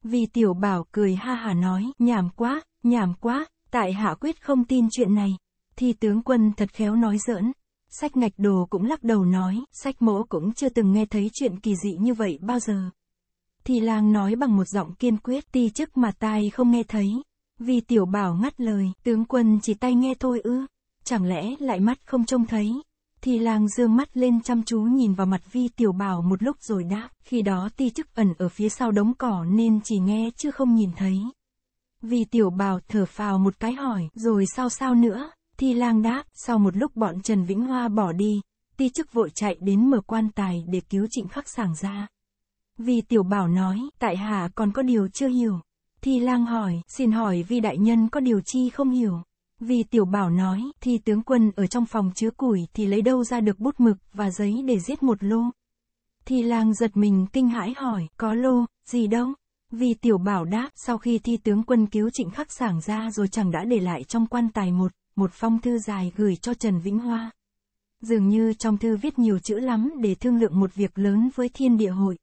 Vì tiểu bảo cười ha hà nói, nhảm quá, nhảm quá, tại hạ quyết không tin chuyện này. Thì tướng quân thật khéo nói giỡn, Sách ngạch đồ cũng lắc đầu nói, sách mỗ cũng chưa từng nghe thấy chuyện kỳ dị như vậy bao giờ. Thì lang nói bằng một giọng kiên quyết, ti chức mà tai không nghe thấy. Vì tiểu bảo ngắt lời, tướng quân chỉ tay nghe thôi ư. Chẳng lẽ lại mắt không trông thấy. Thì lang dương mắt lên chăm chú nhìn vào mặt vi tiểu bảo một lúc rồi đáp, khi đó ti chức ẩn ở phía sau đống cỏ nên chỉ nghe chứ không nhìn thấy. Vì tiểu bảo thở phào một cái hỏi, rồi sao sao nữa? Thi lang đáp sau một lúc bọn Trần Vĩnh Hoa bỏ đi, ti chức vội chạy đến mở quan tài để cứu trịnh khắc sảng ra. Vì tiểu bảo nói, tại hạ còn có điều chưa hiểu. Thi lang hỏi, xin hỏi vì đại nhân có điều chi không hiểu. Vì tiểu bảo nói, thi tướng quân ở trong phòng chứa củi thì lấy đâu ra được bút mực và giấy để giết một lô. Thi lang giật mình kinh hãi hỏi, có lô, gì đâu. Vì tiểu bảo đáp, sau khi thi tướng quân cứu trịnh khắc sảng ra rồi chẳng đã để lại trong quan tài một một phong thư dài gửi cho Trần Vĩnh Hoa. Dường như trong thư viết nhiều chữ lắm để thương lượng một việc lớn với thiên địa hội.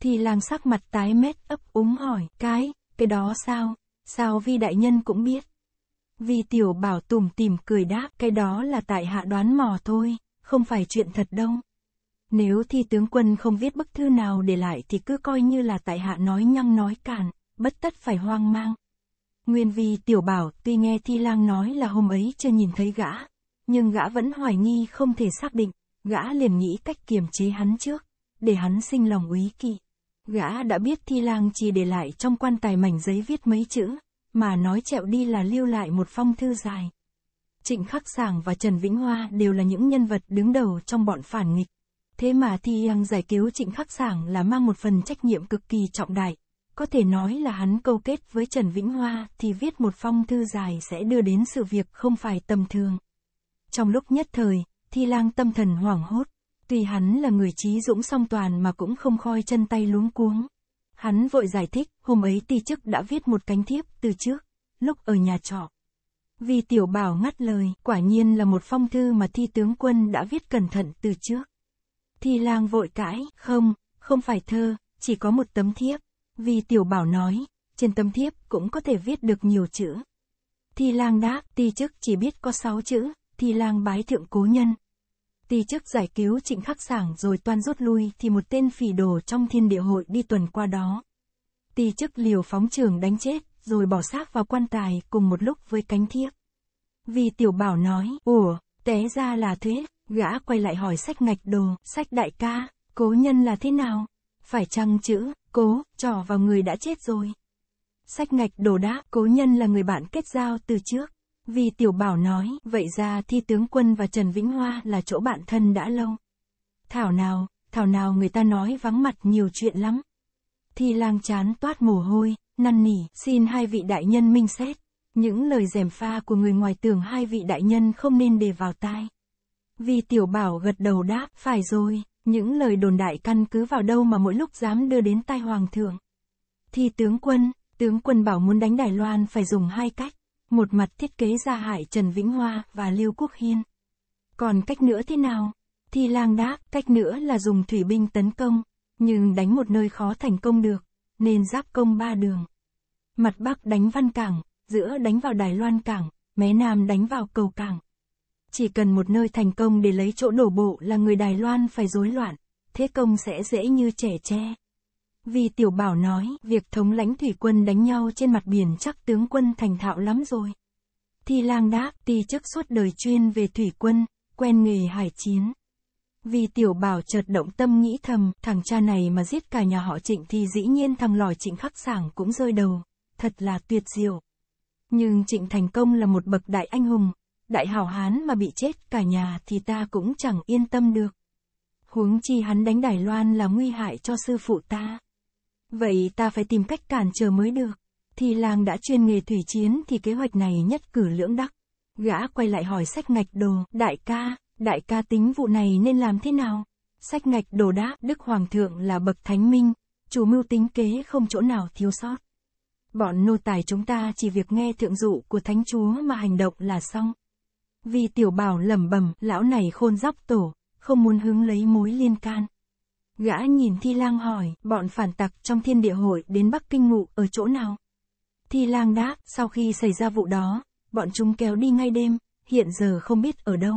Thì làng sắc mặt tái mét ấp úng hỏi, cái, cái đó sao, sao vi đại nhân cũng biết. Vì tiểu bảo tùm tìm cười đáp, cái đó là tại hạ đoán mò thôi, không phải chuyện thật đâu. Nếu thi tướng quân không viết bức thư nào để lại thì cứ coi như là tại hạ nói nhăng nói cản, bất tất phải hoang mang. Nguyên vì tiểu bảo tuy nghe Thi Lang nói là hôm ấy chưa nhìn thấy gã, nhưng gã vẫn hoài nghi không thể xác định, gã liền nghĩ cách kiềm chế hắn trước, để hắn sinh lòng úy kỵ. Gã đã biết Thi Lang chỉ để lại trong quan tài mảnh giấy viết mấy chữ, mà nói trẹo đi là lưu lại một phong thư dài. Trịnh Khắc Sảng và Trần Vĩnh Hoa đều là những nhân vật đứng đầu trong bọn phản nghịch. Thế mà Thi Yang giải cứu Trịnh Khắc Sảng là mang một phần trách nhiệm cực kỳ trọng đại, có thể nói là hắn câu kết với Trần Vĩnh Hoa thì viết một phong thư dài sẽ đưa đến sự việc không phải tầm thường. Trong lúc nhất thời, thi lang tâm thần hoảng hốt, tuy hắn là người trí dũng song toàn mà cũng không khoi chân tay luống cuống. Hắn vội giải thích, hôm ấy ti chức đã viết một cánh thiếp từ trước, lúc ở nhà trọ. Vì tiểu bảo ngắt lời, quả nhiên là một phong thư mà thi tướng quân đã viết cẩn thận từ trước. Thi lang vội cãi, không, không phải thơ, chỉ có một tấm thiếp. Vì tiểu bảo nói, trên tâm thiếp cũng có thể viết được nhiều chữ. Thi lang đáp, ti chức chỉ biết có sáu chữ, thi lang bái thượng cố nhân. Ti chức giải cứu trịnh khắc sảng rồi toan rút lui thì một tên phỉ đồ trong thiên địa hội đi tuần qua đó. Ti chức liều phóng trường đánh chết, rồi bỏ xác vào quan tài cùng một lúc với cánh thiếp. Vì tiểu bảo nói, ủa, té ra là thế, gã quay lại hỏi sách ngạch đồ, sách đại ca, cố nhân là thế nào? phải chăng chữ, cố, trò vào người đã chết rồi. Sách ngạch đồ đá, cố nhân là người bạn kết giao từ trước. Vì tiểu bảo nói, vậy ra thi tướng quân và Trần Vĩnh Hoa là chỗ bạn thân đã lâu. Thảo nào, thảo nào người ta nói vắng mặt nhiều chuyện lắm. Thi lang chán toát mồ hôi, năn nỉ, xin hai vị đại nhân minh xét. Những lời dèm pha của người ngoài tường hai vị đại nhân không nên để vào tai. Vì tiểu bảo gật đầu đáp, phải rồi, những lời đồn đại căn cứ vào đâu mà mỗi lúc dám đưa đến tai hoàng thượng. Thì tướng quân, tướng quân bảo muốn đánh Đài Loan phải dùng hai cách. Một mặt thiết kế ra hại Trần Vĩnh Hoa và Lưu Quốc Hiên. Còn cách nữa thế nào? Thì lang đác, cách nữa là dùng thủy binh tấn công. Nhưng đánh một nơi khó thành công được, nên giáp công ba đường. Mặt Bắc đánh Văn Cảng, giữa đánh vào Đài Loan Cảng, mé Nam đánh vào Cầu Cảng, chỉ cần một nơi thành công để lấy chỗ đổ bộ là người Đài Loan phải rối loạn, thế công sẽ dễ như trẻ tre. Vì tiểu bảo nói, việc thống lãnh thủy quân đánh nhau trên mặt biển chắc tướng quân thành thạo lắm rồi. Thi lang đáp, ti chức suốt đời chuyên về thủy quân, quen nghề hải chiến. Vì tiểu bảo chợt động tâm nghĩ thầm, thằng cha này mà giết cả nhà họ trịnh thì dĩ nhiên thằng lòi trịnh khắc sảng cũng rơi đầu. Thật là tuyệt diệu. Nhưng trịnh thành công là một bậc đại anh hùng, đại hảo hán mà bị chết cả nhà thì ta cũng chẳng yên tâm được. Huống chi hắn đánh Đài Loan là nguy hại cho sư phụ ta. Vậy ta phải tìm cách cản trở mới được. Thì làng đã chuyên nghề thủy chiến thì kế hoạch này nhất cử lưỡng đắc. Gã quay lại hỏi sách ngạch đồ, đại ca, đại ca tính vụ này nên làm thế nào? Sách ngạch đồ đáp, Đức Hoàng thượng là bậc thánh minh, chủ mưu tính kế không chỗ nào thiếu sót. Bọn nô tài chúng ta chỉ việc nghe thượng dụ của thánh chúa mà hành động là xong vì tiểu bảo lẩm bẩm lão này khôn dóc tổ, không muốn hứng lấy mối liên can. Gã nhìn Thi Lang hỏi, bọn phản tặc trong thiên địa hội đến Bắc Kinh ngụ ở chỗ nào? Thi Lang đáp, sau khi xảy ra vụ đó, bọn chúng kéo đi ngay đêm, hiện giờ không biết ở đâu.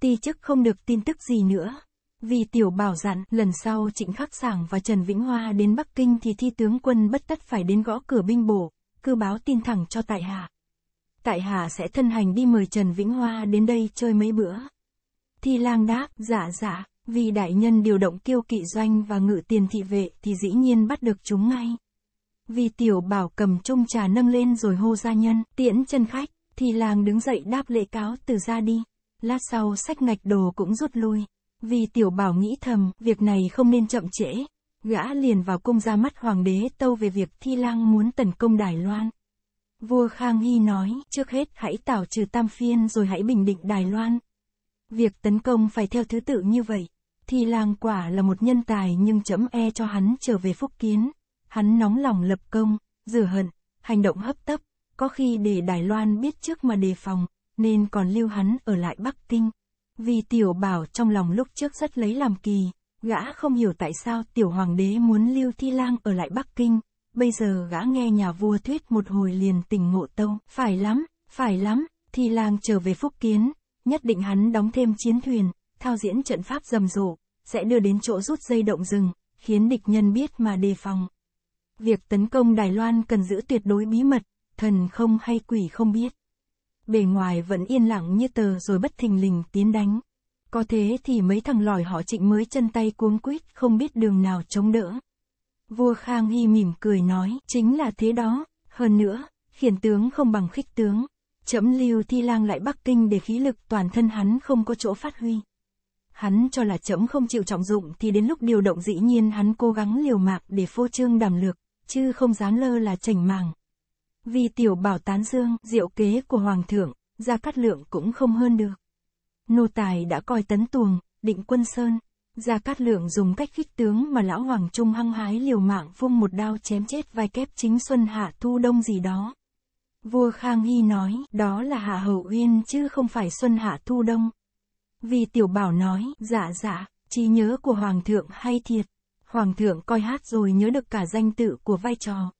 Ti chức không được tin tức gì nữa. Vì tiểu bảo dặn, lần sau Trịnh Khắc Sảng và Trần Vĩnh Hoa đến Bắc Kinh thì thi tướng quân bất tất phải đến gõ cửa binh bổ, cứ báo tin thẳng cho tại hạ tại hạ sẽ thân hành đi mời Trần Vĩnh Hoa đến đây chơi mấy bữa. Thi lang đáp, dạ dạ, vì đại nhân điều động kiêu kỵ doanh và ngự tiền thị vệ thì dĩ nhiên bắt được chúng ngay. Vì tiểu bảo cầm chung trà nâng lên rồi hô gia nhân, tiễn chân khách, thì làng đứng dậy đáp lễ cáo từ ra đi. Lát sau sách ngạch đồ cũng rút lui. Vì tiểu bảo nghĩ thầm, việc này không nên chậm trễ. Gã liền vào cung ra mắt hoàng đế tâu về việc thi lang muốn tấn công Đài Loan. Vua Khang Hy nói, trước hết hãy tảo trừ Tam Phiên rồi hãy bình định Đài Loan. Việc tấn công phải theo thứ tự như vậy. Thi Lang quả là một nhân tài nhưng chấm e cho hắn trở về phúc kiến. Hắn nóng lòng lập công, rửa hận, hành động hấp tấp, có khi để Đài Loan biết trước mà đề phòng, nên còn lưu hắn ở lại Bắc Kinh. Vì tiểu bảo trong lòng lúc trước rất lấy làm kỳ, gã không hiểu tại sao tiểu hoàng đế muốn lưu thi lang ở lại Bắc Kinh, bây giờ gã nghe nhà vua thuyết một hồi liền tỉnh ngộ tâu, phải lắm, phải lắm, thi lang trở về phúc kiến, nhất định hắn đóng thêm chiến thuyền, thao diễn trận pháp rầm rộ, sẽ đưa đến chỗ rút dây động rừng, khiến địch nhân biết mà đề phòng. Việc tấn công Đài Loan cần giữ tuyệt đối bí mật, thần không hay quỷ không biết. Bề ngoài vẫn yên lặng như tờ rồi bất thình lình tiến đánh. Có thế thì mấy thằng lòi họ trịnh mới chân tay cuống quýt không biết đường nào chống đỡ. Vua Khang Hy mỉm cười nói, chính là thế đó, hơn nữa, khiển tướng không bằng khích tướng. Chấm lưu thi lang lại Bắc Kinh để khí lực toàn thân hắn không có chỗ phát huy. Hắn cho là chấm không chịu trọng dụng thì đến lúc điều động dĩ nhiên hắn cố gắng liều mạng để phô trương đảm lược, chứ không dám lơ là chảnh màng. Vì tiểu bảo tán dương, diệu kế của Hoàng thượng, Gia Cát Lượng cũng không hơn được. Nô Tài đã coi tấn tuồng, định quân sơn, Gia Cát Lượng dùng cách khích tướng mà lão Hoàng Trung hăng hái liều mạng vung một đao chém chết vai kép chính xuân hạ thu đông gì đó. Vua Khang Hy nói, đó là Hạ Hậu Uyên chứ không phải xuân hạ thu đông. Vì tiểu bảo nói, dạ dạ, trí nhớ của Hoàng thượng hay thiệt. Hoàng thượng coi hát rồi nhớ được cả danh tự của vai trò.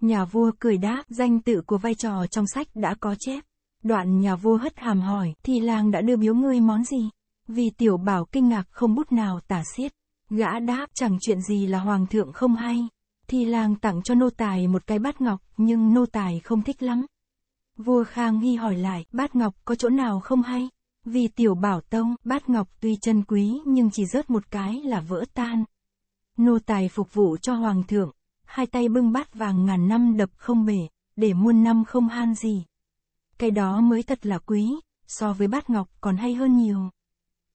Nhà vua cười đáp, danh tự của vai trò trong sách đã có chép. Đoạn nhà vua hất hàm hỏi, thì làng đã đưa biếu ngươi món gì? Vì tiểu bảo kinh ngạc không bút nào tả xiết. Gã đáp chẳng chuyện gì là hoàng thượng không hay. Thì làng tặng cho nô tài một cái bát ngọc, nhưng nô tài không thích lắm. Vua Khang Hy hỏi lại, bát ngọc có chỗ nào không hay? Vì tiểu bảo tông, bát ngọc tuy chân quý nhưng chỉ rớt một cái là vỡ tan. Nô tài phục vụ cho hoàng thượng, hai tay bưng bát vàng ngàn năm đập không bể, để muôn năm không han gì. Cái đó mới thật là quý, so với bát ngọc còn hay hơn nhiều.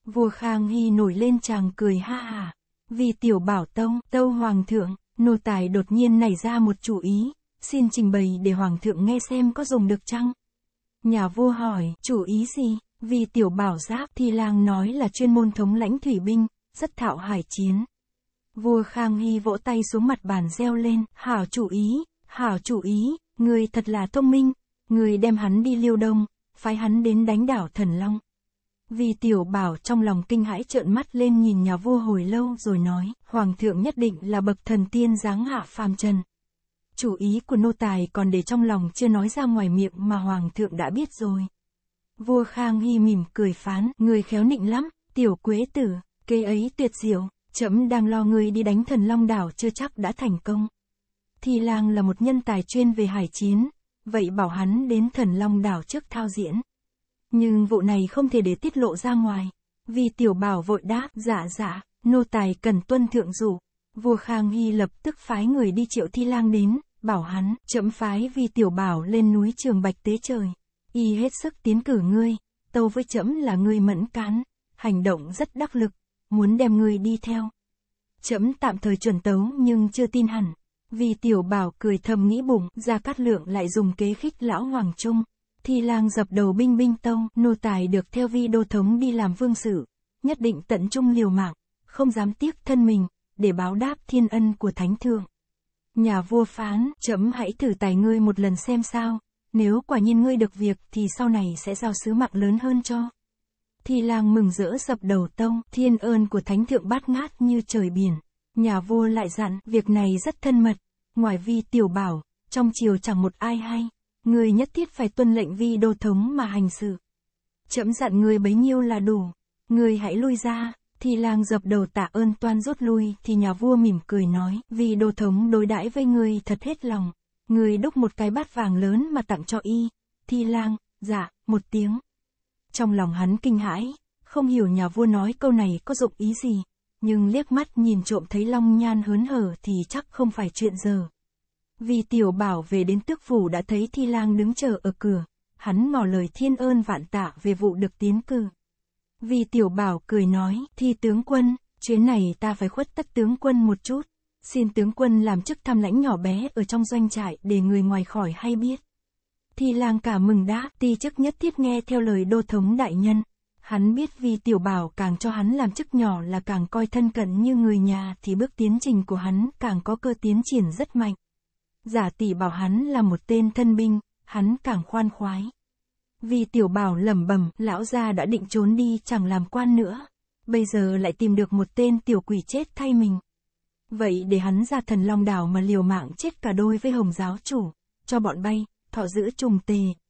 Vua Khang Hy nổi lên chàng cười ha hà. Vì tiểu bảo tông, tâu hoàng thượng, nô tài đột nhiên nảy ra một chủ ý, xin trình bày để hoàng thượng nghe xem có dùng được chăng. Nhà vua hỏi, chủ ý gì? Vì tiểu bảo giáp thì lang nói là chuyên môn thống lãnh thủy binh, rất thạo hải chiến. Vua Khang Hy vỗ tay xuống mặt bàn reo lên, hảo chủ ý, hảo chủ ý, người thật là thông minh, người đem hắn đi liêu đông, phái hắn đến đánh đảo thần long. Vì tiểu bảo trong lòng kinh hãi trợn mắt lên nhìn nhà vua hồi lâu rồi nói, Hoàng thượng nhất định là bậc thần tiên giáng hạ phàm trần. Chủ ý của nô tài còn để trong lòng chưa nói ra ngoài miệng mà Hoàng thượng đã biết rồi. Vua Khang Hy mỉm cười phán, người khéo nịnh lắm, tiểu quế tử, kế ấy tuyệt diệu, chấm đang lo người đi đánh thần long đảo chưa chắc đã thành công. thi lang là một nhân tài chuyên về hải chiến, vậy bảo hắn đến thần long đảo trước thao diễn. Nhưng vụ này không thể để tiết lộ ra ngoài. Vì tiểu bảo vội đáp, dạ dạ, nô tài cần tuân thượng rủ. Vua Khang Hy lập tức phái người đi triệu thi lang đến, bảo hắn, chậm phái vì tiểu bảo lên núi trường bạch tế trời. Y hết sức tiến cử ngươi, tâu với chậm là ngươi mẫn cán, hành động rất đắc lực, muốn đem ngươi đi theo. Chậm tạm thời chuẩn tấu nhưng chưa tin hẳn, vì tiểu bảo cười thầm nghĩ bụng, ra cát lượng lại dùng kế khích lão Hoàng Trung, Thi lang dập đầu binh binh tông, nô tài được theo vi đô thống đi làm vương sự, nhất định tận trung liều mạng, không dám tiếc thân mình, để báo đáp thiên ân của thánh thượng. Nhà vua phán, chấm hãy thử tài ngươi một lần xem sao, nếu quả nhiên ngươi được việc thì sau này sẽ giao sứ mạng lớn hơn cho. Thi lang mừng rỡ dập đầu tông, thiên ơn của thánh thượng bát ngát như trời biển. Nhà vua lại dặn, việc này rất thân mật, ngoài vi tiểu bảo, trong chiều chẳng một ai hay. Người nhất thiết phải tuân lệnh vi đô thống mà hành xử. Chậm dặn người bấy nhiêu là đủ. Người hãy lui ra, thì làng dập đầu tạ ơn toan rút lui, thì nhà vua mỉm cười nói, vì đô thống đối đãi với người thật hết lòng. Người đúc một cái bát vàng lớn mà tặng cho y, Thi lang, dạ, một tiếng. Trong lòng hắn kinh hãi, không hiểu nhà vua nói câu này có dụng ý gì, nhưng liếc mắt nhìn trộm thấy long nhan hớn hở thì chắc không phải chuyện giờ. Vì tiểu bảo về đến tước phủ đã thấy thi lang đứng chờ ở cửa, hắn ngỏ lời thiên ơn vạn tạ về vụ được tiến cử. Vì tiểu bảo cười nói, thi tướng quân, chuyến này ta phải khuất tất tướng quân một chút, xin tướng quân làm chức tham lãnh nhỏ bé ở trong doanh trại để người ngoài khỏi hay biết. Thi lang cả mừng đã, ti chức nhất thiết nghe theo lời đô thống đại nhân. Hắn biết vì tiểu bảo càng cho hắn làm chức nhỏ là càng coi thân cận như người nhà thì bước tiến trình của hắn càng có cơ tiến triển rất mạnh giả tỷ bảo hắn là một tên thân binh, hắn càng khoan khoái. Vì tiểu bảo lẩm bẩm, lão gia đã định trốn đi chẳng làm quan nữa, bây giờ lại tìm được một tên tiểu quỷ chết thay mình. Vậy để hắn ra thần long đảo mà liều mạng chết cả đôi với hồng giáo chủ, cho bọn bay, thọ giữ trùng tề.